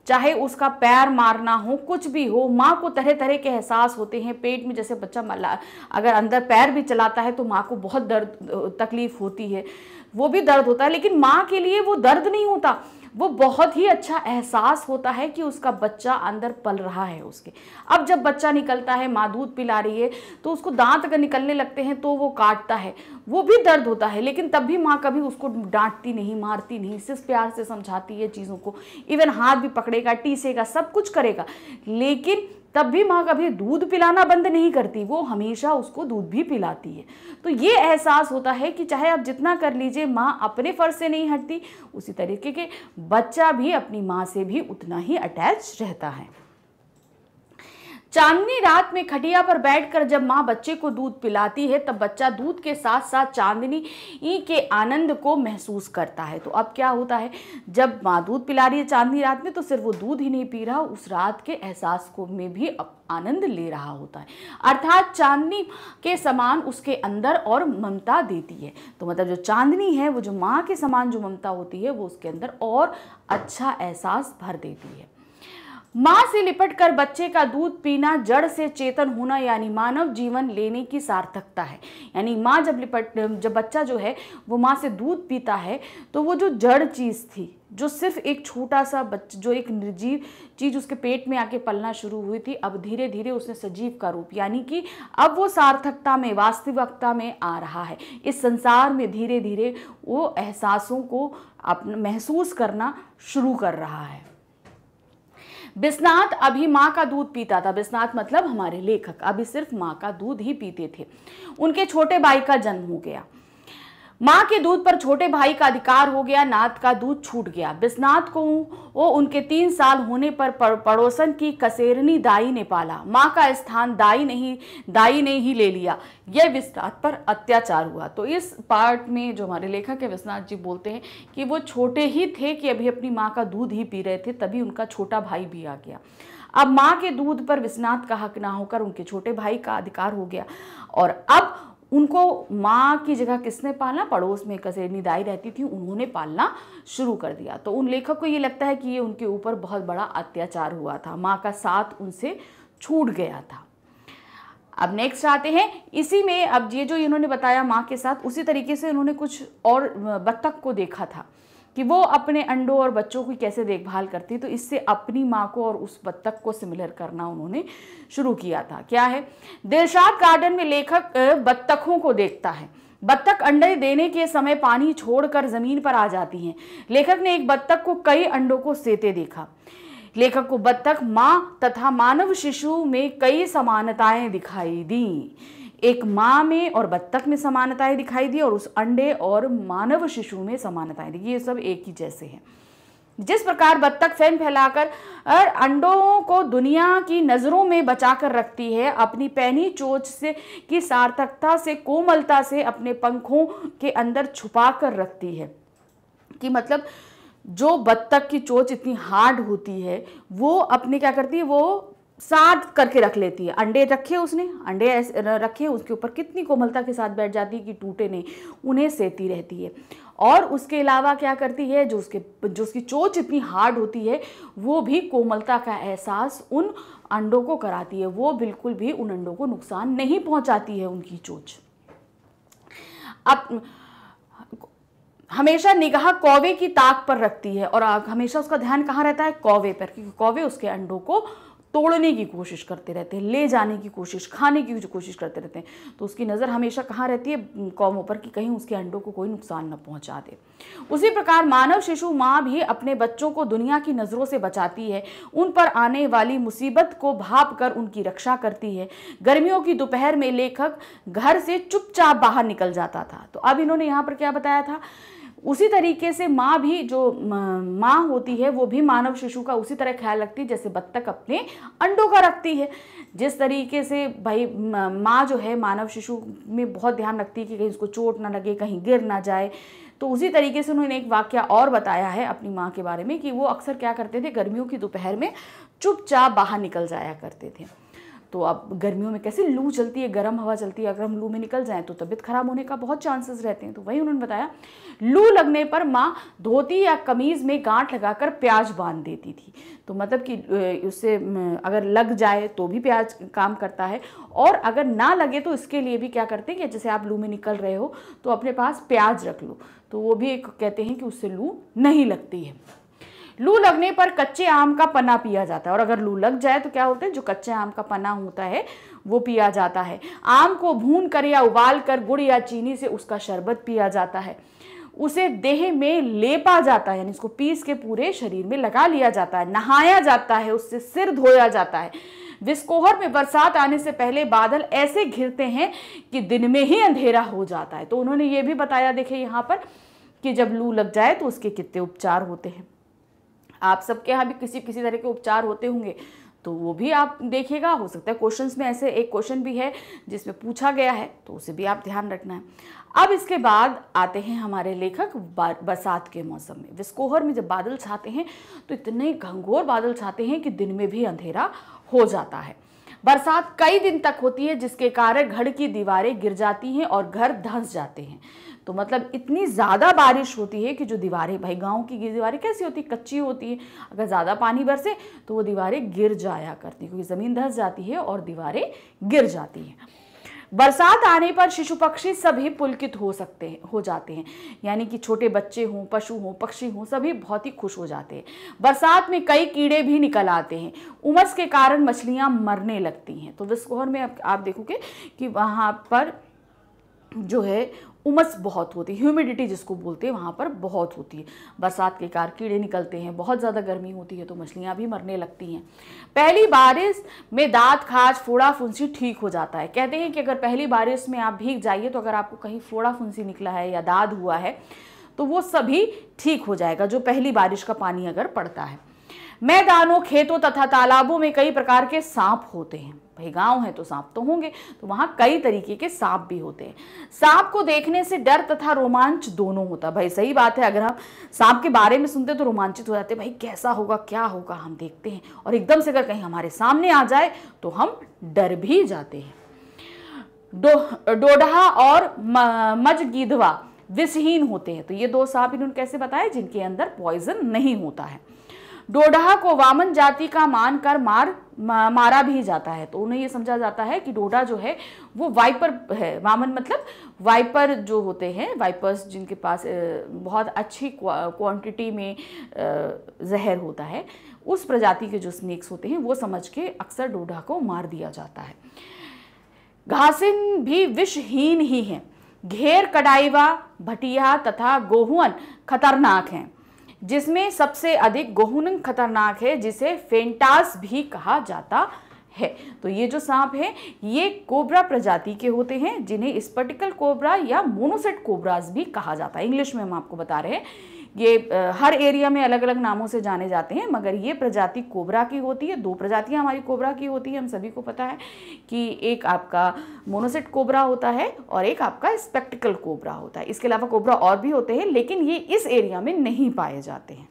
Speaker 1: चाहे उसका पैर मारना हो कुछ भी हो माँ को तरह तरह के एहसास होते हैं पेट में जैसे बच्चा मला अगर अंदर पैर भी चलाता है तो माँ को बहुत दर्द तकलीफ़ होती है वो भी दर्द होता है लेकिन माँ के लिए वो दर्द नहीं होता वो बहुत ही अच्छा एहसास होता है कि उसका बच्चा अंदर पल रहा है उसके अब जब बच्चा निकलता है माँ दूध पिला रही है तो उसको दांत अगर निकलने लगते हैं तो वो काटता है वो भी दर्द होता है लेकिन तब भी माँ कभी उसको डांटती नहीं मारती नहीं सिर्फ प्यार से समझाती है चीज़ों को इवन हाथ भी पकड़ेगा टीसेगा सब कुछ करेगा लेकिन तब भी माँ कभी दूध पिलाना बंद नहीं करती वो हमेशा उसको दूध भी पिलाती है तो ये एहसास होता है कि चाहे आप जितना कर लीजिए माँ अपने फ़र्ज से नहीं हटती उसी तरीके के बच्चा भी अपनी माँ से भी उतना ही अटैच रहता है चांदनी रात में खटिया पर बैठकर जब माँ बच्चे को दूध पिलाती है तब बच्चा दूध के साथ साथ चांदनी के आनंद को महसूस करता है तो अब क्या होता है जब माँ दूध पिला रही है चांदनी रात में तो सिर्फ वो दूध ही नहीं पी रहा उस रात के एहसास को में भी आनंद ले रहा होता है अर्थात चांदनी के समान उसके अंदर और ममता देती है तो मतलब जो चांदनी है वो जो माँ के समान जो ममता होती है वो उसके अंदर और अच्छा एहसास भर देती है माँ से लिपटकर बच्चे का दूध पीना जड़ से चेतन होना यानी मानव जीवन लेने की सार्थकता है यानी माँ जब लिपट जब बच्चा जो है वो माँ से दूध पीता है तो वो जो जड़ चीज़ थी जो सिर्फ एक छोटा सा बच्चा जो एक निर्जीव चीज़ उसके पेट में आके पलना शुरू हुई थी अब धीरे धीरे उसने सजीव का रूप यानी कि अब वो सार्थकता में वास्तविकता में आ रहा है इस संसार में धीरे धीरे वो एहसासों को अपना महसूस करना शुरू कर रहा है बिस्नाथ अभी माँ का दूध पीता था बिस्नाथ मतलब हमारे लेखक अभी सिर्फ माँ का दूध ही पीते थे उनके छोटे भाई का जन्म हो गया माँ के दूध पर छोटे भाई का अधिकार हो गया नाथ का दूध छूट गया बिस्नाथ को वो उनके तीन साल होने पर पड़ोसन की कसेरनी दाई ने पाला माँ का स्थान दाई नहीं दाई ने ही ले लिया यह विस्नाथ पर अत्याचार हुआ तो इस पार्ट में जो हमारे लेखक है विश्वनाथ जी बोलते हैं कि वो छोटे ही थे कि अभी अपनी माँ का दूध ही पी रहे थे तभी उनका छोटा भाई भी आ गया अब माँ के दूध पर विश्वनाथ का हक ना होकर उनके छोटे भाई का अधिकार हो गया और अब उनको माँ की जगह किसने पालना पड़ोस में कसे निदाई रहती थी उन्होंने पालना शुरू कर दिया तो उन लेखक को ये लगता है कि ये उनके ऊपर बहुत बड़ा अत्याचार हुआ था माँ का साथ उनसे छूट गया था अब नेक्स्ट आते हैं इसी में अब ये जो इन्होंने बताया माँ के साथ उसी तरीके से उन्होंने कुछ और बत्तख को देखा था कि वो अपने अंडों और बच्चों की कैसे देखभाल करती तो इससे अपनी माँ को और उस बत्तख को सिमिलर करना उन्होंने शुरू किया था क्या है दिलशाद गार्डन में लेखक बत्तखों को देखता है बत्तख अंडे देने के समय पानी छोड़कर जमीन पर आ जाती हैं लेखक ने एक बत्तख को कई अंडों को सेते देखा लेखक को बत्तख माँ तथा मानव शिशु में कई समानताएं दिखाई दी एक माँ में और बत्तख में समानताएं दिखाई दी और उस अंडे और मानव शिशु में समानताएं दिखी ये सब एक ही जैसे हैं जिस प्रकार बत्तख फैन फैलाकर अंडों को दुनिया की नज़रों में बचाकर रखती है अपनी पैनी चोच से की सार्थकता से कोमलता से अपने पंखों के अंदर छुपा कर रखती है कि मतलब जो बत्तख की चोच इतनी हार्ड होती है वो अपने क्या करती है वो साथ करके रख लेती है अंडे रखे उसने अंडे रखे उसके ऊपर कितनी कोमलता के साथ बैठ जाती है कि टूटे नहीं उन्हें सेती रहती है और उसके अलावा क्या करती है जो उसके जो उसकी चोच इतनी हार्ड होती है वो भी कोमलता का एहसास उन अंडों को कराती है वो बिल्कुल भी उन अंडों को नुकसान नहीं पहुंचाती है उनकी चोच अब हमेशा निगाह कौवे की ताक पर रखती है और हमेशा उसका ध्यान कहाँ रहता है कौवे पर क्योंकि कौवे उसके अंडों को तोड़ने की कोशिश करते रहते हैं ले जाने की कोशिश खाने की कोशिश करते रहते हैं तो उसकी नज़र हमेशा कहाँ रहती है कौमों पर कि कहीं उसके अंडों को कोई नुकसान न पहुँचा दे उसी प्रकार मानव शिशु माँ भी अपने बच्चों को दुनिया की नज़रों से बचाती है उन पर आने वाली मुसीबत को भाप कर उनकी रक्षा करती है गर्मियों की दोपहर में लेखक घर से चुपचाप बाहर निकल जाता था तो अब इन्होंने यहाँ पर क्या बताया था उसी तरीके से माँ भी जो माँ होती है वो भी मानव शिशु का उसी तरह ख्याल रखती है जैसे बत्तख अपने अंडों का रखती है जिस तरीके से भाई माँ जो है मानव शिशु में बहुत ध्यान रखती है कि कहीं उसको चोट ना लगे कहीं गिर ना जाए तो उसी तरीके से उन्होंने एक वाक्य और बताया है अपनी माँ के बारे में कि वो अक्सर क्या करते थे गर्मियों की दोपहर में चुपचाप बाहर निकल जाया करते थे तो अब गर्मियों में कैसे लू चलती है गर्म हवा चलती है अगर हम लू में निकल जाएं तो तबीयत खराब होने का बहुत चांसेस रहते हैं तो वही उन्होंने बताया लू लगने पर माँ धोती या कमीज़ में गांठ लगाकर प्याज बांध देती थी तो मतलब कि उससे अगर लग जाए तो भी प्याज काम करता है और अगर ना लगे तो इसके लिए भी क्या करते हैं कि जैसे आप लू में निकल रहे हो तो अपने पास प्याज रख लो तो वो भी एक कहते हैं कि उससे लू नहीं लगती है लू लगने पर कच्चे आम का पना पिया जाता है और अगर लू लग जाए तो क्या होता है जो कच्चे आम का पना होता है वो पिया जाता है आम को भून कर या उबाल कर गुड़ या चीनी से उसका शरबत पिया जाता है उसे देह में लेपा जाता है यानी इसको पीस के पूरे शरीर में लगा लिया जाता है नहाया जाता है उससे सिर धोया जाता है विस्कोहर में बरसात आने से पहले बादल ऐसे घिरते हैं कि दिन में ही अंधेरा हो जाता है तो उन्होंने ये भी बताया देखे यहाँ पर कि जब लू लग जाए तो उसके कितने उपचार होते हैं आप सबके यहाँ भी किसी किसी तरह के उपचार होते होंगे तो वो भी आप देखिएगा हो सकता है क्वेश्चन में ऐसे एक क्वेश्चन भी है जिसमें पूछा गया है तो उसे भी आप ध्यान रखना है अब इसके बाद आते हैं हमारे लेखक बरसात के मौसम में विस्कोहर में जब बादल छाते हैं तो इतने घंघोर बादल छाते हैं कि दिन में भी अंधेरा हो जाता है बरसात कई दिन तक होती है जिसके कारण घर की दीवारें गिर जाती हैं और घर धंस जाते हैं तो मतलब इतनी ज़्यादा बारिश होती है कि जो दीवारें भाई गाँव की दीवारें कैसी होती कच्ची होती है अगर ज़्यादा पानी बरसे तो वो दीवारें गिर जाया करती क्योंकि ज़मीन धस जाती है और दीवारें गिर जाती हैं बरसात आने पर शिशु पक्षी सभी पुलकित हो सकते हैं हो जाते हैं यानी कि छोटे बच्चे हों पशु हों पक्षी हों सभी बहुत ही खुश हो जाते हैं बरसात में कई कीड़े भी निकल आते हैं उमस के कारण मछलियाँ मरने लगती हैं तो विस्कोहर में आप, आप देखोगे कि वहाँ पर जो है उमस बहुत होती है ह्यूमिडिटी जिसको बोलते हैं वहाँ पर बहुत होती है बरसात के कारण कीड़े निकलते हैं बहुत ज़्यादा गर्मी होती है तो मछलियाँ भी मरने लगती हैं पहली बारिश में दांत खाज फोड़ा फुंसी ठीक हो जाता है कहते हैं कि अगर पहली बारिश में आप भीग जाइए तो अगर आपको कहीं फोड़ा फुंसी निकला है या दाद हुआ है तो वो सभी ठीक हो जाएगा जो पहली बारिश का पानी अगर पड़ता है मैदानों खेतों तथा तालाबों में कई प्रकार के सांप होते हैं भाई गांव है तो सांप तो होंगे तो वहां कई तरीके के सांप भी होते हैं सांप को देखने से डर तथा रोमांच दोनों होता है भाई सही बात है अगर हम सांप के बारे में सुनते तो रोमांचित हो जाते भाई कैसा होगा क्या होगा हम देखते हैं और एकदम से अगर कहीं हमारे सामने आ जाए तो हम डर भी जाते हैं डो डोडहा और मजगीधवा विषहीन होते हैं तो ये दो सांप इन्होंने कैसे बताए जिनके अंदर पॉइजन नहीं होता है डोडहा को वामन जाति का मानकर मार मारा भी जाता है तो उन्हें यह समझा जाता है कि डोडा जो है वो वाइपर है वामन मतलब वाइपर जो होते हैं वाइपर्स जिनके पास बहुत अच्छी क्वांटिटी में जहर होता है उस प्रजाति के जो स्नेक्स होते हैं वो समझ के अक्सर डोडा को मार दिया जाता है घासिन भी विषहीन ही हैं घेर कडाइवा भटिया तथा गोहुअन खतरनाक हैं जिसमें सबसे अधिक गोहुनंग खतरनाक है जिसे फेंटास भी कहा जाता है तो ये जो सांप है ये कोबरा प्रजाति के होते हैं जिन्हें स्पर्टिकल कोबरा या मोनोसेट कोबराज भी कहा जाता है इंग्लिश में हम आपको बता रहे हैं ये हर एरिया में अलग अलग नामों से जाने जाते हैं मगर ये प्रजाति कोबरा की होती है दो प्रजातियाँ हमारी कोबरा की होती है हम सभी को पता है कि एक आपका मोनोसेट कोबरा होता है और एक आपका स्पेक्टिकल कोबरा होता है इसके अलावा कोबरा और भी होते हैं लेकिन ये इस एरिया में नहीं पाए जाते हैं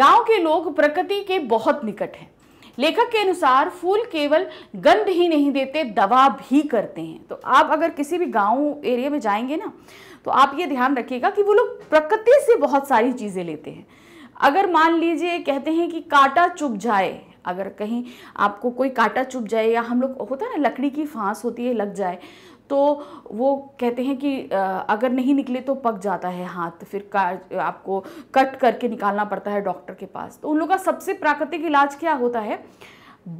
Speaker 1: गांव के लोग प्रकृति के बहुत निकट हैं लेखक के अनुसार फूल केवल गंध ही नहीं देते दवा भी करते हैं तो आप अगर किसी भी गांव एरिया में जाएंगे ना तो आप ये ध्यान रखिएगा कि वो लोग प्रकृति से बहुत सारी चीज़ें लेते हैं अगर मान लीजिए कहते हैं कि कांटा चुभ जाए अगर कहीं आपको कोई कांटा चुभ जाए या हम लोग होता है ना लकड़ी की फांस होती है लग जाए तो वो कहते हैं कि अगर नहीं निकले तो पक जाता है हाथ फिर का आपको कट करके निकालना पड़ता है डॉक्टर के पास तो उन लोग का सबसे प्राकृतिक इलाज क्या होता है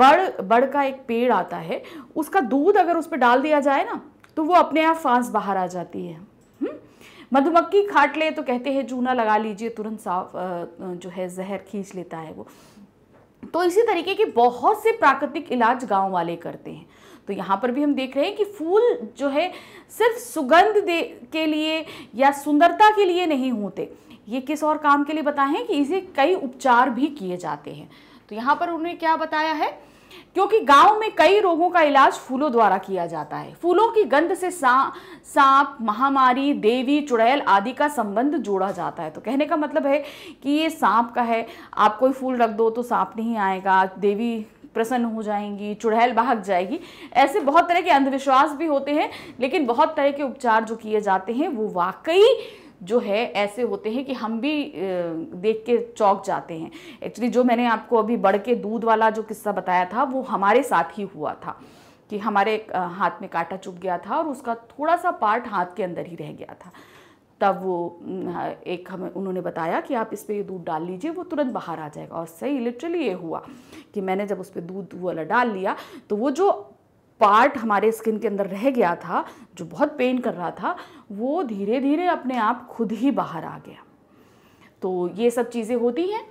Speaker 1: बड़ बड़ का एक पेड़ आता है उसका दूध अगर उस पर डाल दिया जाए ना तो वो अपने आप फांस बाहर आ जाती है हम्म। मधुमक्खी खाट ले तो कहते हैं चूना लगा लीजिए तुरंत साफ जो है जहर खींच लेता है वो तो इसी तरीके के बहुत से प्राकृतिक इलाज गांव वाले करते हैं तो यहाँ पर भी हम देख रहे हैं कि फूल जो है सिर्फ सुगंध दे के लिए या सुंदरता के लिए नहीं होते ये किस और काम के लिए बताएं कि इसे कई उपचार भी किए जाते हैं तो यहाँ पर उन्होंने क्या बताया है क्योंकि गांव में कई रोगों का इलाज फूलों द्वारा किया जाता है फूलों की गंध से सा, सांप महामारी देवी चुड़ैल आदि का संबंध जोड़ा जाता है तो कहने का मतलब है कि ये सांप का है आप कोई फूल रख दो तो सांप नहीं आएगा देवी प्रसन्न हो जाएंगी चुड़ैल भाग जाएगी ऐसे बहुत तरह के अंधविश्वास भी होते हैं लेकिन बहुत तरह के उपचार जो किए जाते हैं वो वाकई जो है ऐसे होते हैं कि हम भी देख के चौक जाते हैं एक्चुअली जो मैंने आपको अभी बढ़ के दूध वाला जो किस्सा बताया था वो हमारे साथ ही हुआ था कि हमारे हाथ में कांटा चुप गया था और उसका थोड़ा सा पार्ट हाथ के अंदर ही रह गया था तब वो एक हमें उन्होंने बताया कि आप इस पर ये दूध डाल लीजिए वो तुरंत बाहर आ जाएगा और सही लिटरली ये हुआ कि मैंने जब उस पर दूध वाला डाल लिया तो वो जो पार्ट हमारे स्किन के अंदर रह गया था जो बहुत पेन कर रहा था वो धीरे धीरे अपने आप खुद ही बाहर आ गया तो ये सब चीज़ें होती हैं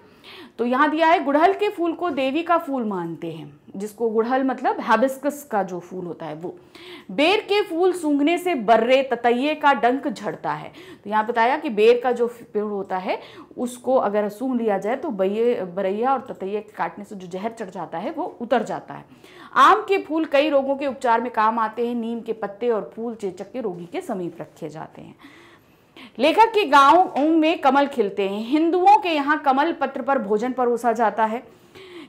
Speaker 1: तो यहाँ दिया है गुड़हल के फूल को देवी का फूल मानते हैं जिसको गुड़हल मतलब हैबिस्कस का जो फूल होता है वो बेर के फूल सूंघने से बर्रे ततये का डंक झड़ता है तो यहाँ बताया कि बेर का जो पेड़ होता है उसको अगर सूंघ लिया जाए तो बैये बरैया और ततये के काटने से जो जहर चढ़ जाता है वो उतर जाता है आम के फूल कई रोगों के उपचार में काम आते हैं नीम के पत्ते और फूल चेचक के रोगी के समीप रखे जाते हैं लेखक के गाँव में कमल खिलते हैं हिंदुओं के यहाँ कमल पत्र पर भोजन परोसा जाता है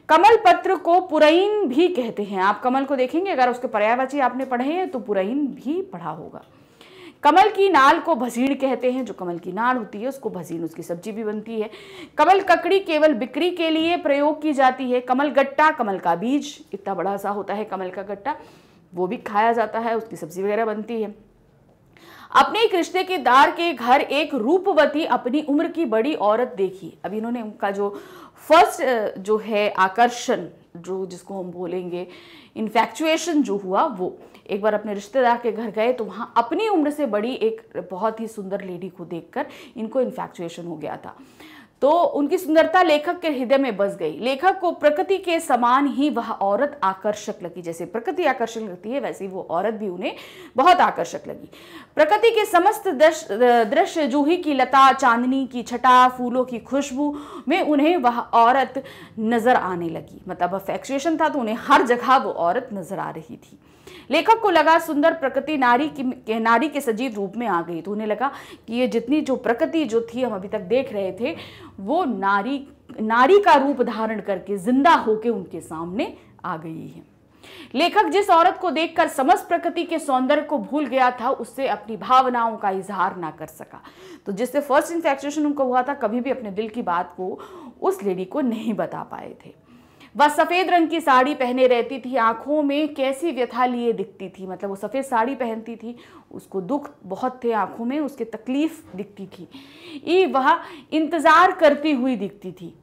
Speaker 1: कमल पत्र को पुरैन भी कहते हैं आप कमल को देखेंगे अगर उसके पर्यायवाची आपने पढ़े हैं तो पुरैन भी पढ़ा होगा कमल की नाल को भजीण कहते हैं जो कमल की नाल होती है उसको भसीन उसकी सब्जी भी बनती है कमल ककड़ी केवल बिक्री के लिए प्रयोग की जाती है कमल गट्टा कमल का बीज इतना बड़ा सा होता है कमल का गट्टा वो भी खाया जाता है उसकी सब्जी वगैरह बनती है अपने एक रिश्ते के दार के घर एक रूपवती अपनी उम्र की बड़ी औरत देखी अब इन्होंने उनका जो फर्स्ट जो है आकर्षण जो जिसको हम बोलेंगे इन्फेक्चुएशन जो हुआ वो एक बार अपने रिश्तेदार के घर गए तो वहाँ अपनी उम्र से बड़ी एक बहुत ही सुंदर लेडी को देखकर इनको इन्फैक्चुएशन हो गया था तो उनकी सुंदरता लेखक के हृदय में बस गई लेखक को प्रकृति के समान ही वह औरत आकर्षक लगी जैसे प्रकृति आकर्षक लगती है वैसे वो औरत भी उन्हें बहुत आकर्षक लगी प्रकृति के समस्त दृश्य जूही की लता चांदनी की छटा फूलों की खुशबू में उन्हें वह औरत नजर आने लगी मतलब फैक्चुएशन था तो उन्हें हर जगह वो औरत नजर आ रही थी लेखक को लगा सुंदर प्रकृति नारी की नारी के सजीव रूप में आ गई तो उन्हें लगा कि ये जितनी जो प्रकृति जो थी हम अभी तक देख रहे थे वो नारी नारी का रूप धारण करके जिंदा होके उनके सामने आ गई है लेखक जिस औरत को देखकर समस्त प्रकृति के सौंदर्य को भूल गया था उससे अपनी भावनाओं का इजहार ना कर सका तो जिससे फर्स्ट इन्फेक्शन उनको हुआ था कभी भी अपने दिल की बात को उस लेडी को नहीं बता पाए थे वह सफ़ेद रंग की साड़ी पहने रहती थी आँखों में कैसी व्यथा लिए दिखती थी मतलब वो सफ़ेद साड़ी पहनती थी उसको दुख बहुत थे आँखों में उसके तकलीफ़ दिखती थी ई वह इंतज़ार करती हुई दिखती थी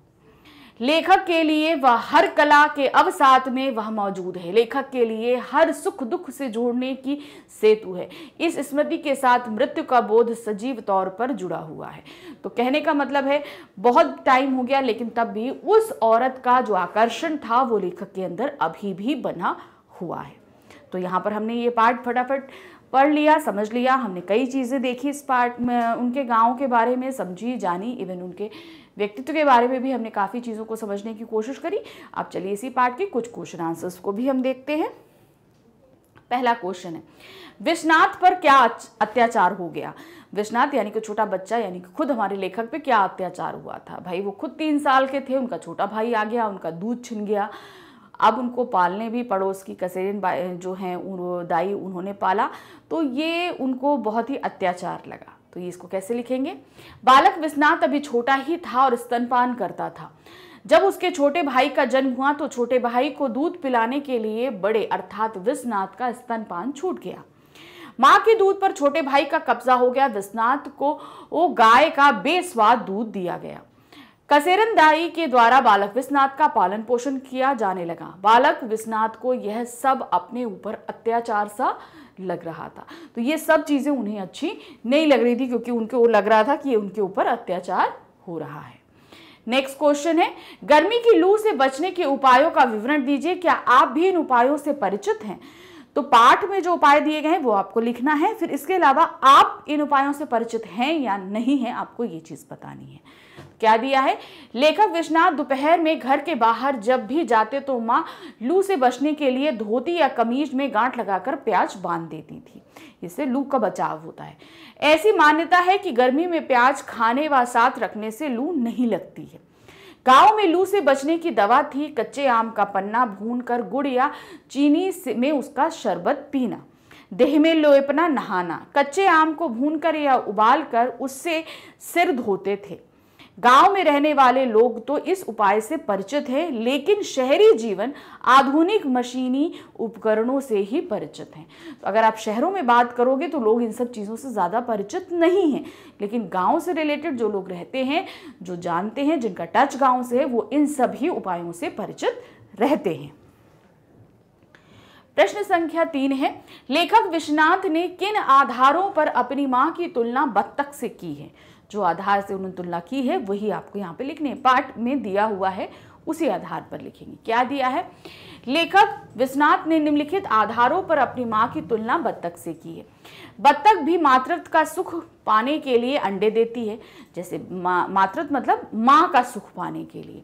Speaker 1: लेखक के लिए वह हर कला के अवसात में वह मौजूद है लेखक के लिए हर सुख दुख से जोड़ने की सेतु है इस स्मृति के साथ मृत्यु का बोध सजीव तौर पर जुड़ा हुआ है तो कहने का मतलब है बहुत टाइम हो गया लेकिन तब भी उस औरत का जो आकर्षण था वो लेखक के अंदर अभी भी बना हुआ है तो यहाँ पर हमने ये पार्ट फटाफट पढ़ लिया समझ लिया हमने कई चीज़ें देखी इस पार्ट में उनके गाँव के बारे में समझी जानी इवन उनके व्यक्तित्व के बारे में भी हमने काफ़ी चीज़ों को समझने की कोशिश करी अब चलिए इसी पार्ट के कुछ क्वेश्चन आंसर्स को भी हम देखते हैं पहला क्वेश्चन है विश्वनाथ पर क्या अत्याचार हो गया विश्वनाथ यानी कि छोटा बच्चा यानी कि खुद हमारे लेखक पे क्या अत्याचार हुआ था भाई वो खुद तीन साल के थे उनका छोटा भाई आ गया उनका दूध छिन गया अब उनको पालने भी पड़ोस की कसेरिन जो हैं दाई उन्होंने पाला तो ये उनको बहुत ही अत्याचार लगा तो ये इसको कैसे लिखेंगे बालक विश्वनाथ अभी छोटा ही था और स्तनपान करता था जब उसके छोटे भाई का जन्म हुआ तो छोटे भाई को दूध पिलाने के लिए बड़े अर्थात विश्वनाथ का स्तनपान छूट गया माँ के दूध पर छोटे भाई का कब्जा हो गया विश्वनाथ को वो गाय का बेस्वाद दूध दिया गया कसेरन दाई के द्वारा बालक विश्वनाथ का पालन पोषण किया जाने लगा बालक विश्वनाथ को यह सब अपने ऊपर अत्याचार सा लग रहा था तो ये सब चीज़ें उन्हें अच्छी नहीं लग रही थी क्योंकि उनको लग रहा था कि उनके ऊपर अत्याचार हो रहा है नेक्स्ट क्वेश्चन है गर्मी की लू से बचने के उपायों का विवरण दीजिए क्या आप भी इन उपायों से परिचित हैं तो पाठ में जो उपाय दिए गए हैं वो आपको लिखना है फिर इसके अलावा आप इन उपायों से परिचित हैं या नहीं हैं आपको ये चीज़ बतानी है क्या दिया है लेखक विश्वनाथ दोपहर में घर के बाहर जब भी जाते तो माँ लू से बचने के लिए धोती या कमीज में गांठ लगाकर प्याज बांध देती थी इससे लू का बचाव होता है ऐसी मान्यता है कि गर्मी में प्याज खाने व साथ रखने से लू नहीं लगती है गाँव में लू से बचने की दवा थी कच्चे आम का पन्ना भून कर गुड़ या चीनी में उसका शरबत पीना देह में लोएपना नहाना कच्चे आम को भूनकर या उबालकर उससे सिर धोते थे गांव में रहने वाले लोग तो इस उपाय से परिचित हैं लेकिन शहरी जीवन आधुनिक मशीनी उपकरणों से ही परिचित हैं तो अगर आप शहरों में बात करोगे तो लोग इन सब चीज़ों से ज़्यादा परिचित नहीं हैं लेकिन गांव से रिलेटेड जो लोग रहते हैं जो जानते हैं जिनका टच गांव से है वो इन सभी उपायों से परिचित रहते हैं प्रश्न संख्या तीन है लेखक विश्वनाथ ने किन आधारों पर अपनी माँ की तुलना बत्तख से की है जो आधार से उन्होंने तुलना की है वही आपको यहाँ पे लिखने पाठ में दिया हुआ है उसी आधार पर लिखेंगे क्या दिया है लेखक विश्वनाथ ने निम्नलिखित आधारों पर अपनी माँ की तुलना बत्तख से की है बत्तख भी मातृत्व का सुख पाने के लिए अंडे देती है जैसे मा, मातृत्व मतलब माँ का सुख पाने के लिए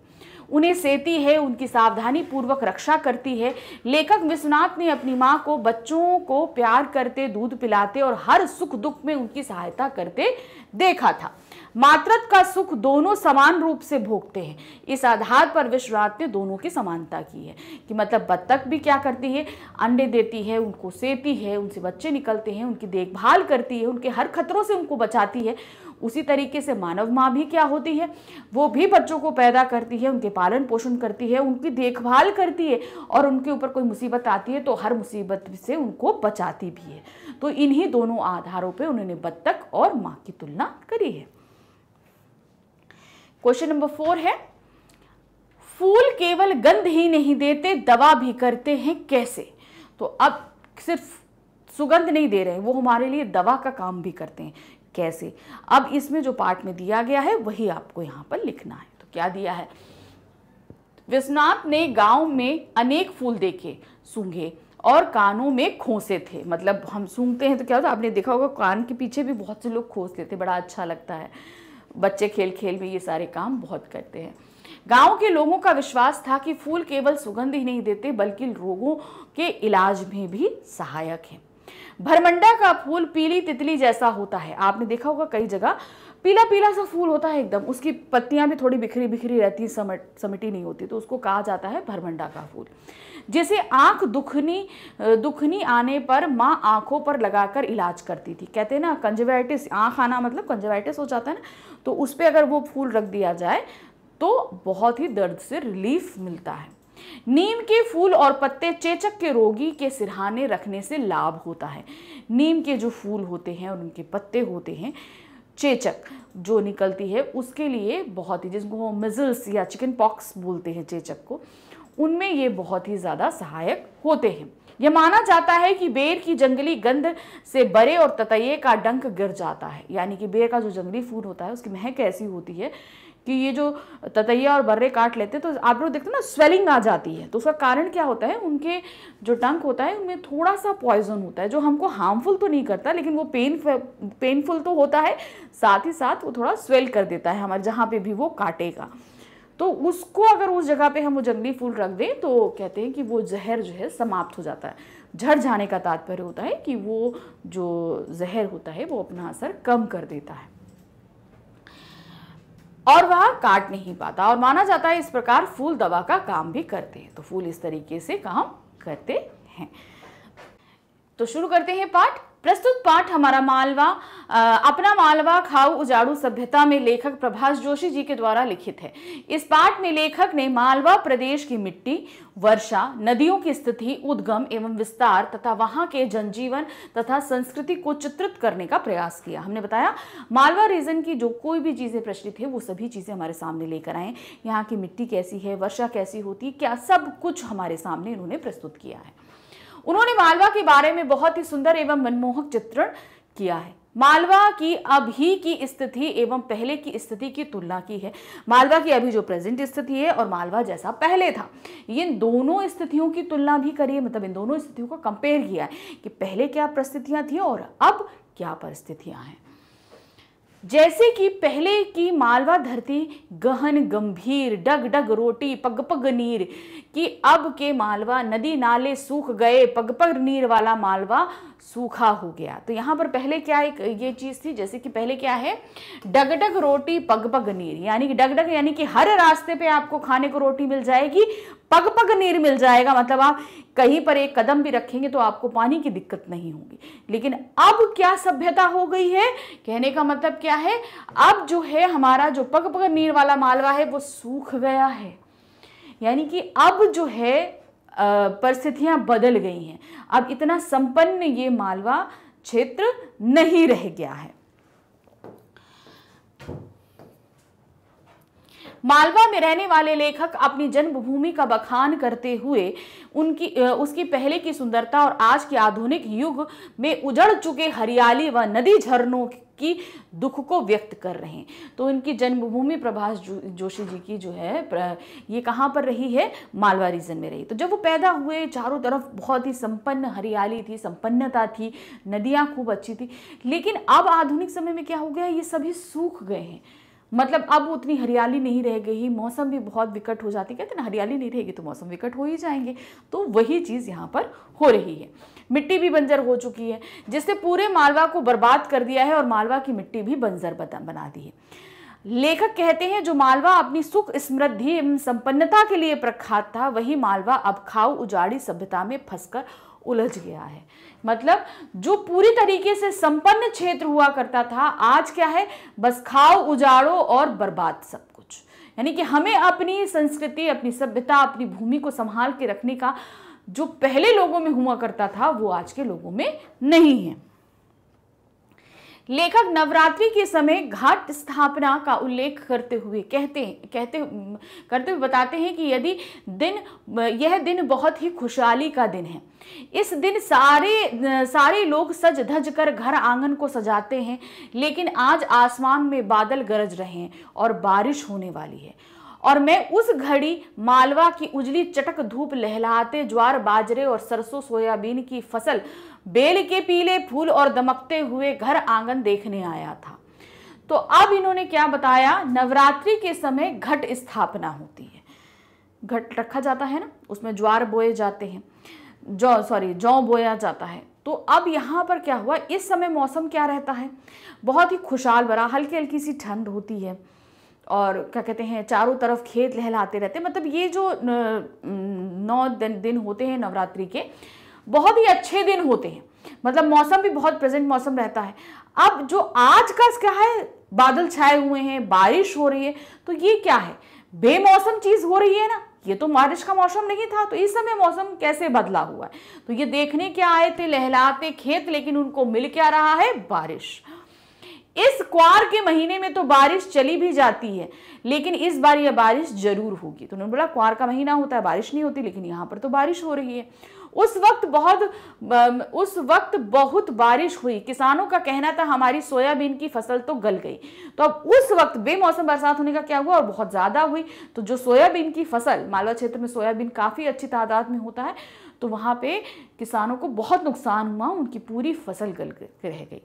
Speaker 1: उन्हें सेती है उनकी सावधानी पूर्वक रक्षा करती है लेखक विश्वनाथ ने अपनी माँ को बच्चों को प्यार करते दूध पिलाते और हर सुख दुख में उनकी सहायता करते देखा था मातृत्व का सुख दोनों समान रूप से भोगते हैं इस आधार पर विश्वरात ने दोनों की समानता की है कि मतलब बत्तख भी क्या करती है अंडे देती है उनको सेती है उनसे बच्चे निकलते हैं उनकी देखभाल करती है उनके हर खतरों से उनको बचाती है उसी तरीके से मानव माँ भी क्या होती है वो भी बच्चों को पैदा करती है उनके पालन पोषण करती है उनकी देखभाल करती है और उनके ऊपर कोई मुसीबत आती है तो हर मुसीबत से उनको बचाती भी है तो इन्हीं दोनों आधारों पर उन्होंने बत्तख और माँ की तुलना करी है क्वेश्चन नंबर फोर है फूल केवल गंध ही नहीं देते दवा भी करते हैं कैसे तो अब सिर्फ सुगंध नहीं दे रहे वो हमारे लिए दवा का काम भी करते हैं कैसे अब इसमें जो पार्ट में दिया गया है वही आपको यहाँ पर लिखना है तो क्या दिया है विश्वनाथ ने गांव में अनेक फूल देखे सूंघे और कानों में खोसे थे मतलब हम सूंघते हैं तो क्या होता है आपने देखा होगा कान के पीछे भी बहुत से लोग खोस लेते बड़ा अच्छा लगता है बच्चे खेल खेल में ये सारे काम बहुत करते हैं गांव के लोगों का विश्वास था कि फूल केवल सुगंध ही नहीं देते बल्कि रोगों के इलाज में भी सहायक हैं भरमंडा का फूल पीली तितली जैसा होता है आपने देखा होगा कई जगह पीला पीला सा फूल होता है एकदम उसकी पत्तियां भी थोड़ी बिखरी बिखरी रहती समट समिटी नहीं होती तो उसको कहा जाता है भरमंडा का फूल जैसे आँख दुखनी दुखनी आने पर माँ आँखों पर लगाकर इलाज करती थी कहते हैं ना कंजवाइटिस आँख आना मतलब कंजवाइटिस हो जाता है ना तो उस पर अगर वो फूल रख दिया जाए तो बहुत ही दर्द से रिलीफ मिलता है नीम के फूल और पत्ते चेचक के रोगी के सिरहाने रखने से लाभ होता है नीम के जो फूल होते हैं और उनके पत्ते होते हैं चेचक जो निकलती है उसके लिए बहुत ही जिसको मिजल्स या चिकन पॉक्स बोलते हैं चेचक को उनमें ये बहुत ही ज़्यादा सहायक होते हैं यह माना जाता है कि बेर की जंगली गंध से बरे और ततये का डंक गिर जाता है यानी कि बेर का जो जंगली फूल होता है उसकी महक ऐसी होती है कि ये जो ततैया और बर्रे काट लेते हैं तो आप लोग देखते हैं ना स्वेलिंग आ जाती है तो उसका कारण क्या होता है उनके जो टंक होता है उनमें थोड़ा सा पॉइजन होता है जो हमको हार्मफुल तो नहीं करता लेकिन वो पेन पेनफुल तो होता है साथ ही साथ वो थोड़ा स्वेल कर देता है हमारे जहाँ पे भी वो काटेगा तो उसको अगर उस जगह पे हम वो जंगली फूल रख दें तो कहते हैं कि वो जहर जो है समाप्त हो जाता है झड़ जाने का तात्पर्य होता है कि वो जो जहर होता है वो अपना असर कम कर देता है और वह काट नहीं पाता और माना जाता है इस प्रकार फूल दवा का काम भी करते हैं तो फूल इस तरीके से काम करते हैं तो शुरू करते हैं पाठ प्रस्तुत पाठ हमारा मालवा अपना मालवा खाऊ उजाड़ू सभ्यता में लेखक प्रभाष जोशी जी के द्वारा लिखित है इस पाठ में लेखक ने मालवा प्रदेश की मिट्टी वर्षा नदियों की स्थिति उद्गम एवं विस्तार तथा वहां के जनजीवन तथा संस्कृति को चित्रित करने का प्रयास किया हमने बताया मालवा रीजन की जो कोई भी चीज़ें प्रचलित है वो सभी चीज़ें हमारे सामने लेकर आए यहाँ की मिट्टी कैसी है वर्षा कैसी होती क्या सब कुछ हमारे सामने इन्होंने प्रस्तुत किया है उन्होंने मालवा के बारे में बहुत ही सुंदर एवं मनमोहक चित्रण किया है मालवा की अभी की स्थिति एवं पहले की स्थिति की तुलना की है मालवा की अभी जो प्रेजेंट स्थिति है और मालवा जैसा पहले था इन दोनों स्थितियों की तुलना भी करिए मतलब इन दोनों स्थितियों का कंपेयर किया है कि पहले क्या परिस्थितियाँ थी और अब क्या परिस्थितियाँ हैं जैसे कि पहले की मालवा धरती गहन गंभीर डग डग रोटी पग पग नीर की अब के मालवा नदी नाले सूख गए पग पग नीर वाला मालवा सूखा हो गया तो यहाँ पर पहले क्या एक ये चीज़ थी जैसे कि पहले क्या है डगडग रोटी पग पग नीर यानी कि डगडग यानी कि हर रास्ते पे आपको खाने को रोटी मिल जाएगी पग पग नीर मिल जाएगा मतलब आप कहीं पर एक कदम भी रखेंगे तो आपको पानी की दिक्कत नहीं होगी लेकिन अब क्या सभ्यता हो गई है कहने का मतलब क्या है अब जो है हमारा जो पग पग नीर वाला मालवा है वो सूख गया है यानी कि अब जो है परिस्थितियाँ बदल गई हैं अब इतना संपन्न ये मालवा क्षेत्र नहीं रह गया है मालवा में रहने वाले लेखक अपनी जन्मभूमि का बखान करते हुए उनकी उसकी पहले की सुंदरता और आज के आधुनिक युग में उजड़ चुके हरियाली व नदी झरनों की दुख को व्यक्त कर रहे हैं तो इनकी जन्मभूमि प्रभाष जो, जोशी जी की जो है ये कहाँ पर रही है मालवा रीजन में रही तो जब वो पैदा हुए चारों तरफ बहुत ही संपन्न हरियाली थी संपन्नता थी नदियाँ खूब अच्छी थी लेकिन अब आधुनिक समय में क्या हो गया ये सभी सूख गए हैं मतलब अब उतनी हरियाली नहीं रह गई मौसम भी बहुत विकट हो जाती कहते ना हरियाली नहीं रहेगी तो मौसम विकट हो ही जाएंगे तो वही चीज़ यहाँ पर हो रही है मिट्टी भी बंजर हो चुकी है जिसने पूरे मालवा को बर्बाद कर दिया है और मालवा की मिट्टी भी बंजर बना दी है लेखक कहते हैं जो मालवा अपनी सुख समृद्धि एवं संपन्नता के लिए प्रख्यात था वही मालवा अब खाऊ उजाड़ी सभ्यता में फंसकर उलझ गया है मतलब जो पूरी तरीके से संपन्न क्षेत्र हुआ करता था आज क्या है बस खाओ उजाड़ो और बर्बाद सब कुछ यानी कि हमें अपनी संस्कृति अपनी सभ्यता अपनी भूमि को संभाल के रखने का जो पहले लोगों में हुआ करता था वो आज के लोगों में नहीं है लेखक नवरात्रि के समय घाट स्थापना का उल्लेख करते हुए कहते कहते करते हुए बताते हैं कि यदि दिन यह दिन बहुत ही खुशहाली का दिन है इस दिन सारे सारे लोग सज धज कर घर आंगन को सजाते हैं लेकिन आज आसमान में बादल गरज रहे हैं और बारिश होने वाली है और मैं उस घड़ी मालवा की उजली चटक धूप लहलाते ज्वार बाजरे और सरसों सोयाबीन की फसल बेल के पीले फूल और दमकते हुए घर आंगन देखने आया था तो अब इन्होंने क्या बताया नवरात्रि के समय घट स्थापना होती है घट रखा जाता है ना उसमें ज्वार बोए जाते हैं जौ सॉरी जौ बोया जाता है तो अब यहाँ पर क्या हुआ इस समय मौसम क्या रहता है बहुत ही खुशहाल भरा हल्की हल्की सी ठंड होती है और क्या कहते हैं चारों तरफ खेत लहलाते रहते हैं मतलब ये जो नौ दिन दिन होते हैं नवरात्रि के बहुत ही अच्छे दिन होते हैं मतलब मौसम भी बहुत प्रेजेंट मौसम रहता है अब जो आज का क्या है बादल छाए हुए हैं बारिश हो रही है तो ये क्या है बेमौसम चीज़ हो रही है ना ये तो बारिश का मौसम नहीं था तो इस समय मौसम कैसे बदला हुआ है तो ये देखने क्या आए थे लहलाते खेत लेकिन उनको मिल क्या रहा है बारिश इस क्वार के महीने में तो बारिश चली भी जाती है लेकिन इस बार यह बारिश जरूर होगी तो उन्होंने बोला क्वार का महीना होता है बारिश नहीं होती लेकिन यहाँ पर तो बारिश हो रही है उस वक्त बहुत उस वक्त बहुत बारिश हुई किसानों का कहना था हमारी सोयाबीन की फसल तो गल गई तो अब उस वक्त बेमौसम बरसात होने का क्या हुआ और बहुत ज़्यादा हुई तो जो सोयाबीन की फसल मालवा क्षेत्र में सोयाबीन काफ़ी अच्छी तादाद में होता है तो वहाँ पे किसानों को बहुत नुकसान हुआ उनकी पूरी फसल गल रह गई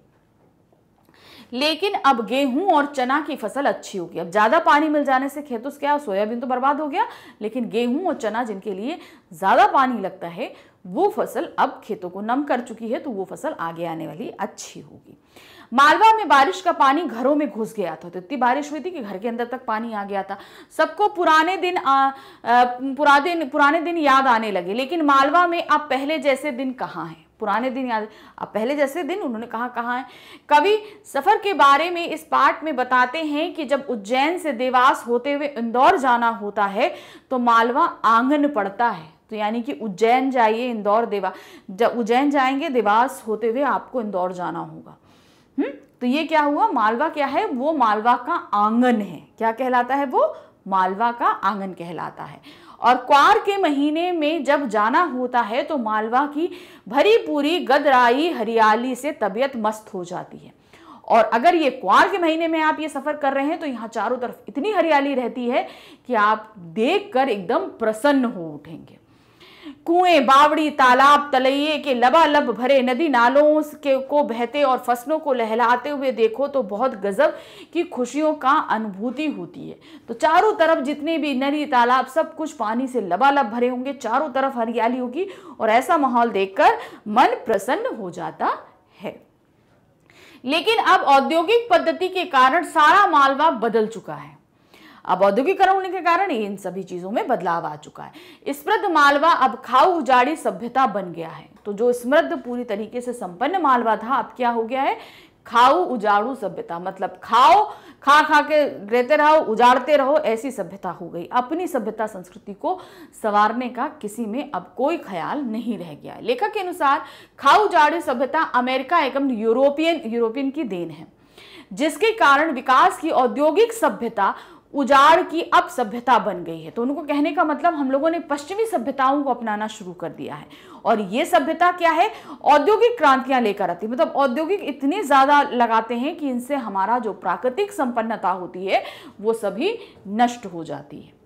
Speaker 1: लेकिन अब गेहूं और चना की फसल अच्छी होगी अब ज़्यादा पानी मिल जाने से खेतों से क्या सोयाबीन तो बर्बाद हो गया लेकिन गेहूं और चना जिनके लिए ज़्यादा पानी लगता है वो फसल अब खेतों को नम कर चुकी है तो वो फसल आगे आने वाली अच्छी होगी मालवा में बारिश का पानी घरों में घुस गया था तो इतनी बारिश हुई थी कि घर के अंदर तक पानी आ गया था सबको पुराने दिन आ, आ, पुरा दिन पुराने दिन याद आने लगे लेकिन मालवा में अब पहले जैसे दिन कहाँ हैं पुराने दिन याद अब पहले जैसे दिन उन्होंने कहा कहाँ है कवि सफ़र के बारे में इस पाठ में बताते हैं कि जब उज्जैन से देवास होते हुए इंदौर जाना होता है तो मालवा आंगन पड़ता है तो यानी कि उज्जैन जाइए इंदौर देवा जब उज्जैन जाएंगे देवास होते हुए आपको इंदौर जाना होगा हम्म तो ये क्या हुआ मालवा क्या है वो मालवा का आंगन है क्या कहलाता है वो मालवा का आंगन कहलाता है और क्वार के महीने में जब जाना होता है तो मालवा की भरी पूरी गदराई हरियाली से तबीयत मस्त हो जाती है और अगर ये क्वार के महीने में आप ये सफ़र कर रहे हैं तो यहाँ चारों तरफ इतनी हरियाली रहती है कि आप देख कर एकदम प्रसन्न हो उठेंगे कुएं बावड़ी तालाब तलैये के लबालब भरे नदी नालों के को बहते और फसलों को लहलाते हुए देखो तो बहुत गजब की खुशियों का अनुभूति होती है तो चारों तरफ जितने भी नदी तालाब सब कुछ पानी से लबालब भरे होंगे चारों तरफ हरियाली होगी और ऐसा माहौल देखकर मन प्रसन्न हो जाता है लेकिन अब औद्योगिक पद्धति के कारण सारा मालवा बदल चुका है अब औद्योगिकरण होने के कारण इन सभी चीजों में बदलाव आ चुका है स्मृद्ध मालवा अब खाऊ उजाड़ी सभ्यता बन गया है तो जो स्मृद्ध पूरी तरीके से संपन्न मालवा था अब क्या हो गया है खाऊ उजाड़ू सभ्यता मतलब खाओ खा खा के रहते रहो उजाड़ते रहो ऐसी सभ्यता हो गई अपनी सभ्यता संस्कृति को संवारने का किसी में अब कोई ख्याल नहीं रह गया है लेखक के अनुसार खाऊ उजाड़ू सभ्यता अमेरिका एकम यूरोपियन यूरोपियन की देन है जिसके कारण विकास की औद्योगिक सभ्यता उजाड़ की अब सभ्यता बन गई है तो उनको कहने का मतलब हम लोगों ने पश्चिमी सभ्यताओं को अपनाना शुरू कर दिया है और ये सभ्यता क्या है औद्योगिक क्रांतियां लेकर आती है मतलब औद्योगिक इतने ज़्यादा लगाते हैं कि इनसे हमारा जो प्राकृतिक संपन्नता होती है वो सभी नष्ट हो जाती है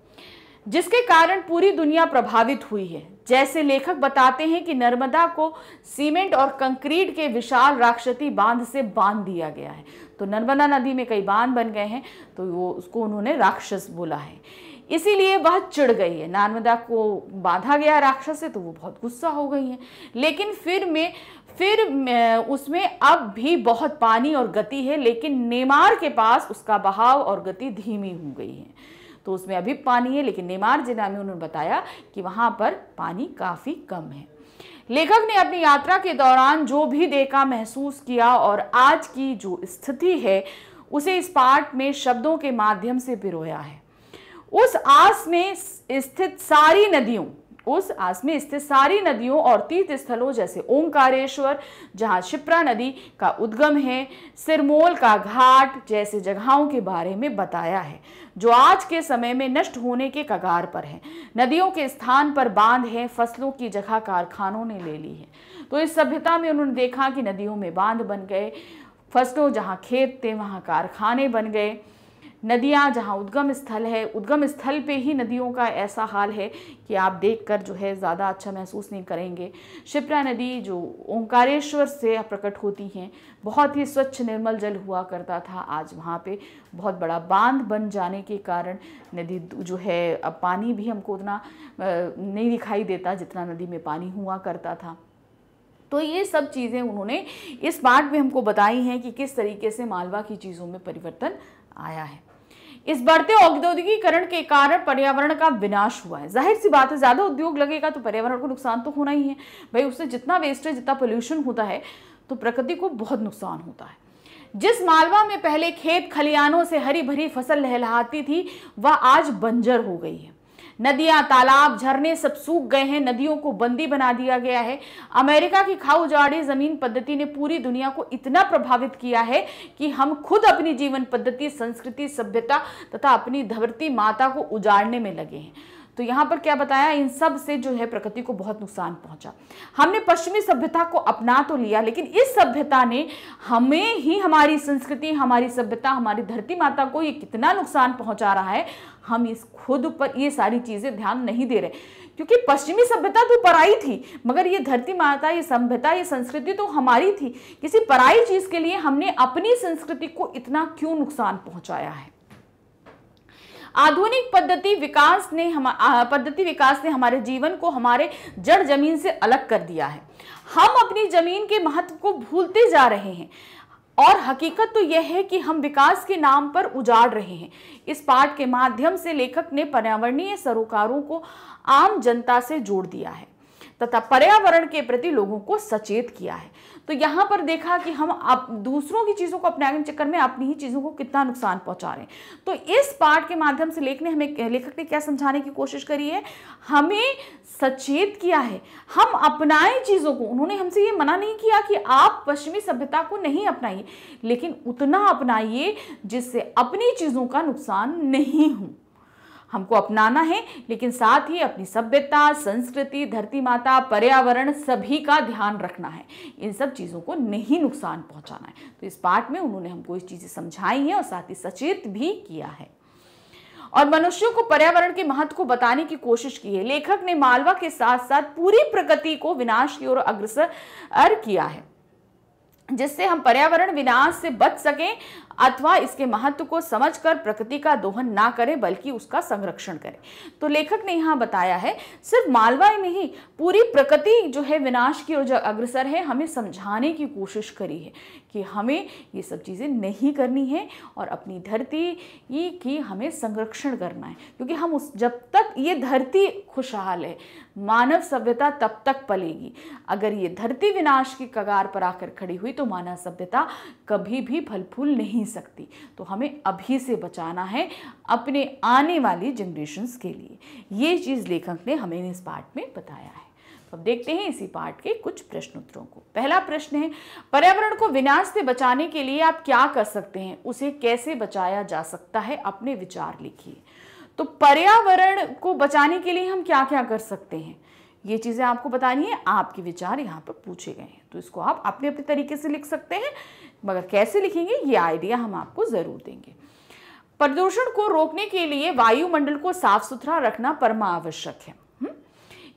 Speaker 1: जिसके कारण पूरी दुनिया प्रभावित हुई है जैसे लेखक बताते हैं कि नर्मदा को सीमेंट और कंक्रीट के विशाल राक्षसी बांध से बांध दिया गया है तो नर्मदा नदी में कई बांध बन गए हैं तो वो उसको उन्होंने राक्षस बोला है इसीलिए वह चिड़ गई है नर्मदा को बांधा गया राक्षस से तो वो बहुत गुस्सा हो गई है लेकिन फिर में फिर उसमें अब भी बहुत पानी और गति है लेकिन नेमार के पास उसका बहाव और गति धीमी हो गई है तो उसमें अभी पानी है लेकिन नेमार जिला में उन्होंने बताया कि वहाँ पर पानी काफ़ी कम है लेखक ने अपनी यात्रा के दौरान जो भी देखा महसूस किया और आज की जो स्थिति है उसे इस पाठ में शब्दों के माध्यम से पिरोया है उस आस में स्थित सारी नदियों उस आस में स्थित सारी नदियों और तीर्थ स्थलों जैसे ओंकारेश्वर जहाँ शिप्रा नदी का उद्गम है सिरमोल का घाट जैसे जगहों के बारे में बताया है जो आज के समय में नष्ट होने के कगार पर है नदियों के स्थान पर बांध है फसलों की जगह कारखानों ने ले ली है तो इस सभ्यता में उन्होंने देखा कि नदियों में बांध बन गए फसलों जहाँ खेत थे वहाँ कारखाने बन गए नदियाँ जहाँ उद्गम स्थल है उद्गम स्थल पे ही नदियों का ऐसा हाल है कि आप देखकर जो है ज़्यादा अच्छा महसूस नहीं करेंगे शिप्रा नदी जो ओंकारेश्वर से प्रकट होती हैं बहुत ही स्वच्छ निर्मल जल हुआ करता था आज वहाँ पे बहुत बड़ा बांध बन जाने के कारण नदी जो है अब पानी भी हमको उतना नहीं दिखाई देता जितना नदी में पानी हुआ करता था तो ये सब चीज़ें उन्होंने इस पार्ट में हमको बताई हैं कि किस तरीके से मालवा की चीज़ों में परिवर्तन आया है इस बढ़ते औद्योगिकीकरण के कारण पर्यावरण का विनाश हुआ है जाहिर सी बात है ज़्यादा उद्योग लगेगा तो पर्यावरण को नुकसान तो होना ही है भाई उससे जितना वेस्टेज जितना पोल्यूशन होता है तो प्रकृति को बहुत नुकसान होता है जिस मालवा में पहले खेत खलियानों से हरी भरी फसल लहलाती थी वह आज बंजर हो गई है नदियां तालाब झरने सब सूख गए हैं नदियों को बंदी बना दिया गया है अमेरिका की खाऊ जाड़ी जमीन पद्धति ने पूरी दुनिया को इतना प्रभावित किया है कि हम खुद अपनी जीवन पद्धति संस्कृति सभ्यता तथा अपनी धरती माता को उजाड़ने में लगे हैं तो यहाँ पर क्या बताया इन सब से जो है प्रकृति को बहुत नुकसान पहुंचा हमने पश्चिमी सभ्यता को अपना तो लिया लेकिन इस सभ्यता ने हमें ही हमारी संस्कृति हमारी सभ्यता हमारी धरती माता को ये कितना नुकसान पहुंचा रहा है हम इस खुद पर ये सारी चीज़ें ध्यान नहीं दे रहे क्योंकि पश्चिमी सभ्यता तो पराई थी मगर ये धरती माता ये सभ्यता ये संस्कृति तो हमारी थी किसी पराई चीज़ के लिए हमने अपनी संस्कृति को इतना क्यों नुकसान पहुंचाया है आधुनिक पद्धति विकास ने हम पद्धति विकास ने हमारे जीवन को हमारे जड़ जमीन से अलग कर दिया है हम अपनी जमीन के महत्व को भूलते जा रहे हैं और हकीकत तो यह है कि हम विकास के नाम पर उजाड़ रहे हैं इस पाठ के माध्यम से लेखक ने पर्यावरणीय सरोकारों को आम जनता से जोड़ दिया है तथा पर्यावरण के प्रति लोगों को सचेत किया है तो यहाँ पर देखा कि हम आप दूसरों की चीज़ों को अपने के चक्कर में अपनी ही चीज़ों को कितना नुकसान पहुँचा रहे हैं तो इस पार्ट के माध्यम से लेख ने हमें लेखक ने क्या समझाने की कोशिश करी है हमें सचेत किया है हम अपनाएं चीज़ों को उन्होंने हमसे ये मना नहीं किया कि आप पश्चिमी सभ्यता को नहीं अपनाइए लेकिन उतना अपनाइए जिससे अपनी चीज़ों का नुकसान नहीं हो हमको अपनाना है लेकिन साथ ही अपनी सभ्यता संस्कृति धरती माता पर्यावरण सभी का ध्यान रखना है इन सब चीज़ों को नहीं नुकसान पहुंचाना है तो इस पाठ में उन्होंने हमको इस चीज़ें समझाई हैं और साथ ही सचेत भी किया है और मनुष्यों को पर्यावरण के महत्व को बताने की कोशिश की है लेखक ने मालवा के साथ साथ पूरी प्रगति को विनाश की ओर अग्रसर किया है जिससे हम पर्यावरण विनाश से बच सकें अथवा इसके महत्व को समझकर प्रकृति का दोहन ना करें बल्कि उसका संरक्षण करें तो लेखक ने यहाँ बताया है सिर्फ मालवा ही नहीं पूरी प्रकृति जो है विनाश की ओर अग्रसर है हमें समझाने की कोशिश करी है कि हमें ये सब चीज़ें नहीं करनी है और अपनी धरती की हमें संरक्षण करना है क्योंकि हम उस जब तक ये धरती खुशहाल है मानव सभ्यता तब तक पलेगी अगर ये धरती विनाश की कगार पर आकर खड़ी हुई तो मानव सभ्यता कभी भी फल फूल नहीं सकती तो हमें अभी से बचाना है अपने आने वाली जनरेशन्स के लिए ये चीज़ लेखक ने हमें इस पार्ट में बताया है अब देखते हैं इसी पार्ट के कुछ प्रश्न उत्तरों को पहला प्रश्न है पर्यावरण को विनाश से बचाने के लिए आप क्या कर सकते हैं उसे कैसे बचाया जा सकता है अपने विचार लिखिए तो पर्यावरण को बचाने के लिए हम क्या क्या कर सकते हैं ये चीज़ें आपको बतानी है आपके विचार यहाँ पर पूछे गए हैं तो इसको आप अपने अपने तरीके से लिख सकते हैं मगर कैसे लिखेंगे ये आइडिया हम आपको ज़रूर देंगे प्रदूषण को रोकने के लिए वायुमंडल को साफ सुथरा रखना परमावश्यक है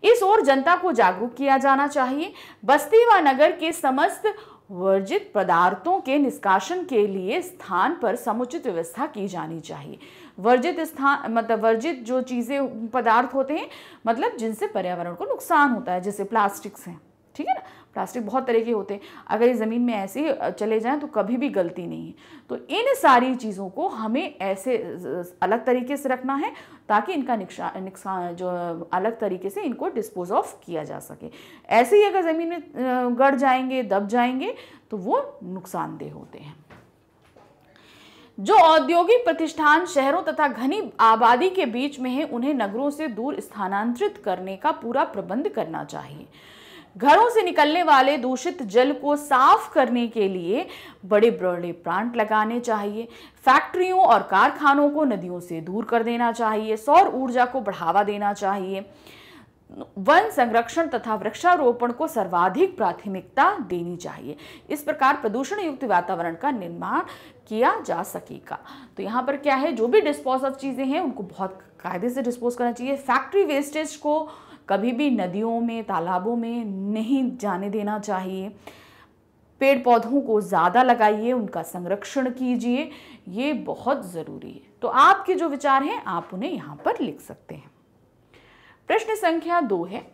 Speaker 1: इस ओर जनता को जागरूक किया जाना चाहिए बस्ती व नगर के समस्त वर्जित पदार्थों के निष्कासन के लिए स्थान पर समुचित व्यवस्था की जानी चाहिए वर्जित स्थान मतलब वर्जित जो चीज़ें पदार्थ होते हैं मतलब जिनसे पर्यावरण को नुकसान होता है जैसे प्लास्टिक्स हैं ठीक है ना प्लास्टिक बहुत तरह के होते हैं अगर ये ज़मीन में ऐसे चले जाएँ तो कभी भी गलती नहीं है तो इन सारी चीज़ों को हमें ऐसे अलग तरीके से रखना है ताकि इनका नुकसान जो अलग तरीके से इनको डिस्पोज ऑफ किया जा सके ऐसे ही अगर ज़मीन में गड़ जाएंगे दब जाएंगे तो वो नुकसानदेह होते हैं जो औद्योगिक प्रतिष्ठान शहरों तथा घनी आबादी के बीच में है उन्हें नगरों से दूर स्थानांतरित करने का पूरा प्रबंध करना चाहिए घरों से निकलने वाले दूषित जल को साफ करने के लिए बड़े बड़े प्लांट लगाने चाहिए फैक्ट्रियों और कारखानों को नदियों से दूर कर देना चाहिए सौर ऊर्जा को बढ़ावा देना चाहिए वन संरक्षण तथा वृक्षारोपण को सर्वाधिक प्राथमिकता देनी चाहिए इस प्रकार प्रदूषण युक्त वातावरण का निर्माण किया जा सकेगा तो यहाँ पर क्या है जो भी डिस्पोज ऑफ चीज़ें हैं उनको बहुत कायदे से डिस्पोज करना चाहिए फैक्ट्री वेस्टेज को कभी भी नदियों में तालाबों में नहीं जाने देना चाहिए पेड़ पौधों को ज़्यादा लगाइए उनका संरक्षण कीजिए ये बहुत ज़रूरी है तो आपके जो विचार हैं आप उन्हें यहाँ पर लिख सकते हैं प्रश्न संख्या दो है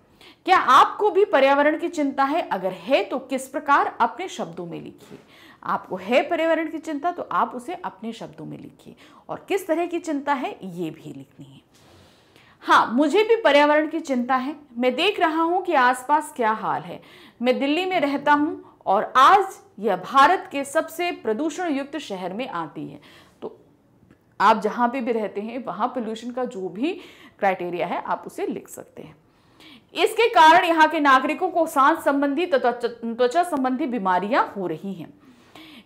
Speaker 1: क्या आपको भी पर्यावरण की चिंता है अगर है तो किस प्रकार अपने शब्दों में लिखिए आपको है पर्यावरण की चिंता तो आप उसे अपने शब्दों में लिखिए और किस तरह की चिंता है ये भी लिखनी है हाँ मुझे भी पर्यावरण की चिंता है मैं देख रहा हूँ कि आसपास क्या हाल है मैं दिल्ली में रहता हूँ और आज यह भारत के सबसे प्रदूषण युक्त शहर में आती है तो आप जहाँ पे भी रहते हैं वहाँ पोल्यूशन का जो भी क्राइटेरिया है आप उसे लिख सकते हैं इसके कारण यहाँ के नागरिकों को सांस संबंधी तथा त्वचा संबंधी बीमारियाँ हो रही हैं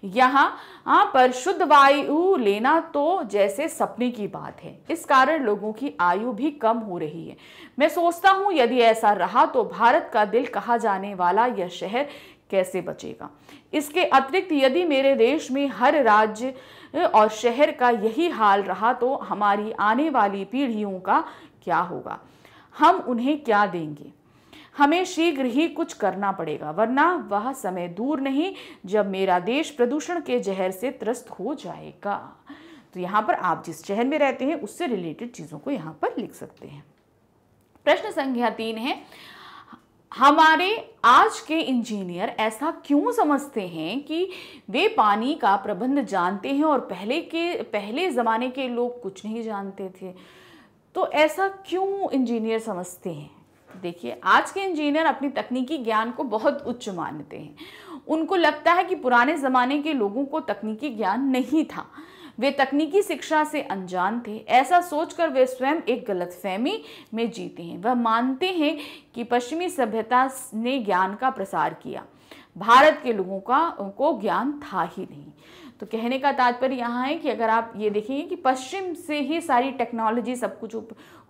Speaker 1: यहाँ हाँ, पर शुद्ध वायु लेना तो जैसे सपने की बात है इस कारण लोगों की आयु भी कम हो रही है मैं सोचता हूँ यदि ऐसा रहा तो भारत का दिल कहा जाने वाला यह शहर कैसे बचेगा इसके अतिरिक्त यदि मेरे देश में हर राज्य और शहर का यही हाल रहा तो हमारी आने वाली पीढ़ियों का क्या होगा हम उन्हें क्या देंगे हमें शीघ्र ही कुछ करना पड़ेगा वरना वह समय दूर नहीं जब मेरा देश प्रदूषण के जहर से त्रस्त हो जाएगा तो यहाँ पर आप जिस शहर में रहते हैं उससे रिलेटेड चीज़ों को यहाँ पर लिख सकते हैं प्रश्न संख्या तीन है हमारे आज के इंजीनियर ऐसा क्यों समझते हैं कि वे पानी का प्रबंध जानते हैं और पहले के पहले ज़माने के लोग कुछ नहीं जानते थे तो ऐसा क्यों इंजीनियर समझते हैं देखिए आज के इंजीनियर अपनी तकनीकी ज्ञान को बहुत उच्च मानते हैं उनको लगता है कि पुराने ज़माने के लोगों को तकनीकी ज्ञान नहीं था वे तकनीकी शिक्षा से अनजान थे ऐसा सोचकर वे स्वयं एक गलतफहमी में जीते हैं वह मानते हैं कि पश्चिमी सभ्यता ने ज्ञान का प्रसार किया भारत के लोगों का उनको ज्ञान था ही नहीं तो कहने का तात्पर्य यहाँ है कि अगर आप ये देखेंगे कि पश्चिम से ही सारी टेक्नोलॉजी सब कुछ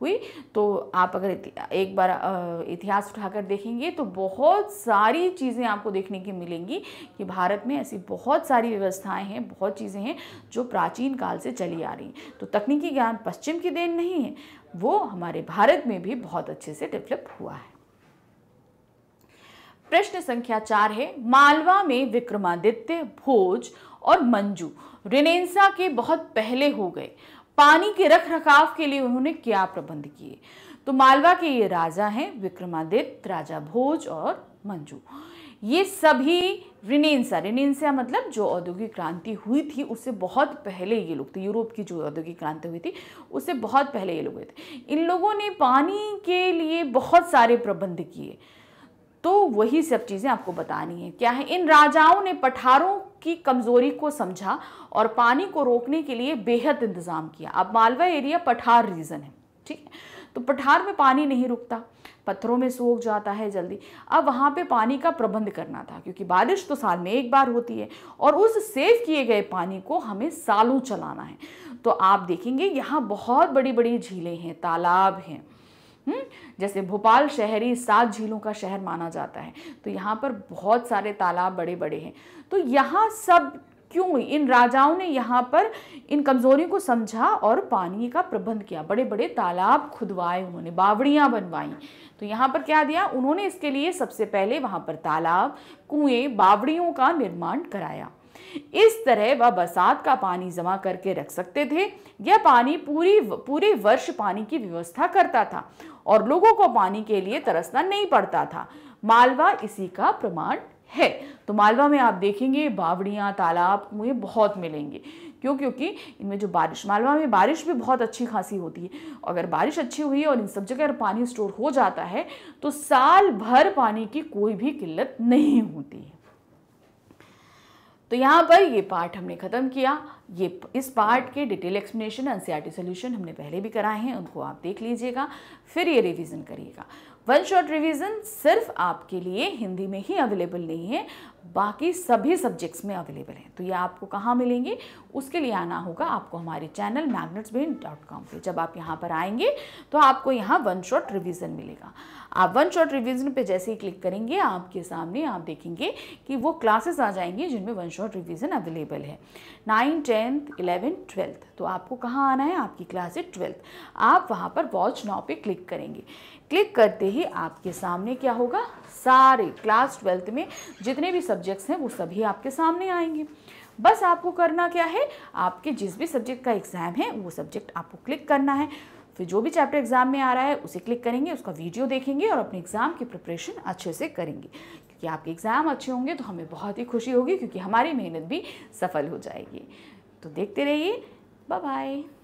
Speaker 1: हुई तो आप अगर एक बार इतिहास उठाकर देखेंगे तो बहुत सारी चीज़ें आपको देखने की मिलेंगी कि भारत में ऐसी बहुत सारी व्यवस्थाएं हैं बहुत चीज़ें हैं जो प्राचीन काल से चली आ रही तो तकनीकी ज्ञान पश्चिम की देन नहीं है वो हमारे भारत में भी बहुत अच्छे से डेवलप हुआ है प्रश्न संख्या चार है मालवा में विक्रमादित्य भोज और मंजू रेनेंसा के बहुत पहले हो गए पानी के रख रखाव के लिए उन्होंने क्या प्रबंध किए तो मालवा के ये राजा हैं विक्रमादित्य राजा भोज और मंजू ये सभी रिनेंसा रिनेंसा मतलब जो औद्योगिक क्रांति हुई थी उससे बहुत पहले ये लोग थे यूरोप की जो औद्योगिक क्रांति हुई थी उससे बहुत पहले ये लोग थे इन लोगों ने पानी के लिए बहुत सारे प्रबंध किए तो वही सब चीज़ें आपको बतानी है क्या है इन राजाओं ने पठारों की कमज़ोरी को समझा और पानी को रोकने के लिए बेहद इंतज़ाम किया अब मालवा एरिया पठार रीज़न है ठीक है तो पठार में पानी नहीं रुकता पत्थरों में सूख जाता है जल्दी अब वहाँ पे पानी का प्रबंध करना था क्योंकि बारिश तो साल में एक बार होती है और उस सेव किए गए पानी को हमें सालों चलाना है तो आप देखेंगे यहाँ बहुत बड़ी बड़ी झीलें हैं तालाब हैं हुँ? हम्म, जैसे भोपाल शहरी सात झीलों का शहर माना जाता है तो यहाँ पर बहुत सारे तालाब बड़े बड़े हैं तो यहाँ सब क्यों इन राजाओं ने यहाँ पर इन कमजोरियों को समझा और पानी का प्रबंध किया बड़े बड़े तालाब खुदवाए उन्होंने बावड़ियाँ बनवाई तो यहाँ पर क्या दिया उन्होंने इसके लिए सबसे पहले वहाँ पर तालाब कुएं बावड़ियों का निर्माण कराया इस तरह वह बरसात का पानी जमा करके रख सकते थे यह पानी पूरी पूरे वर्ष पानी की व्यवस्था करता था और लोगों को पानी के लिए तरसना नहीं पड़ता था मालवा इसी का प्रमाण है तो मालवा में आप देखेंगे बावड़ियाँ तालाब कुएँ बहुत मिलेंगे क्यों क्योंकि इनमें जो बारिश मालवा में बारिश भी बहुत अच्छी खासी होती है अगर बारिश अच्छी हुई और इन सब जगह पानी स्टोर हो जाता है तो साल भर पानी की कोई भी किल्लत नहीं होती है तो यहाँ पर ये पार्ट हमने ख़त्म किया ये इस पार्ट के डिटेल एक्सप्लेनेशन एन सी हमने पहले भी कराए हैं उनको आप देख लीजिएगा फिर ये रिवीजन करिएगा वन शॉट रिवीजन सिर्फ आपके लिए हिंदी में ही अवेलेबल नहीं है बाकी सभी सब्जेक्ट्स में अवेलेबल हैं तो ये आपको कहाँ मिलेंगे उसके लिए आना होगा आपको हमारे चैनल मैगनेट्स डॉट कॉम पर जब आप यहाँ पर आएंगे तो आपको यहाँ वन शॉट रिविज़न मिलेगा आप वन शॉट रिविज़न पे जैसे ही क्लिक करेंगे आपके सामने आप देखेंगे कि वो क्लासेस आ जाएंगे जिनमें वन शॉट रिविज़न अवेलेबल है नाइन टेंथ इलेवन ट्वेल्थ तो आपको कहाँ आना है आपकी क्लास है ट्वेल्थ आप वहाँ पर वॉच नाव पे क्लिक करेंगे क्लिक करते ही आपके सामने क्या होगा सारे क्लास ट्वेल्थ में जितने भी सब्जेक्ट्स हैं वो सभी आपके सामने आएंगे बस आपको करना क्या है आपके जिस भी सब्जेक्ट का एग्ज़ाम है वो सब्जेक्ट आपको क्लिक करना है फिर जो भी चैप्टर एग्जाम में आ रहा है उसे क्लिक करेंगे उसका वीडियो देखेंगे और अपने एग्जाम की प्रिपरेशन अच्छे से करेंगे क्योंकि आपके एग्ज़ाम अच्छे होंगे तो हमें बहुत ही खुशी होगी क्योंकि हमारी मेहनत भी सफल हो जाएगी तो देखते रहिए बाय बाय